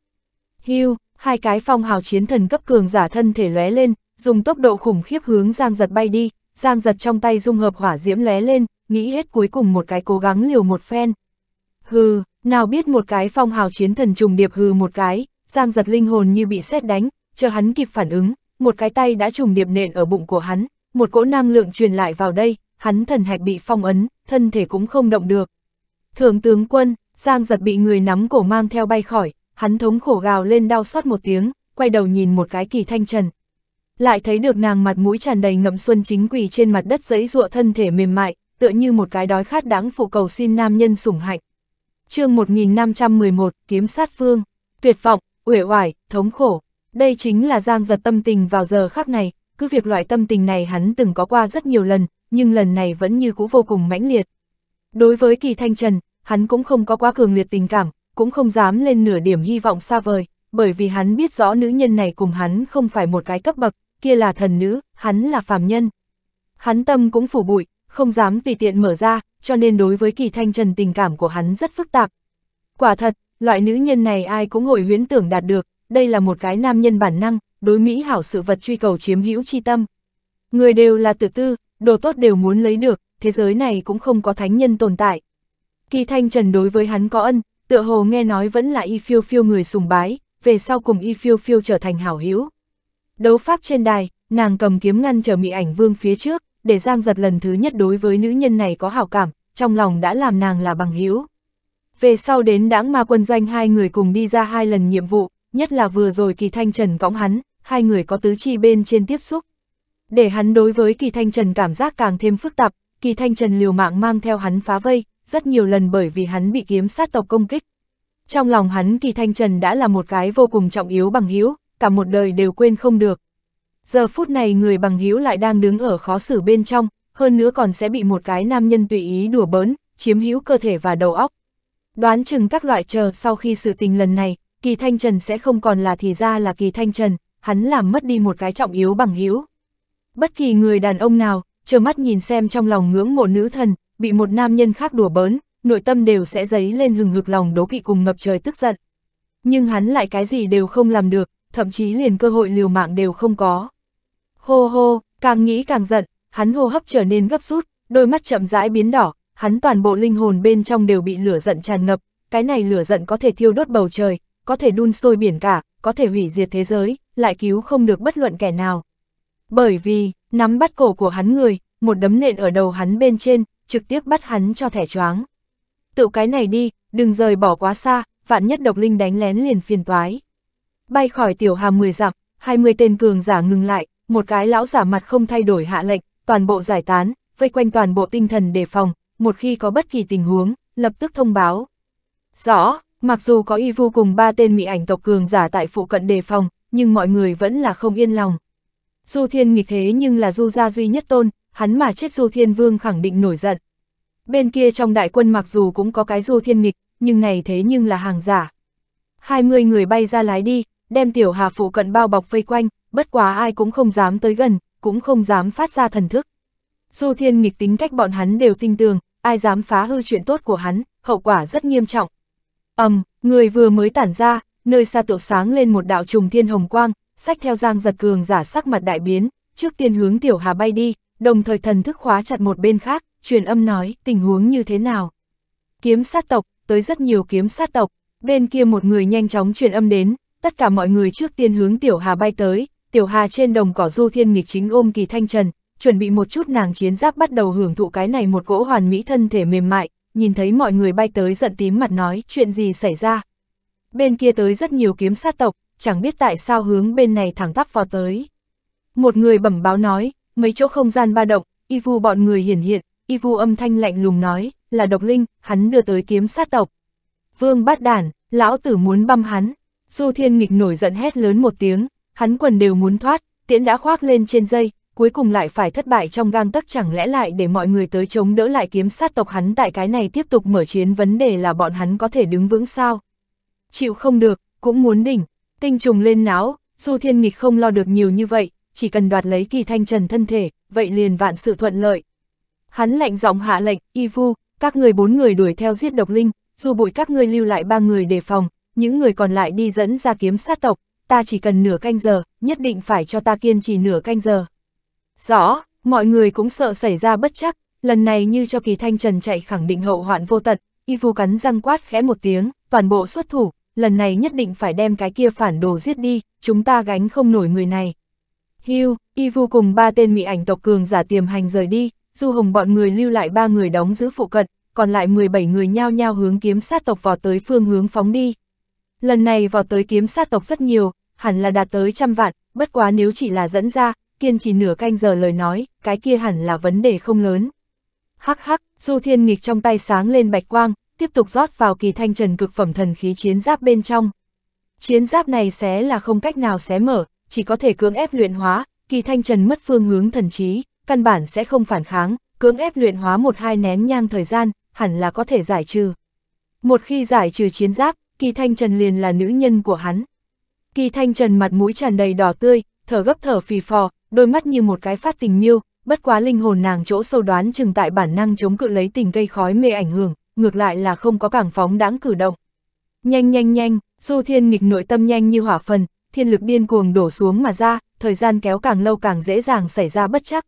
Hưu, hai cái phong hào chiến thần cấp cường giả thân thể lóe lên, dùng tốc độ khủng khiếp hướng Giang Giật bay đi, Giang Giật trong tay dung hợp hỏa diễm lóe lên, nghĩ hết cuối cùng một cái cố gắng liều một phen. Hừ, nào biết một cái phong hào chiến thần trùng điệp hừ một cái, Giang Giật linh hồn như bị xét đánh, chờ hắn kịp phản ứng, một cái tay đã trùng điệp nện ở bụng của hắn, một cỗ năng lượng truyền lại vào đây, hắn thần hạch bị phong ấn, thân thể cũng không động được. Thượng tướng quân, Giang giật bị người nắm cổ mang theo bay khỏi, hắn thống khổ gào lên đau xót một tiếng, quay đầu nhìn một cái kỳ thanh trần. Lại thấy được nàng mặt mũi tràn đầy ngậm xuân chính quỳ trên mặt đất giấy ruộng thân thể mềm mại, tựa như một cái đói khát đáng phụ cầu xin nam nhân sủng hạnh. chương 1511, kiếm sát phương, tuyệt vọng, uể oải, thống khổ. Đây chính là Giang giật tâm tình vào giờ khắc này, cứ việc loại tâm tình này hắn từng có qua rất nhiều lần, nhưng lần này vẫn như cũ vô cùng mãnh liệt. Đối với kỳ thanh trần, hắn cũng không có quá cường liệt tình cảm, cũng không dám lên nửa điểm hy vọng xa vời, bởi vì hắn biết rõ nữ nhân này cùng hắn không phải một cái cấp bậc, kia là thần nữ, hắn là phàm nhân. Hắn tâm cũng phủ bụi, không dám tùy tiện mở ra, cho nên đối với kỳ thanh trần tình cảm của hắn rất phức tạp. Quả thật, loại nữ nhân này ai cũng hội huyến tưởng đạt được, đây là một cái nam nhân bản năng, đối mỹ hảo sự vật truy cầu chiếm hữu chi tâm. Người đều là tự tư, đồ tốt đều muốn lấy được, thế giới này cũng không có thánh nhân tồn tại. Kỳ Thanh Trần đối với hắn có ân, tựa hồ nghe nói vẫn là y phiêu phiêu người sùng bái, về sau cùng y phiêu phiêu trở thành hảo hữu. Đấu pháp trên đài, nàng cầm kiếm ngăn chờ mị ảnh vương phía trước, để Giang giật lần thứ nhất đối với nữ nhân này có hảo cảm, trong lòng đã làm nàng là bằng hữu. Về sau đến đãng ma quân doanh hai người cùng đi ra hai lần nhiệm vụ, nhất là vừa rồi kỳ thanh trần võng hắn, hai người có tứ chi bên trên tiếp xúc. Để hắn đối với kỳ thanh trần cảm giác càng thêm phức tạp, kỳ thanh trần liều mạng mang theo hắn phá vây, rất nhiều lần bởi vì hắn bị kiếm sát tộc công kích. Trong lòng hắn kỳ thanh trần đã là một cái vô cùng trọng yếu bằng hữu cả một đời đều quên không được. Giờ phút này người bằng hữu lại đang đứng ở khó xử bên trong, hơn nữa còn sẽ bị một cái nam nhân tùy ý đùa bỡn, chiếm hữu cơ thể và đầu óc. Đoán chừng các loại chờ sau khi sự tình lần này, kỳ thanh trần sẽ không còn là thì ra là kỳ thanh trần, hắn làm mất đi một cái trọng yếu bằng hữu. Bất kỳ người đàn ông nào, trơ mắt nhìn xem trong lòng ngưỡng mộ nữ thần, bị một nam nhân khác đùa bỡn, nội tâm đều sẽ dấy lên hừng hực lòng đố kỵ cùng ngập trời tức giận. Nhưng hắn lại cái gì đều không làm được, thậm chí liền cơ hội liều mạng đều không có. Hô hô, càng nghĩ càng giận, hắn hô hấp trở nên gấp rút, đôi mắt chậm rãi biến đỏ, hắn toàn bộ linh hồn bên trong đều bị lửa giận tràn ngập, cái này lửa giận có thể thiêu đốt bầu trời, có thể đun sôi biển cả, có thể hủy diệt thế giới, lại cứu không được bất luận kẻ nào. Bởi vì, nắm bắt cổ của hắn người, một đấm nện ở đầu hắn bên trên, trực tiếp bắt hắn cho thẻ choáng. Tự cái này đi, đừng rời bỏ quá xa, vạn nhất độc linh đánh lén liền phiền toái. Bay khỏi tiểu hàm 10 dặm, 20 tên cường giả ngừng lại, một cái lão giả mặt không thay đổi hạ lệnh, toàn bộ giải tán, vây quanh toàn bộ tinh thần đề phòng, một khi có bất kỳ tình huống, lập tức thông báo. Rõ, mặc dù có y vô cùng ba tên mỹ ảnh tộc cường giả tại phụ cận đề phòng, nhưng mọi người vẫn là không yên lòng. Du Thiên nghịch thế nhưng là Du gia duy nhất tôn, hắn mà chết Du Thiên Vương khẳng định nổi giận. Bên kia trong đại quân mặc dù cũng có cái Du Thiên nghịch, nhưng này thế nhưng là hàng giả. 20 người bay ra lái đi, đem tiểu hà phụ cận bao bọc vây quanh, bất quá ai cũng không dám tới gần, cũng không dám phát ra thần thức. Du Thiên nghịch tính cách bọn hắn đều tinh tường, ai dám phá hư chuyện tốt của hắn, hậu quả rất nghiêm trọng. ầm, um, người vừa mới tản ra, nơi xa tiểu sáng lên một đạo trùng thiên hồng quang, sách theo giang giật cường giả sắc mặt đại biến, trước tiên hướng tiểu hà bay đi, đồng thời thần thức khóa chặt một bên khác, truyền âm nói tình huống như thế nào. Kiếm sát tộc, tới rất nhiều kiếm sát tộc, bên kia một người nhanh chóng truyền âm đến, tất cả mọi người trước tiên hướng tiểu hà bay tới, tiểu hà trên đồng cỏ du thiên nghịch chính ôm kỳ thanh trần, chuẩn bị một chút nàng chiến giáp bắt đầu hưởng thụ cái này một gỗ hoàn mỹ thân thể mềm mại, nhìn thấy mọi người bay tới giận tím mặt nói chuyện gì xảy ra, bên kia tới rất nhiều kiếm sát tộc, chẳng biết tại sao hướng bên này thẳng tắp vào tới. Một người bẩm báo nói, mấy chỗ không gian ba động, y vu bọn người hiển hiện, y vu âm thanh lạnh lùng nói, là độc linh, hắn đưa tới kiếm sát tộc. Vương bát đản, lão tử muốn băm hắn, du thiên nghịch nổi giận hét lớn một tiếng, hắn quần đều muốn thoát, tiễn đã khoác lên trên dây, cuối cùng lại phải thất bại trong gang tấc chẳng lẽ lại để mọi người tới chống đỡ lại kiếm sát tộc hắn tại cái này tiếp tục mở chiến vấn đề là bọn hắn có thể đứng vững sao chịu không được, cũng muốn đỉnh, tinh trùng lên não Du Thiên Nghịch không lo được nhiều như vậy, chỉ cần đoạt lấy kỳ thanh trần thân thể, vậy liền vạn sự thuận lợi. Hắn lạnh giọng hạ lệnh, y vu, các người bốn người đuổi theo giết độc linh, dù bụi các ngươi lưu lại ba người đề phòng, những người còn lại đi dẫn ra kiếm sát tộc, ta chỉ cần nửa canh giờ, nhất định phải cho ta kiên trì nửa canh giờ. Rõ, mọi người cũng sợ xảy ra bất chắc, lần này như cho kỳ thanh trần chạy khẳng định hậu hoạn vô tận, y vu cắn răng quát khẽ một tiếng, toàn bộ xuất thủ, lần này nhất định phải đem cái kia phản đồ giết đi, chúng ta gánh không nổi người này. hiu y vô cùng ba tên mỹ ảnh tộc cường giả tiềm hành rời đi, du hồng bọn người lưu lại ba người đóng giữ phụ cận, còn lại 17 người nhao nhao hướng kiếm sát tộc vào tới phương hướng phóng đi. Lần này vào tới kiếm sát tộc rất nhiều, hẳn là đạt tới trăm vạn, bất quá nếu chỉ là dẫn ra, kiên trì nửa canh giờ lời nói, cái kia hẳn là vấn đề không lớn. Hắc hắc, Du Thiên Nghịch trong tay sáng lên bạch quang, tiếp tục rót vào kỳ thanh trần cực phẩm thần khí chiến giáp bên trong. Chiến giáp này xé là không cách nào xé mở, chỉ có thể cưỡng ép luyện hóa, kỳ thanh trần mất phương hướng thần trí, căn bản sẽ không phản kháng, cưỡng ép luyện hóa một hai nén nhang thời gian, hẳn là có thể giải trừ. Một khi giải trừ chiến giáp, kỳ thanh trần liền là nữ nhân của hắn. Kỳ thanh trần mặt mũi tràn đầy đỏ tươi, thở gấp thở phì phò, đôi mắt như một cái phát tình miêu, bất quá linh hồn nàng chỗ sâu đoán chừng tại bản năng chống cự lấy tình gây khói mê ảnh hưởng, ngược lại là không có cảng phóng đáng cử động. Nhanh nhanh nhanh, Du Thiên nghịch nội tâm nhanh như hỏa phần, thiên lực điên cuồng đổ xuống mà ra, thời gian kéo càng lâu càng dễ dàng xảy ra bất chắc.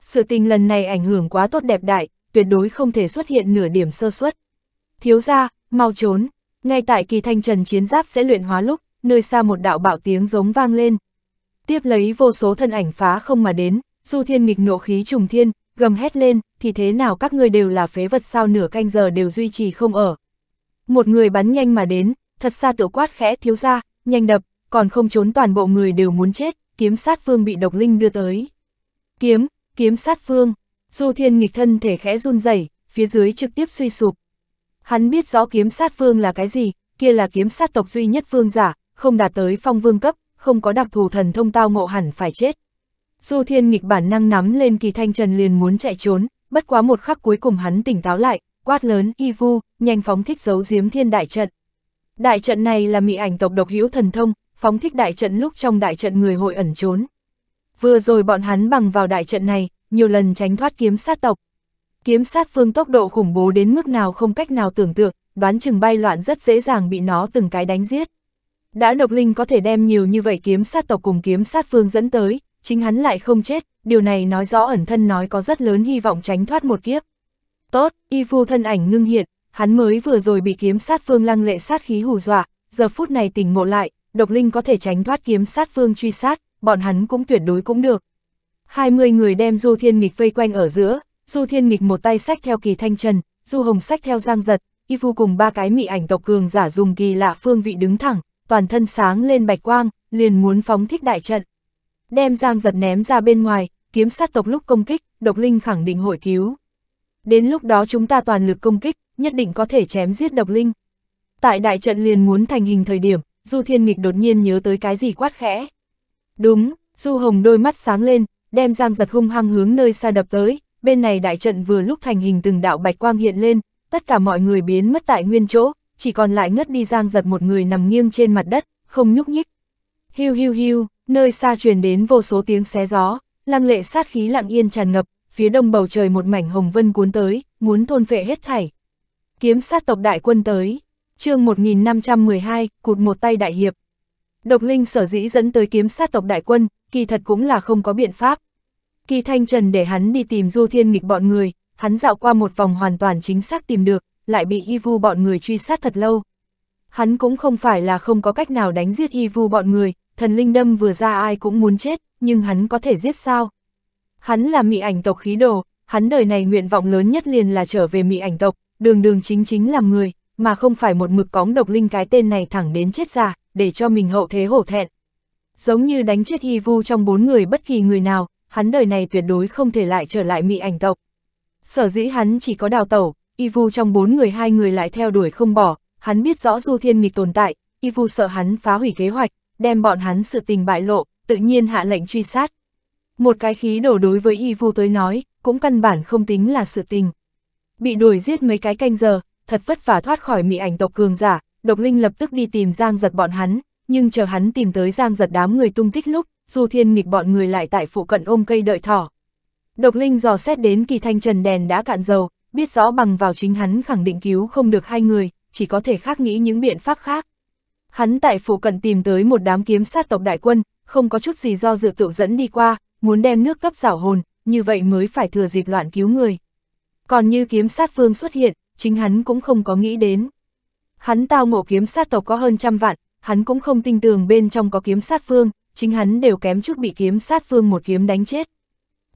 Sự tình lần này ảnh hưởng quá tốt đẹp đại, tuyệt đối không thể xuất hiện nửa điểm sơ suất. Thiếu ra, mau trốn, ngay tại kỳ thanh trần chiến giáp sẽ luyện hóa lúc, nơi xa một đạo bạo tiếng giống vang lên. Tiếp lấy vô số thân ảnh phá không mà đến, Du Thiên nghịch nộ khí trùng thiên, gầm hét lên, thì thế nào các ngươi đều là phế vật sao nửa canh giờ đều duy trì không ở. Một người bắn nhanh mà đến, thật xa tự quát khẽ thiếu ra, nhanh đập, còn không trốn toàn bộ người đều muốn chết, kiếm sát phương bị độc linh đưa tới. Kiếm, kiếm sát phương, du thiên nghịch thân thể khẽ run rẩy phía dưới trực tiếp suy sụp. Hắn biết rõ kiếm sát phương là cái gì, kia là kiếm sát tộc duy nhất vương giả, không đạt tới phong vương cấp, không có đặc thù thần thông tao ngộ hẳn phải chết. Du Thiên nghịch bản năng nắm lên kỳ thanh trần liền muốn chạy trốn, bất quá một khắc cuối cùng hắn tỉnh táo lại, quát lớn y vu, nhanh phóng thích giấu giếm thiên đại trận. Đại trận này là mị ảnh tộc độc hữu thần thông, phóng thích đại trận lúc trong đại trận người hội ẩn trốn. Vừa rồi bọn hắn bằng vào đại trận này, nhiều lần tránh thoát kiếm sát tộc. Kiếm sát phương tốc độ khủng bố đến mức nào không cách nào tưởng tượng, đoán chừng bay loạn rất dễ dàng bị nó từng cái đánh giết. Đã độc linh có thể đem nhiều như vậy kiếm sát tộc cùng kiếm sát phương dẫn tới, chính hắn lại không chết, điều này nói rõ ẩn thân nói có rất lớn hy vọng tránh thoát một kiếp. Tốt, y vu thân ảnh ngưng hiện, hắn mới vừa rồi bị kiếm sát phương lăng lệ sát khí hù dọa, giờ phút này tỉnh ngộ lại, độc linh có thể tránh thoát kiếm sát phương truy sát, bọn hắn cũng tuyệt đối cũng được. 20 người đem Du Thiên Nghịch vây quanh ở giữa, Du Thiên Nghịch một tay sách theo kỳ thanh trần, Du Hồng sách theo giang giật, y vu cùng ba cái mị ảnh tộc cường giả dùng kỳ lạ phương vị đứng thẳng, toàn thân sáng lên bạch quang, liền muốn phóng thích đại trận đem Giang giật ném ra bên ngoài, kiếm sát tộc lúc công kích, độc linh khẳng định hội cứu. Đến lúc đó chúng ta toàn lực công kích, nhất định có thể chém giết độc linh. Tại đại trận liền muốn thành hình thời điểm, Du Thiên Nghịch đột nhiên nhớ tới cái gì quát khẽ. Đúng, Du Hồng đôi mắt sáng lên, đem Giang giật hung hăng hướng nơi xa đập tới, bên này đại trận vừa lúc thành hình từng đạo bạch quang hiện lên, tất cả mọi người biến mất tại nguyên chỗ, chỉ còn lại ngất đi Giang giật một người nằm nghiêng trên mặt đất, không nhúc nhích. Hiu hiu hiu, nơi xa truyền đến vô số tiếng xé gió, lăng lệ sát khí lặng yên tràn ngập, phía đông bầu trời một mảnh hồng vân cuốn tới, muốn thôn phệ hết thảy. Kiếm sát tộc đại quân tới, chương 1512, cụt một tay đại hiệp. Độc linh sở dĩ dẫn tới kiếm sát tộc đại quân, kỳ thật cũng là không có biện pháp. Kỳ thanh trần để hắn đi tìm du thiên nghịch bọn người, hắn dạo qua một vòng hoàn toàn chính xác tìm được, lại bị y vu bọn người truy sát thật lâu. Hắn cũng không phải là không có cách nào đánh giết y vu bọn người, thần linh đâm vừa ra ai cũng muốn chết, nhưng hắn có thể giết sao? Hắn là mị ảnh tộc khí đồ, hắn đời này nguyện vọng lớn nhất liền là trở về mị ảnh tộc, đường đường chính chính làm người, mà không phải một mực cóng độc linh cái tên này thẳng đến chết già, để cho mình hậu thế hổ thẹn. Giống như đánh chết Hy Vu trong bốn người bất kỳ người nào, hắn đời này tuyệt đối không thể lại trở lại mị ảnh tộc. Sở dĩ hắn chỉ có đào tẩu, Y Vu trong bốn người hai người lại theo đuổi không bỏ, hắn biết rõ Du Thiên Nghịch tồn tại, Y Vu sợ hắn phá hủy kế hoạch, đem bọn hắn sự tình bại lộ, tự nhiên hạ lệnh truy sát. Một cái khí đổ đối với Y Vu tới nói, cũng căn bản không tính là sự tình. Bị đuổi giết mấy cái canh giờ, thật vất vả thoát khỏi mị ảnh tộc cường giả, Độc Linh lập tức đi tìm Giang giật bọn hắn, nhưng chờ hắn tìm tới Giang giật đám người tung tích lúc, Du Thiên nghịch bọn người lại tại phụ cận ôm cây đợi thỏ. Độc Linh dò xét đến kỳ thanh trần đèn đã cạn dầu, biết rõ bằng vào chính hắn khẳng định cứu không được hai người, chỉ có thể khác nghĩ những biện pháp khác hắn tại phủ cận tìm tới một đám kiếm sát tộc đại quân, không có chút gì do dự tự dẫn đi qua, muốn đem nước cấp rảo hồn, như vậy mới phải thừa dịp loạn cứu người. Còn như kiếm sát phương xuất hiện, chính hắn cũng không có nghĩ đến. Hắn tao ngộ kiếm sát tộc có hơn trăm vạn, hắn cũng không tin tưởng bên trong có kiếm sát phương, chính hắn đều kém chút bị kiếm sát phương một kiếm đánh chết.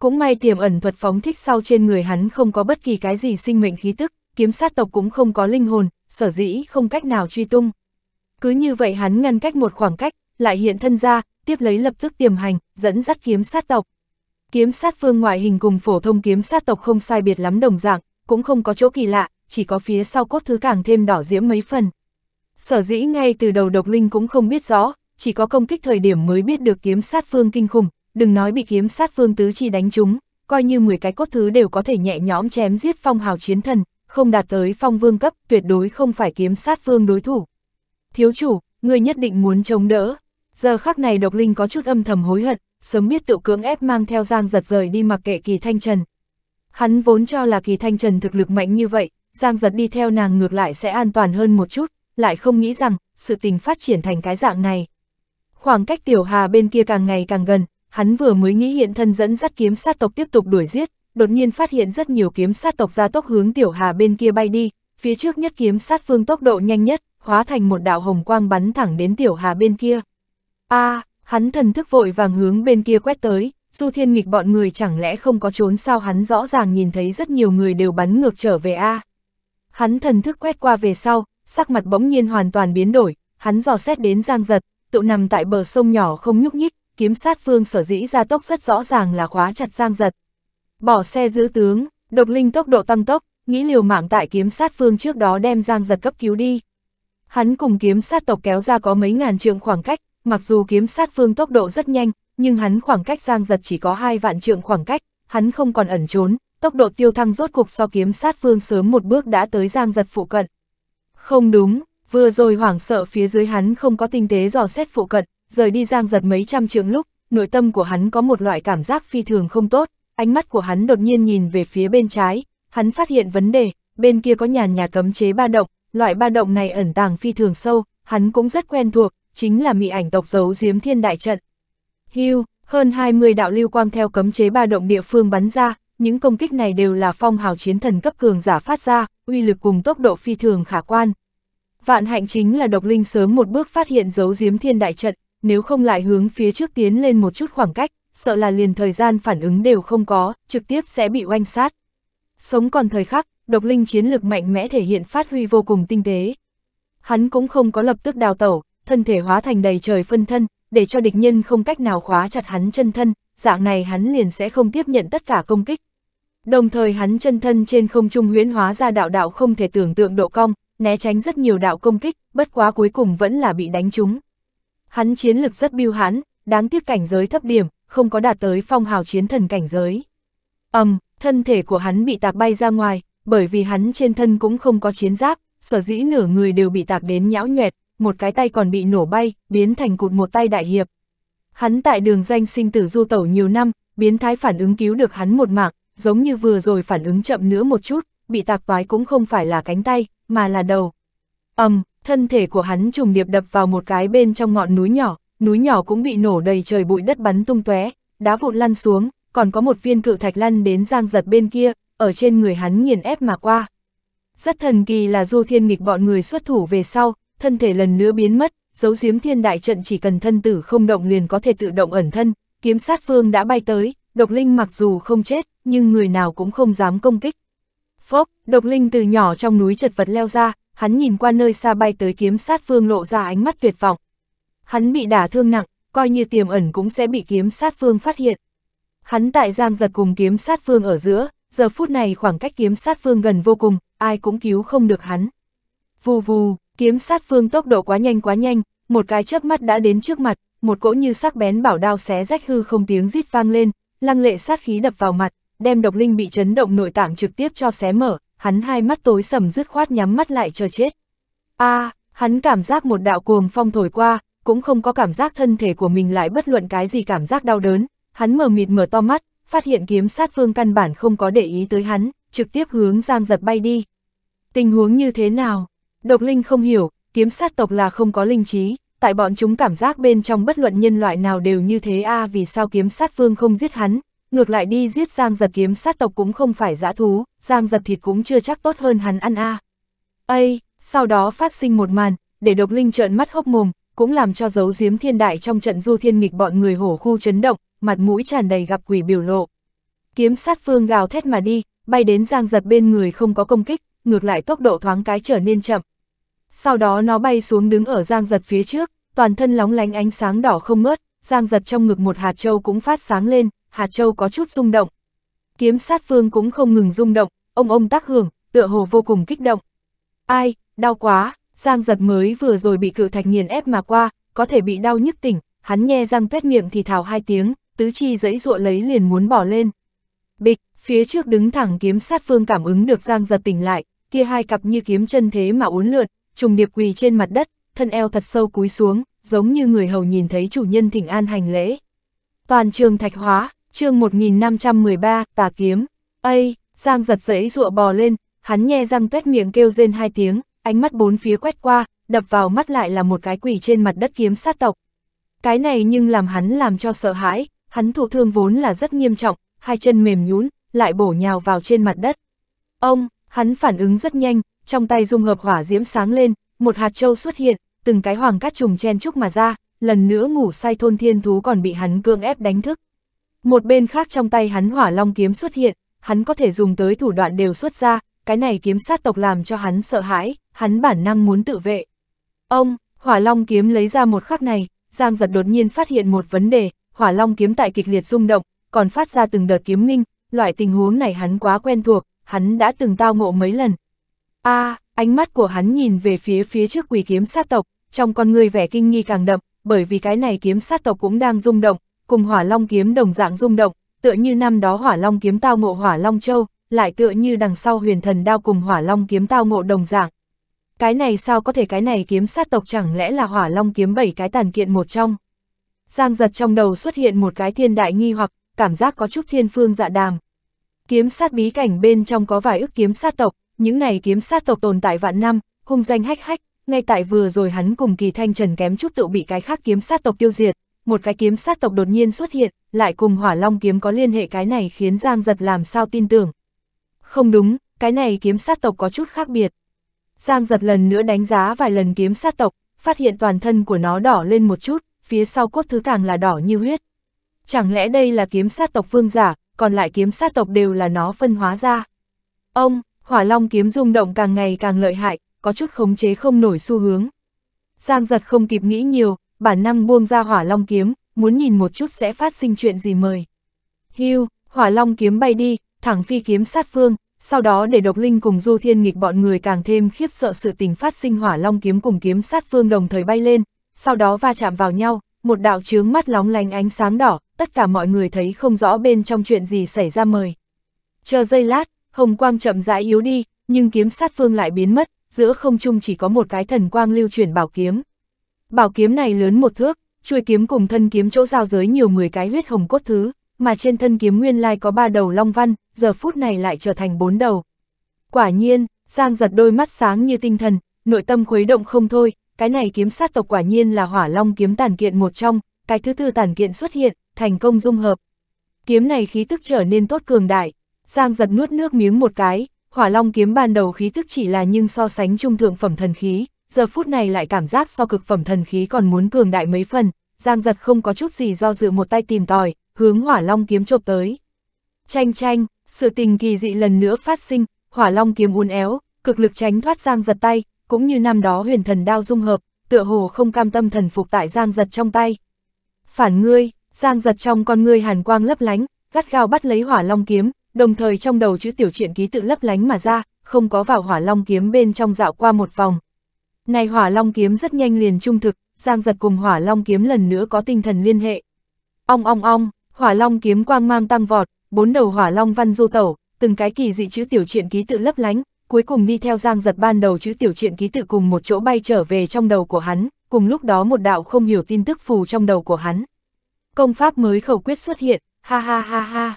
Cũng may tiềm ẩn thuật phóng thích sau trên người hắn không có bất kỳ cái gì sinh mệnh khí tức, kiếm sát tộc cũng không có linh hồn, sở dĩ không cách nào truy tung. Cứ như vậy hắn ngăn cách một khoảng cách, lại hiện thân ra, tiếp lấy lập tức tiềm hành, dẫn dắt kiếm sát tộc. Kiếm sát phương ngoại hình cùng phổ thông kiếm sát tộc không sai biệt lắm đồng dạng, cũng không có chỗ kỳ lạ, chỉ có phía sau cốt thứ càng thêm đỏ diễm mấy phần. Sở dĩ ngay từ đầu độc linh cũng không biết rõ, chỉ có công kích thời điểm mới biết được kiếm sát phương kinh khủng, đừng nói bị kiếm sát phương tứ chi đánh trúng coi như 10 cái cốt thứ đều có thể nhẹ nhõm chém giết phong hào chiến thần, không đạt tới phong vương cấp, tuyệt đối không phải kiếm sát phương đối thủ thiếu chủ, người nhất định muốn chống đỡ. Giờ khắc này độc linh có chút âm thầm hối hận, sớm biết tự cưỡng ép mang theo Giang giật rời đi mặc kệ kỳ thanh trần. Hắn vốn cho là kỳ thanh trần thực lực mạnh như vậy, Giang giật đi theo nàng ngược lại sẽ an toàn hơn một chút, lại không nghĩ rằng sự tình phát triển thành cái dạng này. Khoảng cách tiểu hà bên kia càng ngày càng gần, hắn vừa mới nghĩ hiện thân dẫn dắt kiếm sát tộc tiếp tục đuổi giết, đột nhiên phát hiện rất nhiều kiếm sát tộc ra tốc hướng tiểu hà bên kia bay đi, phía trước nhất kiếm sát phương tốc độ nhanh nhất, hóa thành một đạo hồng quang bắn thẳng đến tiểu hà bên kia. a à, hắn thần thức vội vàng hướng bên kia quét tới, Du Thiên Nghịch bọn người chẳng lẽ không có trốn sao hắn rõ ràng nhìn thấy rất nhiều người đều bắn ngược trở về a. À. Hắn thần thức quét qua về sau, sắc mặt bỗng nhiên hoàn toàn biến đổi, hắn dò xét đến Giang Giật, tựu nằm tại bờ sông nhỏ không nhúc nhích, kiếm sát phương sở dĩ ra tốc rất rõ ràng là khóa chặt Giang Giật. Bỏ xe giữ tướng, độc linh tốc độ tăng tốc, nghĩ liều mạng tại kiếm sát phương trước đó đem Giang Giật cấp cứu đi. Hắn cùng kiếm sát tộc kéo ra có mấy ngàn trượng khoảng cách, mặc dù kiếm sát phương tốc độ rất nhanh, nhưng hắn khoảng cách giang giật chỉ có hai vạn trượng khoảng cách, hắn không còn ẩn trốn, tốc độ tiêu thăng rốt cục so kiếm sát phương sớm một bước đã tới giang giật phụ cận. Không đúng, vừa rồi hoảng sợ phía dưới hắn không có tinh tế dò xét phụ cận, rời đi giang giật mấy trăm trượng lúc, nội tâm của hắn có một loại cảm giác phi thường không tốt, ánh mắt của hắn đột nhiên nhìn về phía bên trái, hắn phát hiện vấn đề, bên kia có nhàn nhà cấm chế ba động, loại ba động này ẩn tàng phi thường sâu, hắn cũng rất quen thuộc, chính là mị ảnh tộc giấu giếm thiên đại trận. Hưu, hơn 20 đạo lưu quang theo cấm chế ba động địa phương bắn ra, những công kích này đều là phong hào chiến thần cấp cường giả phát ra, uy lực cùng tốc độ phi thường khả quan. Vạn hạnh chính là độc linh sớm một bước phát hiện giấu giếm thiên đại trận, nếu không lại hướng phía trước tiến lên một chút khoảng cách, sợ là liền thời gian phản ứng đều không có, trực tiếp sẽ bị oanh sát. Sống còn thời khắc, độc linh chiến lực mạnh mẽ thể hiện phát huy vô cùng tinh tế. Hắn cũng không có lập tức đào tẩu, thân thể hóa thành đầy trời phân thân, để cho địch nhân không cách nào khóa chặt hắn chân thân, dạng này hắn liền sẽ không tiếp nhận tất cả công kích. Đồng thời hắn chân thân trên không trung huyễn hóa ra đạo đạo không thể tưởng tượng độ cong, né tránh rất nhiều đạo công kích, bất quá cuối cùng vẫn là bị đánh trúng. Hắn chiến lực rất biêu hắn, đáng tiếc cảnh giới thấp điểm, không có đạt tới phong hào chiến thần cảnh giới. Ầm, um, thân thể của hắn bị tạc bay ra ngoài, bởi vì hắn trên thân cũng không có chiến giáp, sở dĩ nửa người đều bị tạc đến nhão nhuẹt, một cái tay còn bị nổ bay, biến thành cụt một tay đại hiệp. Hắn tại đường danh sinh tử du tẩu nhiều năm, biến thái phản ứng cứu được hắn một mạng, giống như vừa rồi phản ứng chậm nữa một chút, bị tạc toái cũng không phải là cánh tay, mà là đầu. ầm, um, thân thể của hắn trùng điệp đập vào một cái bên trong ngọn núi nhỏ, núi nhỏ cũng bị nổ đầy trời bụi đất bắn tung tóe, đá vụn lăn xuống, còn có một viên cự thạch lăn đến giang giật bên kia, ở trên người hắn nghiền ép mà qua. Rất thần kỳ là Du Thiên Nghịch bọn người xuất thủ về sau, thân thể lần nữa biến mất, giấu diếm thiên đại trận chỉ cần thân tử không động liền có thể tự động ẩn thân, kiếm sát phương đã bay tới, độc linh mặc dù không chết, nhưng người nào cũng không dám công kích. Phốc, độc linh từ nhỏ trong núi chật vật leo ra, hắn nhìn qua nơi xa bay tới kiếm sát phương lộ ra ánh mắt tuyệt vọng. Hắn bị đả thương nặng, coi như tiềm ẩn cũng sẽ bị kiếm sát phương phát hiện. Hắn tại giang giật cùng kiếm sát phương ở giữa, giờ phút này khoảng cách kiếm sát phương gần vô cùng, ai cũng cứu không được hắn. Vù vù, kiếm sát phương tốc độ quá nhanh quá nhanh, một cái chớp mắt đã đến trước mặt, một cỗ như sắc bén bảo đao xé rách hư không tiếng rít vang lên, lăng lệ sát khí đập vào mặt, đem độc linh bị chấn động nội tạng trực tiếp cho xé mở, hắn hai mắt tối sầm dứt khoát nhắm mắt lại chờ chết. A, à, hắn cảm giác một đạo cuồng phong thổi qua, cũng không có cảm giác thân thể của mình lại bất luận cái gì cảm giác đau đớn, hắn mở mịt mở to mắt, phát hiện kiếm sát phương căn bản không có để ý tới hắn, trực tiếp hướng Giang Giật bay đi. Tình huống như thế nào? Độc Linh không hiểu, kiếm sát tộc là không có linh trí, tại bọn chúng cảm giác bên trong bất luận nhân loại nào đều như thế a vì sao kiếm sát phương không giết hắn, ngược lại đi giết Giang Giật kiếm sát tộc cũng không phải dã thú, Giang Giật thịt cũng chưa chắc tốt hơn hắn ăn a. À. Ây, sau đó phát sinh một màn, để Độc Linh trợn mắt hốc mồm, cũng làm cho dấu giếm thiên đại trong trận du thiên nghịch bọn người hổ khu chấn động, mặt mũi tràn đầy gặp quỷ biểu lộ. Kiếm sát phương gào thét mà đi, bay đến giang giật bên người không có công kích, ngược lại tốc độ thoáng cái trở nên chậm. Sau đó nó bay xuống đứng ở giang giật phía trước, toàn thân lóng lánh ánh sáng đỏ không ngớt, giang giật trong ngực một hạt châu cũng phát sáng lên, hạt châu có chút rung động. Kiếm sát phương cũng không ngừng rung động, ông ông tác hưởng, tựa hồ vô cùng kích động. Ai, đau quá, giang giật mới vừa rồi bị cự thạch nghiền ép mà qua, có thể bị đau nhức tỉnh, hắn nghe răng tuét miệng thì thào hai tiếng, tứ chi dẫy dụa lấy liền muốn bỏ lên. Bịch, phía trước đứng thẳng kiếm sát vương cảm ứng được Giang giật tỉnh lại, kia hai cặp như kiếm chân thế mà uốn lượn, trùng điệp quỳ trên mặt đất, thân eo thật sâu cúi xuống, giống như người hầu nhìn thấy chủ nhân thỉnh an hành lễ. Toàn trường thạch hóa, chương 1513, tà kiếm. Ây, Giang giật dẫy dụa bò lên, hắn nhe răng tuét miệng kêu rên hai tiếng, ánh mắt bốn phía quét qua, đập vào mắt lại là một cái quỷ trên mặt đất kiếm sát tộc. Cái này nhưng làm hắn làm cho sợ hãi, hắn thụ thương vốn là rất nghiêm trọng, hai chân mềm nhũn lại bổ nhào vào trên mặt đất. Ông, hắn phản ứng rất nhanh, trong tay dung hợp hỏa diễm sáng lên, một hạt châu xuất hiện, từng cái hoàng cát trùng chen chúc mà ra, lần nữa ngủ say thôn thiên thú còn bị hắn cưỡng ép đánh thức. Một bên khác trong tay hắn hỏa long kiếm xuất hiện, hắn có thể dùng tới thủ đoạn đều xuất ra, cái này kiếm sát tộc làm cho hắn sợ hãi, hắn bản năng muốn tự vệ. Ông, hỏa long kiếm lấy ra một khắc này, Giang giật đột nhiên phát hiện một vấn đề, hỏa long kiếm tại kịch liệt rung động, còn phát ra từng đợt kiếm minh, loại tình huống này hắn quá quen thuộc, hắn đã từng tao ngộ mấy lần. a à, ánh mắt của hắn nhìn về phía phía trước quỷ kiếm sát tộc, trong con người vẻ kinh nghi càng đậm, bởi vì cái này kiếm sát tộc cũng đang rung động, cùng hỏa long kiếm đồng dạng rung động, tựa như năm đó hỏa long kiếm tao ngộ hỏa long châu, lại tựa như đằng sau huyền thần đao cùng hỏa long kiếm tao ngộ đồng dạng. Cái này sao có thể cái này kiếm sát tộc chẳng lẽ là hỏa long kiếm bảy cái tàn kiện một trong? Giang giật trong đầu xuất hiện một cái thiên đại nghi hoặc, cảm giác có chút thiên phương dạ đàm. Kiếm sát bí cảnh bên trong có vài ức kiếm sát tộc, những này kiếm sát tộc tồn tại vạn năm, hung danh hách hách, ngay tại vừa rồi hắn cùng kỳ thanh trần kém chút tự bị cái khác kiếm sát tộc tiêu diệt, một cái kiếm sát tộc đột nhiên xuất hiện, lại cùng hỏa long kiếm có liên hệ cái này khiến Giang giật làm sao tin tưởng. Không đúng, cái này kiếm sát tộc có chút khác biệt. Giang giật lần nữa đánh giá vài lần kiếm sát tộc, phát hiện toàn thân của nó đỏ lên một chút, phía sau cốt thứ càng là đỏ như huyết. Chẳng lẽ đây là kiếm sát tộc vương giả, còn lại kiếm sát tộc đều là nó phân hóa ra. Ông, hỏa long kiếm rung động càng ngày càng lợi hại, có chút khống chế không nổi xu hướng. Giang giật không kịp nghĩ nhiều, bản năng buông ra hỏa long kiếm, muốn nhìn một chút sẽ phát sinh chuyện gì mời. Hưu, hỏa long kiếm bay đi, thẳng phi kiếm sát phương, sau đó để độc linh cùng du thiên nghịch bọn người càng thêm khiếp sợ sự tình phát sinh hỏa long kiếm cùng kiếm sát phương đồng thời bay lên, sau đó va chạm vào nhau, một đạo chướng mắt lóng lánh ánh sáng đỏ, tất cả mọi người thấy không rõ bên trong chuyện gì xảy ra mời. Chờ giây lát, hồng quang chậm rãi yếu đi, nhưng kiếm sát phương lại biến mất, giữa không trung chỉ có một cái thần quang lưu chuyển bảo kiếm. Bảo kiếm này lớn một thước, chuôi kiếm cùng thân kiếm chỗ giao giới nhiều 10 cái huyết hồng cốt thứ, mà trên thân kiếm nguyên lai có ba đầu long văn, giờ phút này lại trở thành bốn đầu. Quả nhiên, Giang giật đôi mắt sáng như tinh thần, nội tâm khuấy động không thôi, cái này kiếm sát tộc quả nhiên là hỏa long kiếm tàn kiện một trong, cái thứ tư tàn kiện xuất hiện, thành công dung hợp. Kiếm này khí tức trở nên tốt cường đại, Giang giật nuốt nước miếng một cái, hỏa long kiếm ban đầu khí tức chỉ là nhưng so sánh trung thượng phẩm thần khí, giờ phút này lại cảm giác so cực phẩm thần khí còn muốn cường đại mấy phần, Giang giật không có chút gì do dự một tay tìm tòi, hướng hỏa long kiếm chộp tới. Chanh chanh, sự tình kỳ dị lần nữa phát sinh, hỏa long kiếm uốn éo, cực lực tránh thoát Giang giật tay, cũng như năm đó huyền thần đao dung hợp, tựa hồ không cam tâm thần phục tại Giang Giật trong tay. Phản ngươi, Giang Giật trong con ngươi hàn quang lấp lánh, gắt gao bắt lấy hỏa long kiếm, đồng thời trong đầu chữ tiểu truyện ký tự lấp lánh mà ra, không có vào hỏa long kiếm bên trong dạo qua một vòng. Này hỏa long kiếm rất nhanh liền trung thực, Giang Giật cùng hỏa long kiếm lần nữa có tinh thần liên hệ. Ong ong ong, hỏa long kiếm quang mang tăng vọt, bốn đầu hỏa long văn du tẩu, từng cái kỳ dị chữ tiểu truyện ký tự lấp lánh, cuối cùng đi theo giang giật ban đầu chữ tiểu truyện ký tự cùng một chỗ bay trở về trong đầu của hắn, cùng lúc đó một đạo không hiểu tin tức phù trong đầu của hắn. Công pháp mới khẩu quyết xuất hiện, ha ha ha ha.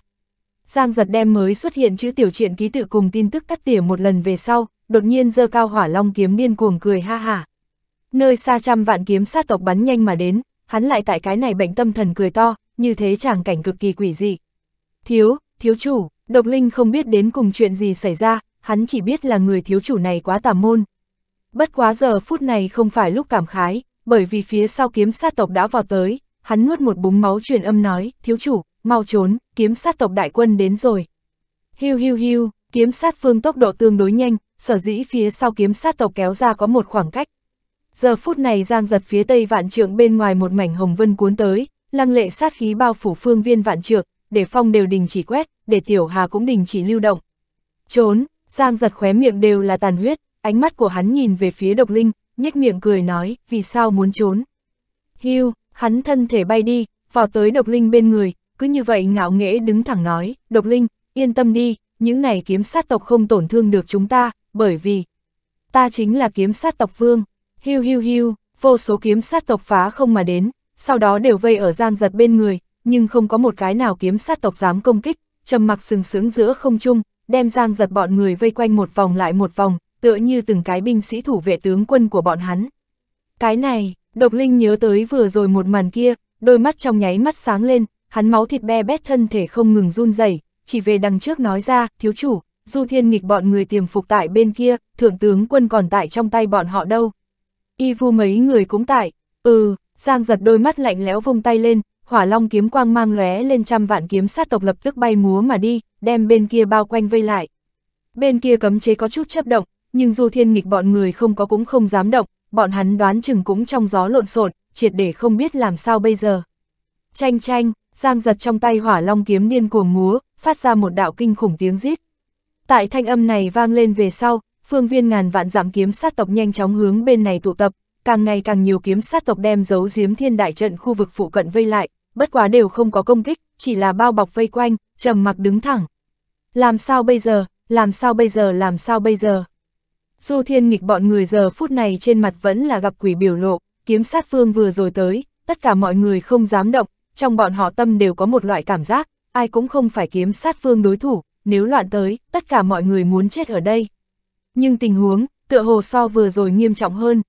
Giang giật đem mới xuất hiện chữ tiểu truyện ký tự cùng tin tức cắt tỉa một lần về sau, đột nhiên dơ cao hỏa long kiếm điên cuồng cười ha ha. Nơi xa trăm vạn kiếm sát tộc bắn nhanh mà đến, hắn lại tại cái này bệnh tâm thần cười to, như thế chàng cảnh cực kỳ quỷ dị. Thiếu, thiếu chủ, độc linh không biết đến cùng chuyện gì xảy ra, hắn chỉ biết là người thiếu chủ này quá tà môn. Bất quá giờ phút này không phải lúc cảm khái, bởi vì phía sau kiếm sát tộc đã vào tới, hắn nuốt một búng máu truyền âm nói, thiếu chủ, mau trốn, kiếm sát tộc đại quân đến rồi. Hiu hiu hiu, kiếm sát phương tốc độ tương đối nhanh, sở dĩ phía sau kiếm sát tộc kéo ra có một khoảng cách. Giờ phút này giang giật phía tây vạn trượng bên ngoài một mảnh hồng vân cuốn tới, lăng lệ sát khí bao phủ phương viên vạn trượng, để phong đều đình chỉ quét, để tiểu hà cũng đình chỉ lưu động. Trốn, Giang giật khóe miệng đều là tàn huyết, ánh mắt của hắn nhìn về phía độc linh, nhếch miệng cười nói, vì sao muốn trốn. Hiu, hắn thân thể bay đi, vào tới độc linh bên người, cứ như vậy ngạo nghễ đứng thẳng nói, độc linh, yên tâm đi, những này kiếm sát tộc không tổn thương được chúng ta, bởi vì ta chính là kiếm sát tộc vương. Hiu hiu hiu, vô số kiếm sát tộc phá không mà đến, sau đó đều vây ở giang giật bên người, nhưng không có một cái nào kiếm sát tộc dám công kích, trầm mặc sừng sững giữa không trung, đem giang giật bọn người vây quanh một vòng lại một vòng, tựa như từng cái binh sĩ thủ vệ tướng quân của bọn hắn. Cái này, độc linh nhớ tới vừa rồi một màn kia, đôi mắt trong nháy mắt sáng lên, hắn máu thịt be bét thân thể không ngừng run rẩy chỉ về đằng trước nói ra, thiếu chủ, du thiên nghịch bọn người tiềm phục tại bên kia, thượng tướng quân còn tại trong tay bọn họ đâu. Y vu mấy người cũng tại, ừ, giang giật đôi mắt lạnh lẽo vung tay lên, hỏa long kiếm quang mang lóe lên trăm vạn kiếm sát tộc lập tức bay múa mà đi, đem bên kia bao quanh vây lại. Bên kia cấm chế có chút chấp động, nhưng du thiên nghịch bọn người không có cũng không dám động, bọn hắn đoán chừng cũng trong gió lộn xộn, triệt để không biết làm sao bây giờ. Chanh chanh, giang giật trong tay hỏa long kiếm điên cuồng múa, phát ra một đạo kinh khủng tiếng rít. Tại thanh âm này vang lên về sau, phương viên ngàn vạn giảm kiếm sát tộc nhanh chóng hướng bên này tụ tập, càng ngày càng nhiều kiếm sát tộc đem giấu giếm thiên đại trận khu vực phụ cận vây lại, bất quá đều không có công kích, chỉ là bao bọc vây quanh, trầm mặc đứng thẳng. Làm sao bây giờ, làm sao bây giờ, làm sao bây giờ? Du thiên nghịch bọn người giờ phút này trên mặt vẫn là gặp quỷ biểu lộ, kiếm sát phương vừa rồi tới, tất cả mọi người không dám động, trong bọn họ tâm đều có một loại cảm giác, ai cũng không phải kiếm sát phương đối thủ, nếu loạn tới, tất cả mọi người muốn chết ở đây. Nhưng tình huống, tựa hồ so vừa rồi nghiêm trọng hơn.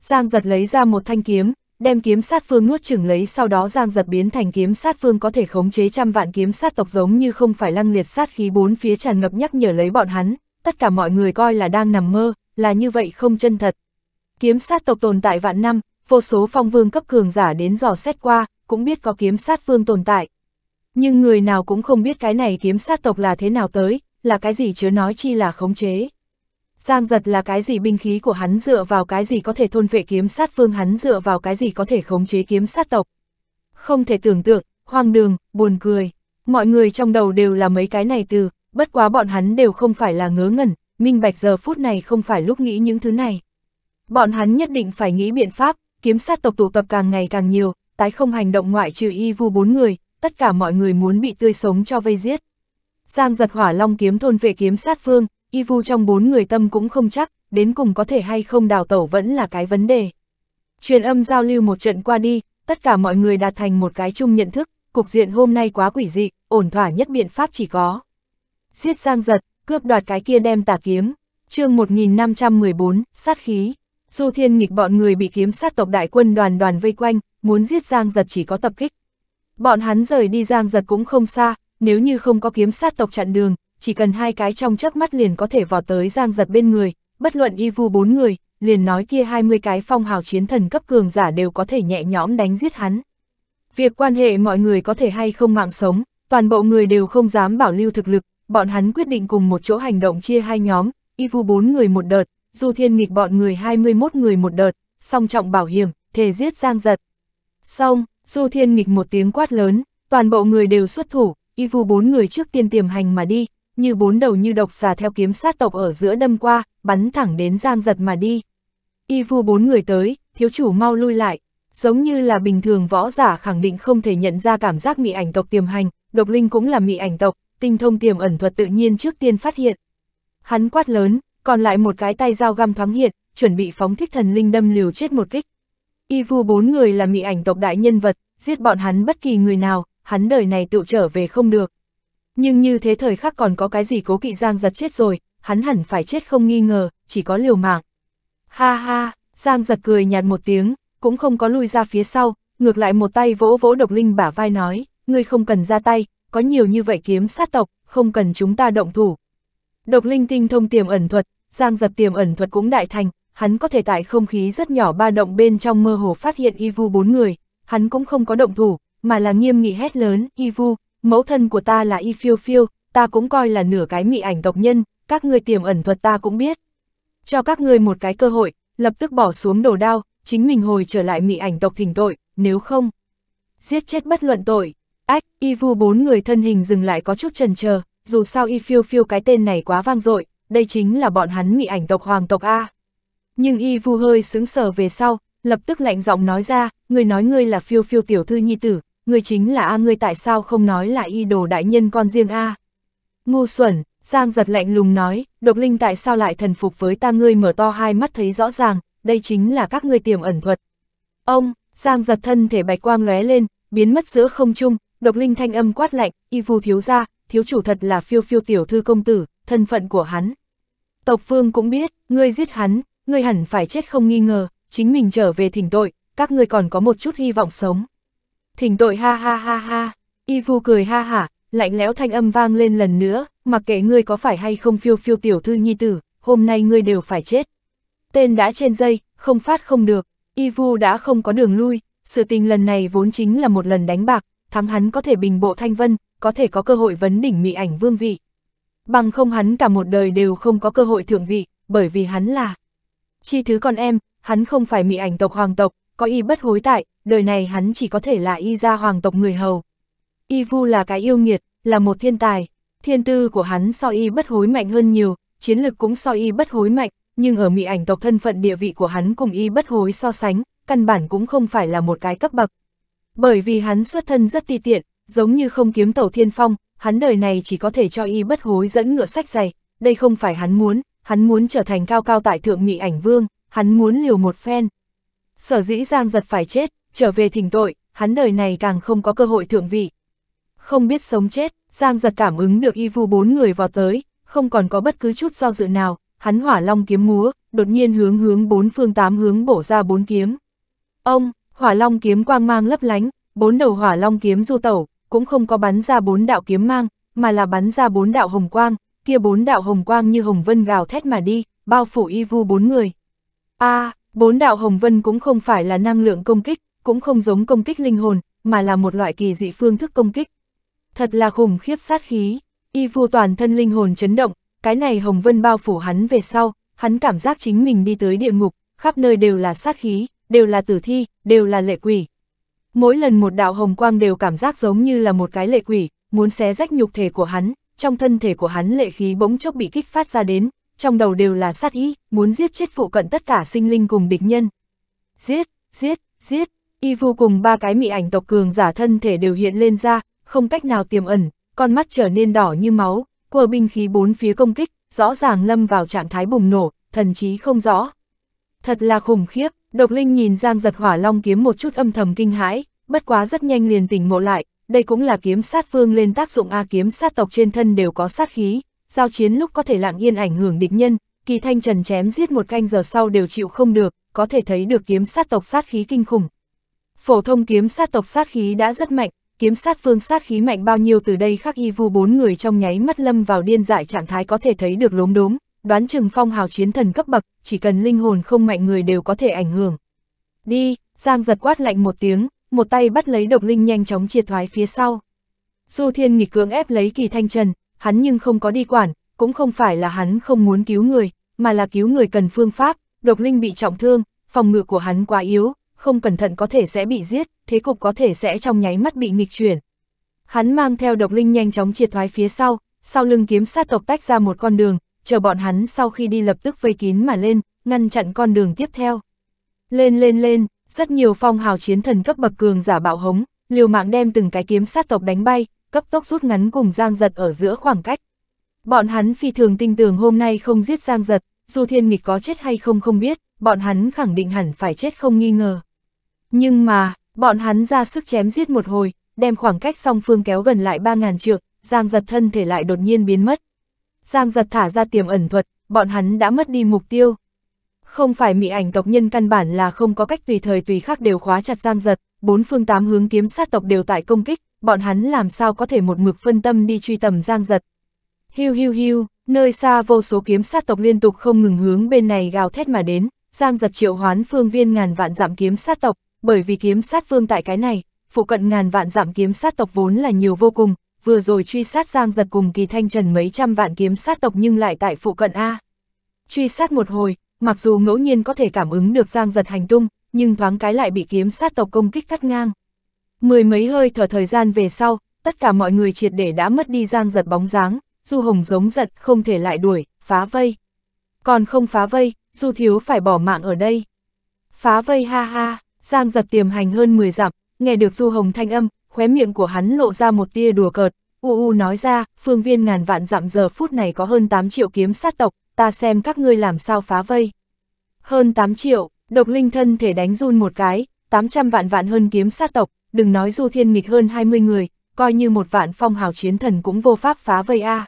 Giang giật lấy ra một thanh kiếm, đem kiếm sát phương nuốt chửng lấy sau đó giang giật biến thành kiếm sát phương có thể khống chế trăm vạn kiếm sát tộc giống như không phải lăng liệt sát khí bốn phía tràn ngập nhắc nhở lấy bọn hắn, tất cả mọi người coi là đang nằm mơ, là như vậy không chân thật. Kiếm sát tộc tồn tại vạn năm, vô số phong vương cấp cường giả đến dò xét qua, cũng biết có kiếm sát phương tồn tại. Nhưng người nào cũng không biết cái này kiếm sát tộc là thế nào tới, là cái gì chứa nói chi là khống chế. Giang giật là cái gì binh khí của hắn dựa vào cái gì có thể thôn vệ kiếm sát phương hắn dựa vào cái gì có thể khống chế kiếm sát tộc. Không thể tưởng tượng, hoang đường, buồn cười. Mọi người trong đầu đều là mấy cái này từ, bất quá bọn hắn đều không phải là ngớ ngẩn, minh bạch giờ phút này không phải lúc nghĩ những thứ này. Bọn hắn nhất định phải nghĩ biện pháp, kiếm sát tộc tụ tập càng ngày càng nhiều, tái không hành động ngoại trừ y vu bốn người, tất cả mọi người muốn bị tươi sống cho vây giết. Giang giật hỏa long kiếm thôn về kiếm sát phương, y vu trong bốn người tâm cũng không chắc, đến cùng có thể hay không đào tẩu vẫn là cái vấn đề. Truyền âm giao lưu một trận qua đi, tất cả mọi người đạt thành một cái chung nhận thức, cục diện hôm nay quá quỷ dị, ổn thỏa nhất biện pháp chỉ có. Giết giang giật, cướp đoạt cái kia đem tà kiếm, chương 1514, sát khí. Du thiên nghịch bọn người bị kiếm sát tộc đại quân đoàn đoàn vây quanh, muốn giết giang giật chỉ có tập kích. Bọn hắn rời đi giang giật cũng không xa, nếu như không có kiếm sát tộc chặn đường, chỉ cần hai cái trong chớp mắt liền có thể vọt tới giang giật bên người, bất luận y vu bốn người, liền nói kia 20 cái phong hào chiến thần cấp cường giả đều có thể nhẹ nhõm đánh giết hắn. Việc quan hệ mọi người có thể hay không mạng sống, toàn bộ người đều không dám bảo lưu thực lực, bọn hắn quyết định cùng một chỗ hành động chia hai nhóm, y vu bốn người một đợt, du thiên nghịch bọn người 21 người một đợt, song trọng bảo hiểm, thề giết giang giật. Xong, du thiên nghịch một tiếng quát lớn, toàn bộ người đều xuất thủ, y vu bốn người trước tiên tiềm hành mà đi, như bốn đầu như độc xà theo kiếm sát tộc ở giữa đâm qua, bắn thẳng đến Giang Giật mà đi. Y vu bốn người tới, thiếu chủ mau lui lại, giống như là bình thường võ giả khẳng định không thể nhận ra cảm giác mị ảnh tộc tiềm hành, độc linh cũng là mị ảnh tộc, tinh thông tiềm ẩn thuật tự nhiên trước tiên phát hiện. Hắn quát lớn, còn lại một cái tay dao găm thoáng hiện, chuẩn bị phóng thích thần linh đâm liều chết một kích. Y vu bốn người là mị ảnh tộc đại nhân vật, giết bọn hắn bất kỳ người nào, hắn đời này tự trở về không được. Nhưng như thế thời khắc còn có cái gì cố kỵ Giang giật chết rồi, hắn hẳn phải chết không nghi ngờ, chỉ có liều mạng. Ha ha, Giang giật cười nhạt một tiếng, cũng không có lui ra phía sau, ngược lại một tay vỗ vỗ độc linh bả vai nói, ngươi không cần ra tay, có nhiều như vậy kiếm sát tộc, không cần chúng ta động thủ. Độc linh tinh thông tiềm ẩn thuật, Giang giật tiềm ẩn thuật cũng đại thành, hắn có thể tại không khí rất nhỏ ba động bên trong mơ hồ phát hiện y vu bốn người, hắn cũng không có động thủ, mà là nghiêm nghị hét lớn, y vu, mẫu thân của ta là Y Phiêu Phiêu, ta cũng coi là nửa cái mị ảnh tộc nhân, các ngươi tiềm ẩn thuật ta cũng biết. Cho các ngươi một cái cơ hội, lập tức bỏ xuống đồ đao, chính mình hồi trở lại mị ảnh tộc thỉnh tội, nếu không. Giết chết bất luận tội, ách, y vu bốn người thân hình dừng lại có chút trần chờ dù sao y phiêu phiêu cái tên này quá vang dội, đây chính là bọn hắn mị ảnh tộc hoàng tộc A. Nhưng y vu hơi sướng sở về sau, lập tức lạnh giọng nói ra, người nói ngươi là phiêu phiêu tiểu thư nhi tử, người chính là A ngươi tại sao không nói là y đồ đại nhân con riêng A. Ngu xuẩn, Giang giật lạnh lùng nói, độc linh tại sao lại thần phục với ta ngươi mở to hai mắt thấy rõ ràng, đây chính là các ngươi tiềm ẩn thuật. Ông, Giang giật thân thể bạch quang lóe lên, biến mất giữa không trung, độc linh thanh âm quát lạnh, y vu thiếu ra, thiếu chủ thật là phiêu phiêu tiểu thư công tử, thân phận của hắn. Tộc phương cũng biết, ngươi giết hắn, ngươi hẳn phải chết không nghi ngờ, chính mình trở về thỉnh tội, các ngươi còn có một chút hy vọng sống thỉnh tội ha ha ha ha, y vu cười ha hả, lạnh lẽo thanh âm vang lên lần nữa, mặc kệ ngươi có phải hay không phiêu phiêu tiểu thư nhi tử, hôm nay ngươi đều phải chết. Tên đã trên dây, không phát không được, y vu đã không có đường lui, sự tình lần này vốn chính là một lần đánh bạc, thắng hắn có thể bình bộ thanh vân, có thể có cơ hội vấn đỉnh mỹ ảnh vương vị. Bằng không hắn cả một đời đều không có cơ hội thượng vị, bởi vì hắn là chi thứ con em, hắn không phải mỹ ảnh tộc hoàng tộc, có y bất hối tại, đời này hắn chỉ có thể là y gia hoàng tộc người hầu. Y vu là cái yêu nghiệt, là một thiên tài, thiên tư của hắn so y bất hối mạnh hơn nhiều, chiến lực cũng so y bất hối mạnh, nhưng ở Mị ảnh tộc thân phận địa vị của hắn cùng y bất hối so sánh, căn bản cũng không phải là một cái cấp bậc. Bởi vì hắn xuất thân rất ti tiện, giống như không kiếm tẩu thiên phong, hắn đời này chỉ có thể cho y bất hối dẫn ngựa sách dày. đây không phải hắn muốn, hắn muốn trở thành cao cao tại thượng Mị ảnh vương, hắn muốn liều một phen. Sở dĩ Giang giật phải chết, trở về thỉnh tội, hắn đời này càng không có cơ hội thượng vị. Không biết sống chết, Giang giật cảm ứng được y vu bốn người vào tới, không còn có bất cứ chút do dự nào, hắn hỏa long kiếm múa, đột nhiên hướng hướng bốn phương tám hướng bổ ra bốn kiếm. Ông, hỏa long kiếm quang mang lấp lánh, bốn đầu hỏa long kiếm du tẩu, cũng không có bắn ra bốn đạo kiếm mang, mà là bắn ra bốn đạo hồng quang, kia bốn đạo hồng quang như hồng vân gào thét mà đi, bao phủ y vu bốn người. a bốn đạo hồng vân cũng không phải là năng lượng công kích, cũng không giống công kích linh hồn, mà là một loại kỳ dị phương thức công kích. Thật là khủng khiếp sát khí, y vu toàn thân linh hồn chấn động, cái này hồng vân bao phủ hắn về sau, hắn cảm giác chính mình đi tới địa ngục, khắp nơi đều là sát khí, đều là tử thi, đều là lệ quỷ. Mỗi lần một đạo hồng quang đều cảm giác giống như là một cái lệ quỷ, muốn xé rách nhục thể của hắn, trong thân thể của hắn lệ khí bỗng chốc bị kích phát ra đến, trong đầu đều là sát ý, muốn giết chết phụ cận tất cả sinh linh cùng địch nhân. Giết, giết, giết, Y vô cùng ba cái mị ảnh tộc cường giả thân thể đều hiện lên ra, không cách nào tiềm ẩn, con mắt trở nên đỏ như máu, của binh khí bốn phía công kích, rõ ràng lâm vào trạng thái bùng nổ, thần chí không rõ. Thật là khủng khiếp, độc linh nhìn Giang giật hỏa long kiếm một chút âm thầm kinh hãi, bất quá rất nhanh liền tỉnh ngộ lại, đây cũng là kiếm sát phương lên tác dụng A kiếm sát tộc trên thân đều có sát khí, giao chiến lúc có thể lặng yên ảnh hưởng địch nhân, kỳ thanh trần chém giết một canh giờ sau đều chịu không được, có thể thấy được kiếm sát tộc sát khí kinh khủng, Phổ thông kiếm sát tộc sát khí đã rất mạnh, kiếm sát phương sát khí mạnh bao nhiêu từ đây khắc y vu bốn người trong nháy mắt lâm vào điên dại trạng thái có thể thấy được lốm đốm, đoán chừng phong hào chiến thần cấp bậc, chỉ cần linh hồn không mạnh người đều có thể ảnh hưởng. Đi, Giang giật quát lạnh một tiếng, một tay bắt lấy độc linh nhanh chóng chia thoái phía sau. Du thiên nghịch cưỡng ép lấy kỳ thanh trần, hắn nhưng không có đi quản, cũng không phải là hắn không muốn cứu người, mà là cứu người cần phương pháp, độc linh bị trọng thương, phòng ngự của hắn quá yếu, không cẩn thận có thể sẽ bị giết, thế cục có thể sẽ trong nháy mắt bị nghịch chuyển. Hắn mang theo độc linh nhanh chóng triệt thoái phía sau, sau lưng kiếm sát tộc tách ra một con đường, chờ bọn hắn sau khi đi lập tức vây kín mà lên, ngăn chặn con đường tiếp theo. Lên lên lên, rất nhiều phong hào chiến thần cấp bậc cường giả bạo hống, liều mạng đem từng cái kiếm sát tộc đánh bay, cấp tốc rút ngắn cùng Giang Giật ở giữa khoảng cách. Bọn hắn phi thường tin tưởng hôm nay không giết Giang Giật, dù thiên nghịch có chết hay không không biết, bọn hắn khẳng định hẳn phải chết không nghi ngờ. Nhưng mà, bọn hắn ra sức chém giết một hồi, đem khoảng cách song phương kéo gần lại 3.000 trượng, Giang giật thân thể lại đột nhiên biến mất. Giang giật thả ra tiềm ẩn thuật, bọn hắn đã mất đi mục tiêu. Không phải mị ảnh tộc nhân căn bản là không có cách tùy thời tùy khác đều khóa chặt Giang giật, bốn phương tám hướng kiếm sát tộc đều tại công kích, bọn hắn làm sao có thể một mực phân tâm đi truy tầm Giang giật. Hiu hiu hiu, nơi xa vô số kiếm sát tộc liên tục không ngừng hướng bên này gào thét mà đến, Giang giật triệu hoán phương viên ngàn vạn giảm kiếm sát tộc, bởi vì kiếm sát vương tại cái này, phụ cận ngàn vạn giảm kiếm sát tộc vốn là nhiều vô cùng, vừa rồi truy sát giang giật cùng kỳ thanh trần mấy trăm vạn kiếm sát tộc nhưng lại tại phụ cận A. Truy sát một hồi, mặc dù ngẫu nhiên có thể cảm ứng được giang giật hành tung, nhưng thoáng cái lại bị kiếm sát tộc công kích cắt ngang. Mười mấy hơi thở thời gian về sau, tất cả mọi người triệt để đã mất đi giang giật bóng dáng, Du Hồng giống giật không thể lại đuổi, phá vây. Còn không phá vây, Du Thiếu phải bỏ mạng ở đây. Phá vây ha ha. Giang giật tiềm hành hơn 10 dặm, nghe được Du Hồng thanh âm, khóe miệng của hắn lộ ra một tia đùa cợt, u u nói ra, phương viên ngàn vạn dặm giờ phút này có hơn 8 triệu kiếm sát tộc, ta xem các ngươi làm sao phá vây. Hơn 8 triệu, độc linh thân thể đánh run một cái, 800 vạn vạn hơn kiếm sát tộc, đừng nói Du Thiên nghịch hơn 20 người, coi như một vạn phong hào chiến thần cũng vô pháp phá vây a. À.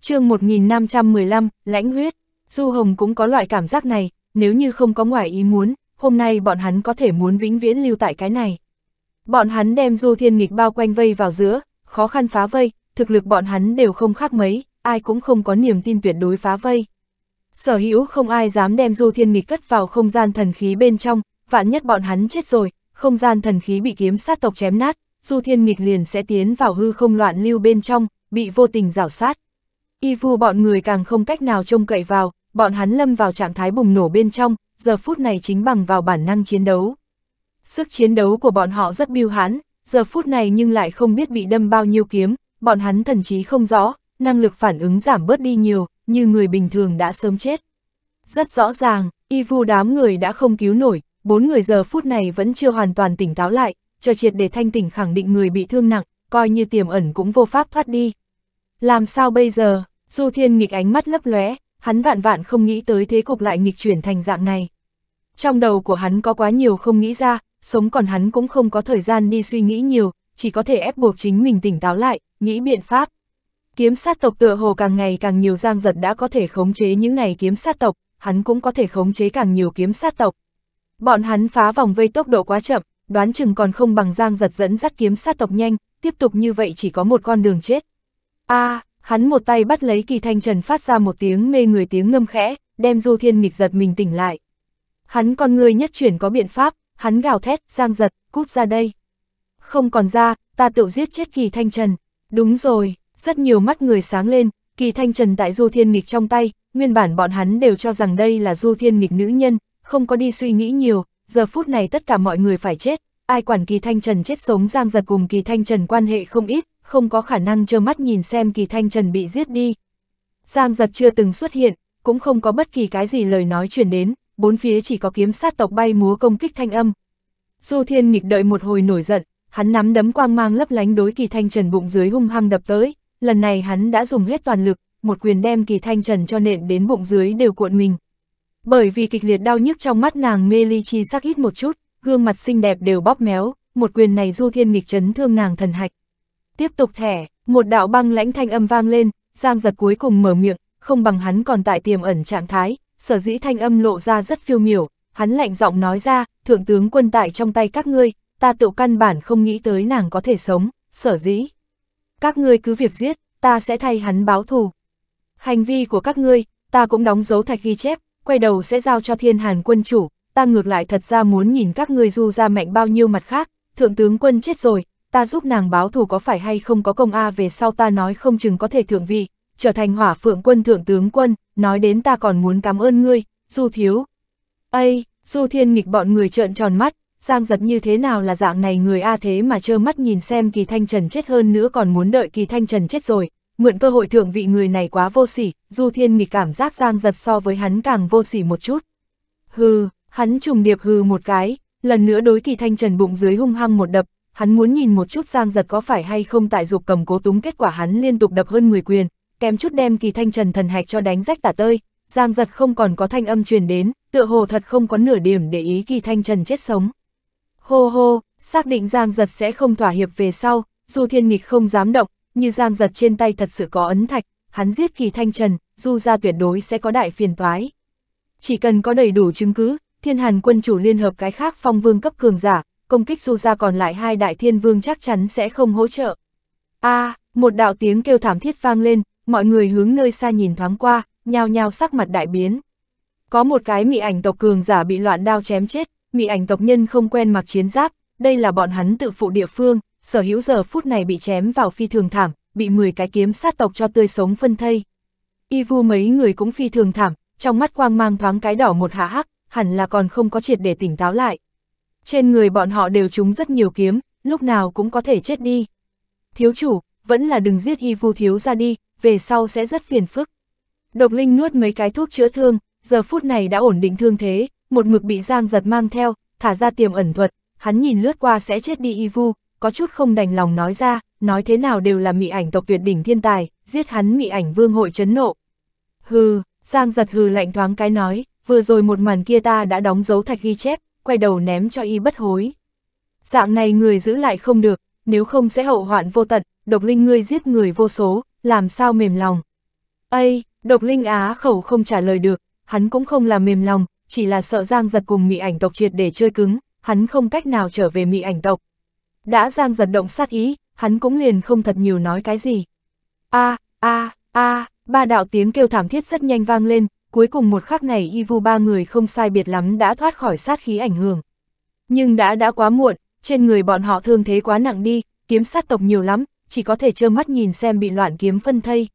Chương 1515, lãnh huyết, Du Hồng cũng có loại cảm giác này, nếu như không có ngoài ý muốn, hôm nay bọn hắn có thể muốn vĩnh viễn lưu tại cái này. Bọn hắn đem Du Thiên Nghịch bao quanh vây vào giữa, khó khăn phá vây, thực lực bọn hắn đều không khác mấy, ai cũng không có niềm tin tuyệt đối phá vây. Sở hữu không ai dám đem Du Thiên Nghịch cất vào không gian thần khí bên trong, vạn nhất bọn hắn chết rồi, không gian thần khí bị kiếm sát tộc chém nát, Du Thiên Nghịch liền sẽ tiến vào hư không loạn lưu bên trong, bị vô tình rảo sát. Y vu bọn người càng không cách nào trông cậy vào, bọn hắn lâm vào trạng thái bùng nổ bên trong, giờ phút này chính bằng vào bản năng chiến đấu. Sức chiến đấu của bọn họ rất biêu hãn, giờ phút này nhưng lại không biết bị đâm bao nhiêu kiếm, bọn hắn thần trí không rõ, năng lực phản ứng giảm bớt đi nhiều, như người bình thường đã sớm chết. Rất rõ ràng, y vu đám người đã không cứu nổi, bốn người giờ phút này vẫn chưa hoàn toàn tỉnh táo lại, chờ triệt để thanh tỉnh khẳng định người bị thương nặng, coi như tiềm ẩn cũng vô pháp thoát đi. Làm sao bây giờ? Du Thiên nghịch ánh mắt lấp lóe, hắn vạn vạn không nghĩ tới thế cục lại nghịch chuyển thành dạng này. Trong đầu của hắn có quá nhiều không nghĩ ra, sống còn hắn cũng không có thời gian đi suy nghĩ nhiều, chỉ có thể ép buộc chính mình tỉnh táo lại, nghĩ biện pháp. Kiếm sát tộc tựa hồ càng ngày càng nhiều giang giật đã có thể khống chế những này kiếm sát tộc, hắn cũng có thể khống chế càng nhiều kiếm sát tộc. Bọn hắn phá vòng vây tốc độ quá chậm, đoán chừng còn không bằng giang giật dẫn dắt kiếm sát tộc nhanh, tiếp tục như vậy chỉ có một con đường chết. a à, hắn một tay bắt lấy kỳ thanh trần phát ra một tiếng mê người tiếng ngâm khẽ, đem du thiên nghịch giật mình tỉnh lại. Hắn con người nhất chuyển có biện pháp, hắn gào thét, giang giật, cút ra đây. Không còn ra, ta tự giết chết kỳ thanh trần. Đúng rồi, rất nhiều mắt người sáng lên, kỳ thanh trần tại du thiên nghịch trong tay, nguyên bản bọn hắn đều cho rằng đây là du thiên nghịch nữ nhân, không có đi suy nghĩ nhiều, giờ phút này tất cả mọi người phải chết, ai quản kỳ thanh trần chết sống giang giật cùng kỳ thanh trần quan hệ không ít, không có khả năng trơ mắt nhìn xem kỳ thanh trần bị giết đi. Giang giật chưa từng xuất hiện, cũng không có bất kỳ cái gì lời nói chuyển đến, bốn phía chỉ có kiếm sát tộc bay múa công kích thanh âm. Du thiên nghịch đợi một hồi nổi giận, hắn nắm đấm quang mang lấp lánh đối kỳ thanh trần bụng dưới hung hăng đập tới, lần này hắn đã dùng hết toàn lực, một quyền đem kỳ thanh trần cho nện đến bụng dưới đều cuộn mình. Bởi vì kịch liệt đau nhức trong mắt nàng mê ly chi sắc ít một chút, gương mặt xinh đẹp đều bóp méo, một quyền này du thiên nghịch chấn thương nàng thần hạch tiếp tục thẻ, một đạo băng lãnh thanh âm vang lên, Giang giật cuối cùng mở miệng, không bằng hắn còn tại tiềm ẩn trạng thái, sở dĩ thanh âm lộ ra rất phiêu miểu, hắn lạnh giọng nói ra, thượng tướng quân tại trong tay các ngươi, ta tự căn bản không nghĩ tới nàng có thể sống, sở dĩ. Các ngươi cứ việc giết, ta sẽ thay hắn báo thù. Hành vi của các ngươi, ta cũng đóng dấu thạch ghi chép, quay đầu sẽ giao cho thiên hàn quân chủ, ta ngược lại thật ra muốn nhìn các ngươi du ra mạnh bao nhiêu mặt khác, thượng tướng quân chết rồi, ta giúp nàng báo thù có phải hay không có công A về sau ta nói không chừng có thể thượng vị, trở thành hỏa phượng quân thượng tướng quân, nói đến ta còn muốn cảm ơn ngươi, du thiếu. Ây, du thiên nghịch bọn người trợn tròn mắt, giang giật như thế nào là dạng này người A thế mà trơ mắt nhìn xem kỳ thanh trần chết hơn nữa còn muốn đợi kỳ thanh trần chết rồi, mượn cơ hội thượng vị người này quá vô sỉ, du thiên nghịch cảm giác giang giật so với hắn càng vô sỉ một chút. Hừ, hắn trùng điệp hừ một cái, lần nữa đối kỳ thanh trần bụng dưới hung hăng một đập, hắn muốn nhìn một chút Giang Giật có phải hay không tại dục cầm cố túng kết quả hắn liên tục đập hơn 10 quyền, kém chút đem kỳ thanh trần thần hạch cho đánh rách tả tơi, Giang Giật không còn có thanh âm truyền đến, tựa hồ thật không có nửa điểm để ý kỳ thanh trần chết sống. Hô hô, xác định Giang Giật sẽ không thỏa hiệp về sau, Dù Thiên Nghịch không dám động, như Giang Giật trên tay thật sự có ấn thạch, hắn giết kỳ thanh trần, Dù ra tuyệt đối sẽ có đại phiền toái. Chỉ cần có đầy đủ chứng cứ, Thiên Hàn quân chủ liên hợp cái khác phong vương cấp cường giả, công kích du ra còn lại hai đại thiên vương chắc chắn sẽ không hỗ trợ. a à, một đạo tiếng kêu thảm thiết vang lên, mọi người hướng nơi xa nhìn thoáng qua, nhao nhao sắc mặt đại biến. Có một cái mị ảnh tộc cường giả bị loạn đao chém chết, mị ảnh tộc nhân không quen mặc chiến giáp, đây là bọn hắn tự phụ địa phương, sở hữu giờ phút này bị chém vào phi thường thảm, bị 10 cái kiếm sát tộc cho tươi sống phân thây. Y vu mấy người cũng phi thường thảm, trong mắt quang mang thoáng cái đỏ một hạ hắc, hẳn là còn không có triệt để tỉnh táo lại. Trên người bọn họ đều trúng rất nhiều kiếm, lúc nào cũng có thể chết đi. Thiếu chủ, vẫn là đừng giết y vu thiếu ra đi, về sau sẽ rất phiền phức. Độc linh nuốt mấy cái thuốc chữa thương, giờ phút này đã ổn định thương thế, một mực bị giang giật mang theo, thả ra tiềm ẩn thuật, hắn nhìn lướt qua sẽ chết đi y vu, có chút không đành lòng nói ra, nói thế nào đều là mị ảnh tộc tuyệt đỉnh thiên tài, giết hắn mị ảnh vương hội chấn nộ. Hừ, giang giật hừ lạnh thoáng cái nói, vừa rồi một màn kia ta đã đóng dấu thạch ghi chép, quay đầu ném cho y bất hối. Dạng này người giữ lại không được, nếu không sẽ hậu hoạn vô tận, độc linh ngươi giết người vô số, làm sao mềm lòng. Ây, độc linh á khẩu không trả lời được, hắn cũng không là mềm lòng, chỉ là sợ Giang giật cùng mị ảnh tộc triệt để chơi cứng, hắn không cách nào trở về mị ảnh tộc. Đã Giang giật động sát ý, hắn cũng liền không thật nhiều nói cái gì. A, a, a, ba đạo tiếng kêu thảm thiết rất nhanh vang lên, cuối cùng một khắc này y vu ba người không sai biệt lắm đã thoát khỏi sát khí ảnh hưởng. Nhưng đã đã quá muộn, trên người bọn họ thương thế quá nặng đi, kiếm sát tộc nhiều lắm, chỉ có thể trơ mắt nhìn xem bị loạn kiếm phân thây.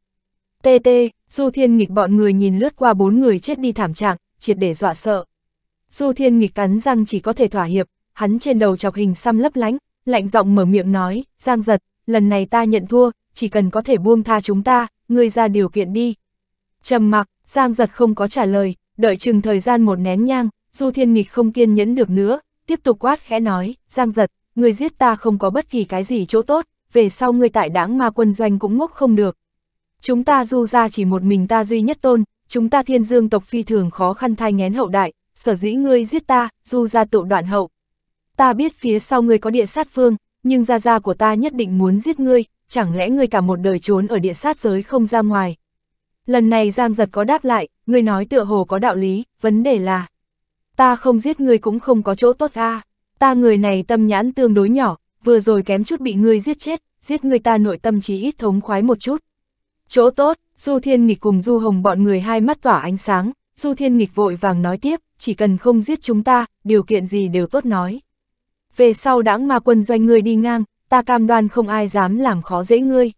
Tê tê, Du Thiên Nghịch bọn người nhìn lướt qua bốn người chết đi thảm trạng, triệt để dọa sợ. Du Thiên Nghịch cắn răng chỉ có thể thỏa hiệp, hắn trên đầu chọc hình xăm lấp lánh, lạnh giọng mở miệng nói, Giang giật, lần này ta nhận thua, chỉ cần có thể buông tha chúng ta, ngươi ra điều kiện đi. Trầm mặc, Giang giật không có trả lời, đợi chừng thời gian một nén nhang, Du Thiên Nghịch không kiên nhẫn được nữa, tiếp tục quát khẽ nói, Giang giật, người giết ta không có bất kỳ cái gì chỗ tốt, về sau người tại đáng ma quân doanh cũng ngốc không được. Chúng ta du ra chỉ một mình ta duy nhất tôn, chúng ta thiên dương tộc phi thường khó khăn thai ngén hậu đại, sở dĩ ngươi giết ta, du ra tụ đoạn hậu. Ta biết phía sau ngươi có địa sát phương, nhưng gia gia của ta nhất định muốn giết ngươi, chẳng lẽ ngươi cả một đời trốn ở địa sát giới không ra ngoài, Lần này Giang Giật có đáp lại, người nói tựa hồ có đạo lý, vấn đề là Ta không giết người cũng không có chỗ tốt a ta người này tâm nhãn tương đối nhỏ, vừa rồi kém chút bị ngươi giết chết, giết người ta nội tâm trí ít thống khoái một chút. Chỗ tốt, Du Thiên Nghịch cùng Du Hồng bọn người hai mắt tỏa ánh sáng, Du Thiên Nghịch vội vàng nói tiếp, chỉ cần không giết chúng ta, điều kiện gì đều tốt nói. Về sau đãng ma quân doanh ngươi đi ngang, ta cam đoan không ai dám làm khó dễ ngươi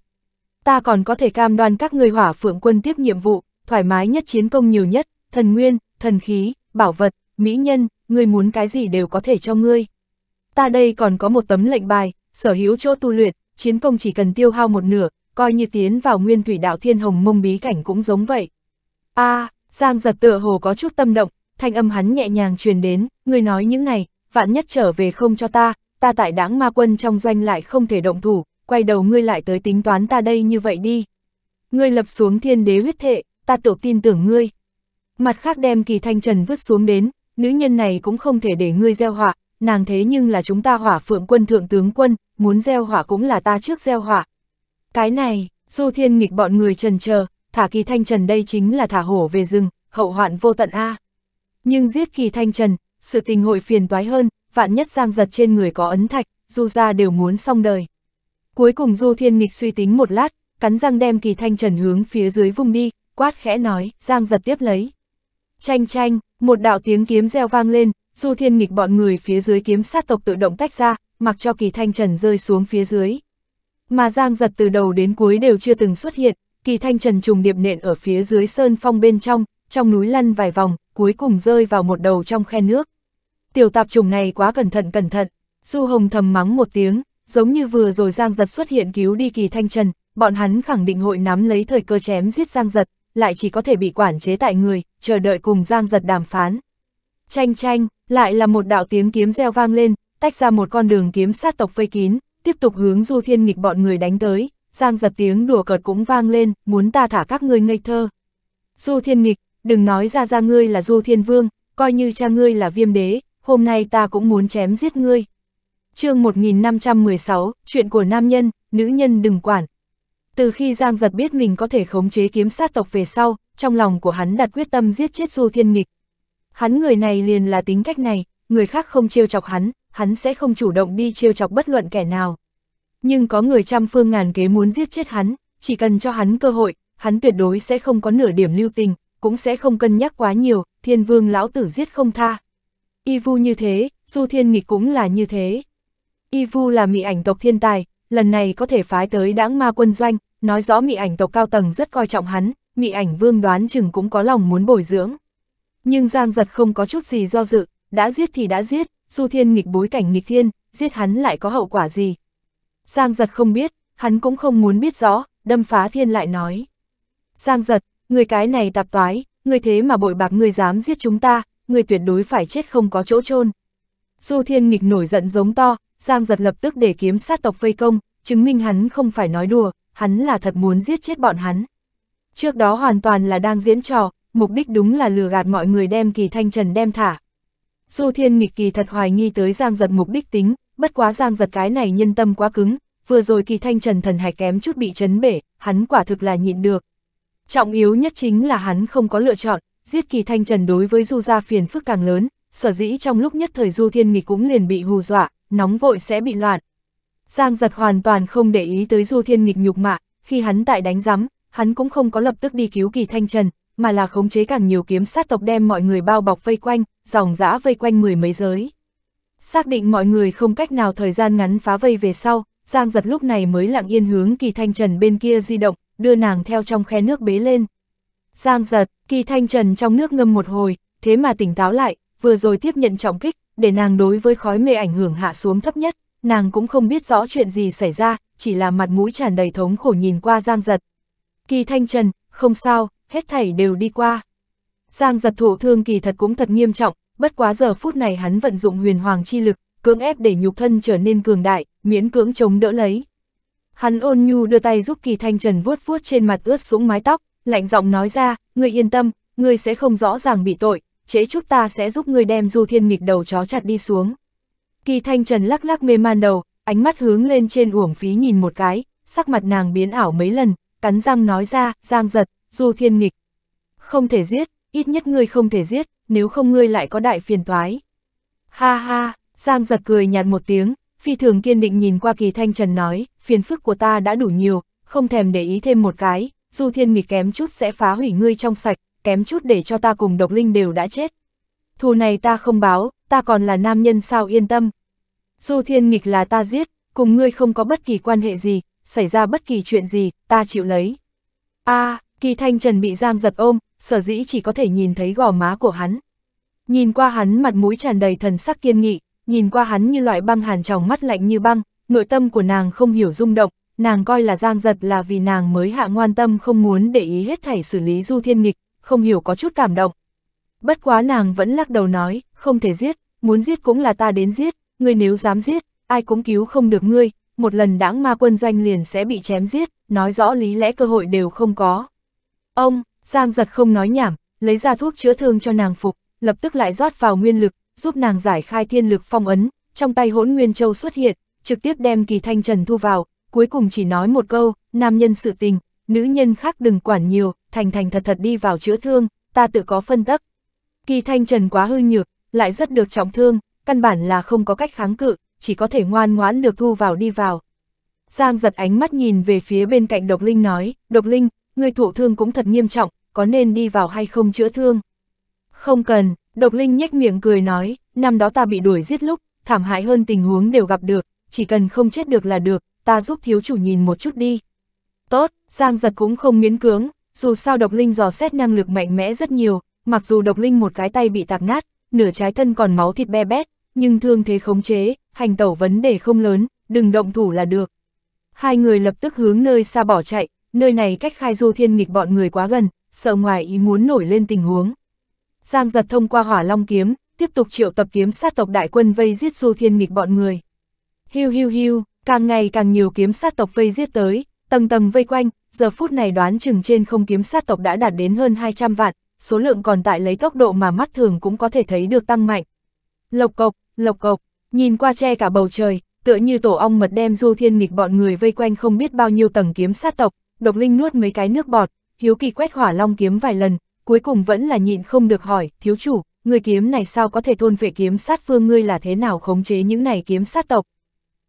ta còn có thể cam đoan các người hỏa phượng quân tiếp nhiệm vụ, thoải mái nhất chiến công nhiều nhất, thần nguyên, thần khí, bảo vật, mỹ nhân, ngươi muốn cái gì đều có thể cho ngươi. Ta đây còn có một tấm lệnh bài, sở hữu chỗ tu luyện, chiến công chỉ cần tiêu hao một nửa, coi như tiến vào nguyên thủy đạo thiên hồng mông bí cảnh cũng giống vậy. a à, Giang giật tựa hồ có chút tâm động, thanh âm hắn nhẹ nhàng truyền đến, ngươi nói những này, vạn nhất trở về không cho ta, ta tại đáng ma quân trong doanh lại không thể động thủ, quay đầu ngươi lại tới tính toán ta đây như vậy đi. Ngươi lập xuống thiên đế huyết thệ, ta tự tin tưởng ngươi. Mặt khác đem kỳ thanh trần vứt xuống đến, nữ nhân này cũng không thể để ngươi gieo họa, nàng thế nhưng là chúng ta hỏa phượng quân thượng tướng quân, muốn gieo hỏa cũng là ta trước gieo họa. Cái này, du thiên nghịch bọn người trần chờ, thả kỳ thanh trần đây chính là thả hổ về rừng, hậu hoạn vô tận A. Nhưng giết kỳ thanh trần, sự tình hội phiền toái hơn, vạn nhất giang giật trên người có ấn thạch, du ra đều muốn xong đời. Cuối cùng Du Thiên Nghịch suy tính một lát, cắn răng đem kỳ thanh trần hướng phía dưới vùng đi, quát khẽ nói, giang giật tiếp lấy. Chanh chanh, một đạo tiếng kiếm reo vang lên, Du Thiên Nghịch bọn người phía dưới kiếm sát tộc tự động tách ra, mặc cho kỳ thanh trần rơi xuống phía dưới. Mà giang giật từ đầu đến cuối đều chưa từng xuất hiện, kỳ thanh trần trùng điệp nện ở phía dưới sơn phong bên trong, trong núi lăn vài vòng, cuối cùng rơi vào một đầu trong khe nước. Tiểu tạp trùng này quá cẩn thận cẩn thận, Du Hồng thầm mắng một tiếng, giống như vừa rồi Giang Giật xuất hiện cứu đi kỳ thanh trần, bọn hắn khẳng định hội nắm lấy thời cơ chém giết Giang Giật, lại chỉ có thể bị quản chế tại người, chờ đợi cùng Giang Giật đàm phán. Chanh chanh, lại là một đạo tiếng kiếm reo vang lên, tách ra một con đường kiếm sát tộc vây kín, tiếp tục hướng Du Thiên nghịch bọn người đánh tới, Giang Giật tiếng đùa cợt cũng vang lên, muốn ta thả các ngươi ngây thơ. Du Thiên nghịch, đừng nói ra ra ngươi là Du Thiên Vương, coi như cha ngươi là viêm đế, hôm nay ta cũng muốn chém giết ngươi chương 1516, chuyện của nam nhân, nữ nhân đừng quản. Từ khi Giang Giật biết mình có thể khống chế kiếm sát tộc về sau, trong lòng của hắn đặt quyết tâm giết chết Du Thiên Nghịch. Hắn người này liền là tính cách này, người khác không trêu chọc hắn, hắn sẽ không chủ động đi trêu chọc bất luận kẻ nào. Nhưng có người trăm phương ngàn kế muốn giết chết hắn, chỉ cần cho hắn cơ hội, hắn tuyệt đối sẽ không có nửa điểm lưu tình, cũng sẽ không cân nhắc quá nhiều, thiên vương lão tử giết không tha. Y vu như thế, Du Thiên Nghịch cũng là như thế. Y Vu là mị ảnh tộc thiên tài, lần này có thể phái tới đãng ma quân doanh, nói rõ mị ảnh tộc cao tầng rất coi trọng hắn, mị ảnh vương đoán chừng cũng có lòng muốn bồi dưỡng. Nhưng Giang Giật không có chút gì do dự, đã giết thì đã giết, Du Thiên nghịch bối cảnh nghịch thiên, giết hắn lại có hậu quả gì. Giang Giật không biết, hắn cũng không muốn biết rõ, đâm phá thiên lại nói. Giang Giật, người cái này tạp toái, người thế mà bội bạc người dám giết chúng ta, người tuyệt đối phải chết không có chỗ chôn Du Thiên nghịch nổi giận giống to, Giang giật lập tức để kiếm sát tộc vây công, chứng minh hắn không phải nói đùa, hắn là thật muốn giết chết bọn hắn. Trước đó hoàn toàn là đang diễn trò, mục đích đúng là lừa gạt mọi người đem kỳ thanh trần đem thả. Du Thiên nghịch kỳ thật hoài nghi tới Giang giật mục đích tính, bất quá Giang giật cái này nhân tâm quá cứng, vừa rồi kỳ thanh trần thần hạch kém chút bị chấn bể, hắn quả thực là nhịn được. Trọng yếu nhất chính là hắn không có lựa chọn, giết kỳ thanh trần đối với Du gia phiền phức càng lớn, sở dĩ trong lúc nhất thời Du Thiên Nghịch cũng liền bị hù dọa, nóng vội sẽ bị loạn. Giang giật hoàn toàn không để ý tới Du Thiên Nghịch nhục mạ, khi hắn tại đánh giám, hắn cũng không có lập tức đi cứu kỳ thanh trần, mà là khống chế càng nhiều kiếm sát tộc đem mọi người bao bọc vây quanh, dòng dã vây quanh mười mấy giới. Xác định mọi người không cách nào thời gian ngắn phá vây về sau, Giang giật lúc này mới lặng yên hướng kỳ thanh trần bên kia di động, đưa nàng theo trong khe nước bế lên. Giang giật, kỳ thanh trần trong nước ngâm một hồi, thế mà tỉnh táo lại, vừa rồi tiếp nhận trọng kích, để nàng đối với khói mê ảnh hưởng hạ xuống thấp nhất, nàng cũng không biết rõ chuyện gì xảy ra, chỉ là mặt mũi tràn đầy thống khổ nhìn qua Giang Giật. Kỳ Thanh Trần, không sao, hết thảy đều đi qua. Giang Giật thụ thương kỳ thật cũng thật nghiêm trọng, bất quá giờ phút này hắn vận dụng huyền hoàng chi lực, cưỡng ép để nhục thân trở nên cường đại, miễn cưỡng chống đỡ lấy. Hắn ôn nhu đưa tay giúp Kỳ Thanh Trần vuốt vuốt trên mặt ướt sũng mái tóc, lạnh giọng nói ra, người yên tâm, người sẽ không rõ ràng bị tội, chế chúc ta sẽ giúp ngươi đem du thiên nghịch đầu chó chặt đi xuống. Kỳ thanh trần lắc lắc mê man đầu, ánh mắt hướng lên trên uổng phí nhìn một cái, sắc mặt nàng biến ảo mấy lần, cắn răng nói ra, giang giật, du thiên nghịch. Không thể giết, ít nhất ngươi không thể giết, nếu không ngươi lại có đại phiền toái. Ha ha, giang giật cười nhạt một tiếng, phi thường kiên định nhìn qua kỳ thanh trần nói, phiền phức của ta đã đủ nhiều, không thèm để ý thêm một cái, du thiên nghịch kém chút sẽ phá hủy ngươi trong sạch, kém chút để cho ta cùng độc linh đều đã chết. Thù này ta không báo, ta còn là nam nhân sao yên tâm. Du thiên nghịch là ta giết, cùng ngươi không có bất kỳ quan hệ gì, xảy ra bất kỳ chuyện gì, ta chịu lấy. a à, kỳ thanh trần bị giang giật ôm, sở dĩ chỉ có thể nhìn thấy gò má của hắn. Nhìn qua hắn mặt mũi tràn đầy thần sắc kiên nghị, nhìn qua hắn như loại băng hàn tròng mắt lạnh như băng, nội tâm của nàng không hiểu rung động, nàng coi là giang giật là vì nàng mới hạ ngoan tâm không muốn để ý hết thảy xử lý du thiên nghịch, không hiểu có chút cảm động. Bất quá nàng vẫn lắc đầu nói, không thể giết, muốn giết cũng là ta đến giết, ngươi nếu dám giết, ai cũng cứu không được ngươi, một lần đãng ma quân doanh liền sẽ bị chém giết, nói rõ lý lẽ cơ hội đều không có. Ông, Giang giật không nói nhảm, lấy ra thuốc chữa thương cho nàng phục, lập tức lại rót vào nguyên lực, giúp nàng giải khai thiên lực phong ấn, trong tay hỗn nguyên châu xuất hiện, trực tiếp đem kỳ thanh trần thu vào, cuối cùng chỉ nói một câu, nam nhân sự tình, nữ nhân khác đừng quản nhiều, thành thành thật thật đi vào chữa thương, ta tự có phân tắc. Kỳ thanh trần quá hư nhược, lại rất được trọng thương, căn bản là không có cách kháng cự, chỉ có thể ngoan ngoãn được thu vào đi vào. Giang giật ánh mắt nhìn về phía bên cạnh độc linh nói, độc linh, người thụ thương cũng thật nghiêm trọng, có nên đi vào hay không chữa thương? Không cần, độc linh nhếch miệng cười nói, năm đó ta bị đuổi giết lúc, thảm hại hơn tình huống đều gặp được, chỉ cần không chết được là được, ta giúp thiếu chủ nhìn một chút đi. Tốt, Giang giật cũng không miễn cưỡng, dù sao độc linh dò xét năng lực mạnh mẽ rất nhiều, mặc dù độc linh một cái tay bị tạc nát, nửa trái thân còn máu thịt be bét, nhưng thương thế khống chế, hành tẩu vấn đề không lớn, đừng động thủ là được. Hai người lập tức hướng nơi xa bỏ chạy, nơi này cách khai du thiên nghịch bọn người quá gần, sợ ngoài ý muốn nổi lên tình huống. Giang giật thông qua hỏa long kiếm, tiếp tục triệu tập kiếm sát tộc đại quân vây giết du thiên nghịch bọn người. Hiu hiu hiu, càng ngày càng nhiều kiếm sát tộc vây giết tới, tầng tầng vây quanh, giờ phút này đoán chừng trên không kiếm sát tộc đã đạt đến hơn 200 vạn, số lượng còn tại lấy tốc độ mà mắt thường cũng có thể thấy được tăng mạnh. Lộc cộc, lộc cộc, nhìn qua che cả bầu trời, tựa như tổ ong mật đem du thiên nghịch bọn người vây quanh không biết bao nhiêu tầng kiếm sát tộc, độc linh nuốt mấy cái nước bọt, hiếu kỳ quét hỏa long kiếm vài lần, cuối cùng vẫn là nhịn không được hỏi, thiếu chủ, người kiếm này sao có thể thôn vệ kiếm sát phương ngươi là thế nào khống chế những này kiếm sát tộc.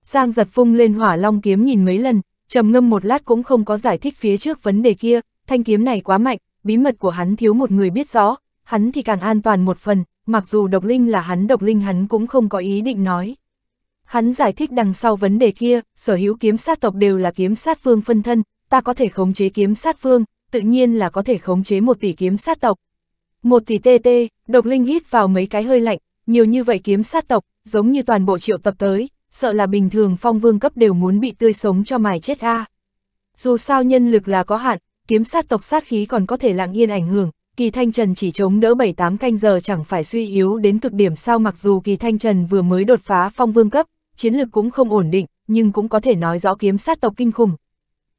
Giang giật phung lên hỏa long kiếm nhìn mấy lần, trầm ngâm một lát cũng không có giải thích phía trước vấn đề kia, thanh kiếm này quá mạnh, bí mật của hắn thiếu một người biết rõ, hắn thì càng an toàn một phần, mặc dù độc linh là hắn độc linh hắn cũng không có ý định nói. Hắn giải thích đằng sau vấn đề kia, sở hữu kiếm sát tộc đều là kiếm sát phương phân thân, ta có thể khống chế kiếm sát phương, tự nhiên là có thể khống chế một tỷ kiếm sát tộc. Một tỷ tê tê, độc linh hít vào mấy cái hơi lạnh, nhiều như vậy kiếm sát tộc, giống như toàn bộ triệu tập tới, sợ là bình thường phong vương cấp đều muốn bị tươi sống cho mài chết a. Dù sao nhân lực là có hạn, kiếm sát tộc sát khí còn có thể lặng yên ảnh hưởng, kỳ thanh trần chỉ chống đỡ 7-8 canh giờ chẳng phải suy yếu đến cực điểm sao mặc dù kỳ thanh trần vừa mới đột phá phong vương cấp, chiến lực cũng không ổn định, nhưng cũng có thể nói rõ kiếm sát tộc kinh khủng.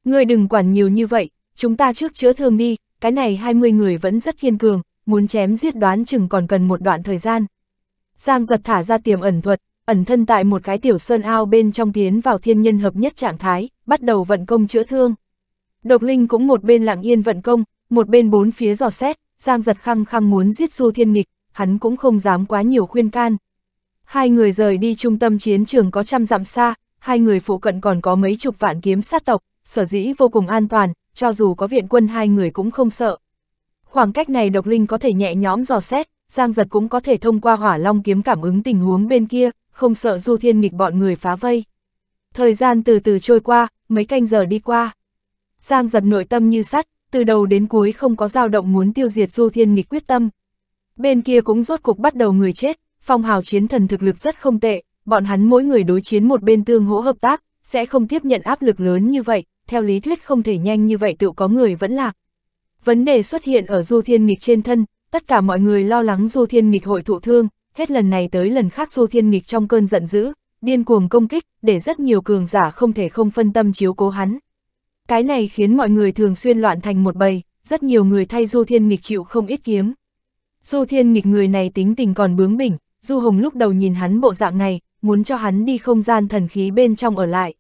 Người đừng quản nhiều như vậy, chúng ta trước chữa thương đi, cái này 20 người vẫn rất kiên cường, muốn chém giết đoán chừng còn cần một đoạn thời gian. Giang giật thả ra tiềm ẩn thuật, ẩn thân tại một cái tiểu sơn ao bên trong tiến vào thiên nhân hợp nhất trạng thái, bắt đầu vận công chữa thương. Độc Linh cũng một bên lặng yên vận công, một bên bốn phía dò xét, Giang giật khăng khăng muốn giết Du Thiên Nghịch, hắn cũng không dám quá nhiều khuyên can. Hai người rời đi trung tâm chiến trường có trăm dặm xa, hai người phụ cận còn có mấy chục vạn kiếm sát tộc, sở dĩ vô cùng an toàn, cho dù có viện quân hai người cũng không sợ. Khoảng cách này độc linh có thể nhẹ nhõm dò xét, Giang giật cũng có thể thông qua hỏa long kiếm cảm ứng tình huống bên kia, không sợ Du Thiên nghịch bọn người phá vây. Thời gian từ từ trôi qua, mấy canh giờ đi qua. Giang giật nội tâm như sắt, từ đầu đến cuối không có dao động muốn tiêu diệt Du Thiên nghịch quyết tâm. Bên kia cũng rốt cục bắt đầu người chết, phong hào chiến thần thực lực rất không tệ, bọn hắn mỗi người đối chiến một bên tương hỗ hợp tác, sẽ không tiếp nhận áp lực lớn như vậy, theo lý thuyết không thể nhanh như vậy tự có người vẫn lạc. Vấn đề xuất hiện ở Du Thiên Nghịch trên thân, tất cả mọi người lo lắng Du Thiên Nghịch hội thụ thương, hết lần này tới lần khác Du Thiên Nghịch trong cơn giận dữ, điên cuồng công kích, để rất nhiều cường giả không thể không phân tâm chiếu cố hắn. Cái này khiến mọi người thường xuyên loạn thành một bầy, rất nhiều người thay Du Thiên Nghịch chịu không ít kiếm. Du Thiên Nghịch người này tính tình còn bướng bỉnh, Du Hồng lúc đầu nhìn hắn bộ dạng này, muốn cho hắn đi không gian thần khí bên trong ở lại.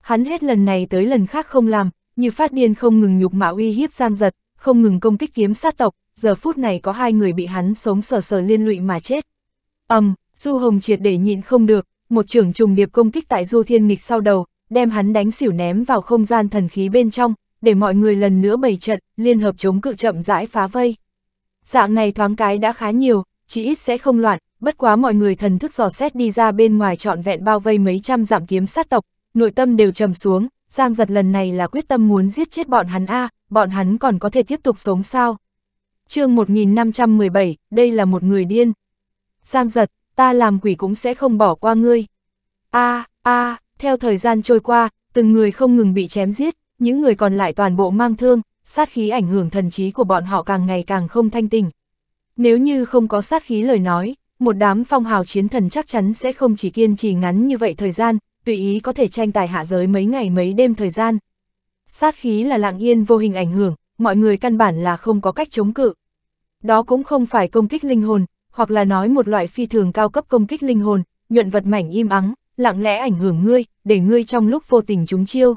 Hắn hết lần này tới lần khác không làm, như phát điên không ngừng nhục mạ uy hiếp gian giật, không ngừng công kích kiếm sát tộc, giờ phút này có hai người bị hắn sống sờ sờ liên lụy mà chết ầm, Du Hồng triệt để nhịn không được, một trưởng trùng điệp công kích tại Du Thiên Nghịch sau đầu, đem hắn đánh xỉu ném vào không gian thần khí bên trong, để mọi người lần nữa bày trận, liên hợp chống cự chậm rãi phá vây. Dạng này thoáng cái đã khá nhiều, chỉ ít sẽ không loạn, bất quá mọi người thần thức dò xét đi ra bên ngoài trọn vẹn bao vây mấy trăm giảm kiếm sát tộc, nội tâm đều trầm xuống, Giang giật lần này là quyết tâm muốn giết chết bọn hắn a à, bọn hắn còn có thể tiếp tục sống sao. chương 1517, đây là một người điên. Giang giật, ta làm quỷ cũng sẽ không bỏ qua ngươi. a à, a à, theo thời gian trôi qua, từng người không ngừng bị chém giết, những người còn lại toàn bộ mang thương, sát khí ảnh hưởng thần trí của bọn họ càng ngày càng không thanh tình. Nếu như không có sát khí lời nói, một đám phong hào chiến thần chắc chắn sẽ không chỉ kiên trì ngắn như vậy thời gian, tùy ý có thể tranh tài hạ giới mấy ngày mấy đêm thời gian. Sát khí là lặng yên vô hình ảnh hưởng, mọi người căn bản là không có cách chống cự. Đó cũng không phải công kích linh hồn, hoặc là nói một loại phi thường cao cấp công kích linh hồn, nhuận vật mảnh im ắng, lặng lẽ ảnh hưởng ngươi, để ngươi trong lúc vô tình trúng chiêu.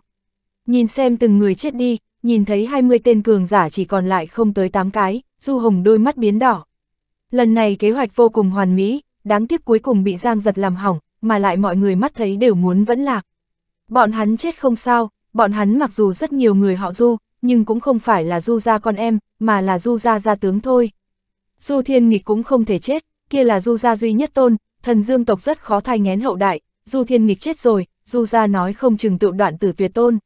Nhìn xem từng người chết đi, nhìn thấy 20 tên cường giả chỉ còn lại không tới 8 cái, Du Hồng đôi mắt biến đỏ. Lần này kế hoạch vô cùng hoàn mỹ, đáng tiếc cuối cùng bị Giang giật làm hỏng, mà lại mọi người mắt thấy đều muốn vẫn lạc. Bọn hắn chết không sao, bọn hắn mặc dù rất nhiều người họ Du, nhưng cũng không phải là Du gia con em, mà là Du gia gia tướng thôi. Du Thiên Nghịch cũng không thể chết, kia là Du gia duy nhất tôn, thần dương tộc rất khó thay ngén hậu đại, Du Thiên Nghịch chết rồi, Du gia nói không chừng tự đoạn tử tuyệt tôn.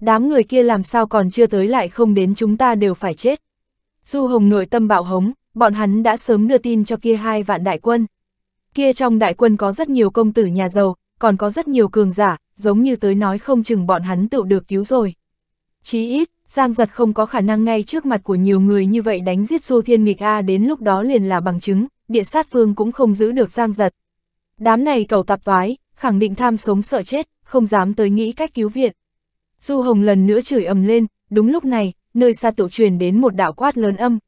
Đám người kia làm sao còn chưa tới lại không đến chúng ta đều phải chết. Du Hồng nội tâm bạo hống, bọn hắn đã sớm đưa tin cho kia hai vạn đại quân. Kia trong đại quân có rất nhiều công tử nhà giàu, còn có rất nhiều cường giả, giống như tới nói không chừng bọn hắn tự được cứu rồi. Chí ít, Giang giật không có khả năng ngay trước mặt của nhiều người như vậy đánh giết Du Thiên Nghịch A đến lúc đó liền là bằng chứng, địa sát vương cũng không giữ được Giang giật. Đám này cầu tạp toái, khẳng định tham sống sợ chết, không dám tới nghĩ cách cứu viện. Du Hồng lần nữa chửi ầm lên, đúng lúc này, nơi xa tiểu truyền đến một đạo quát lớn âm,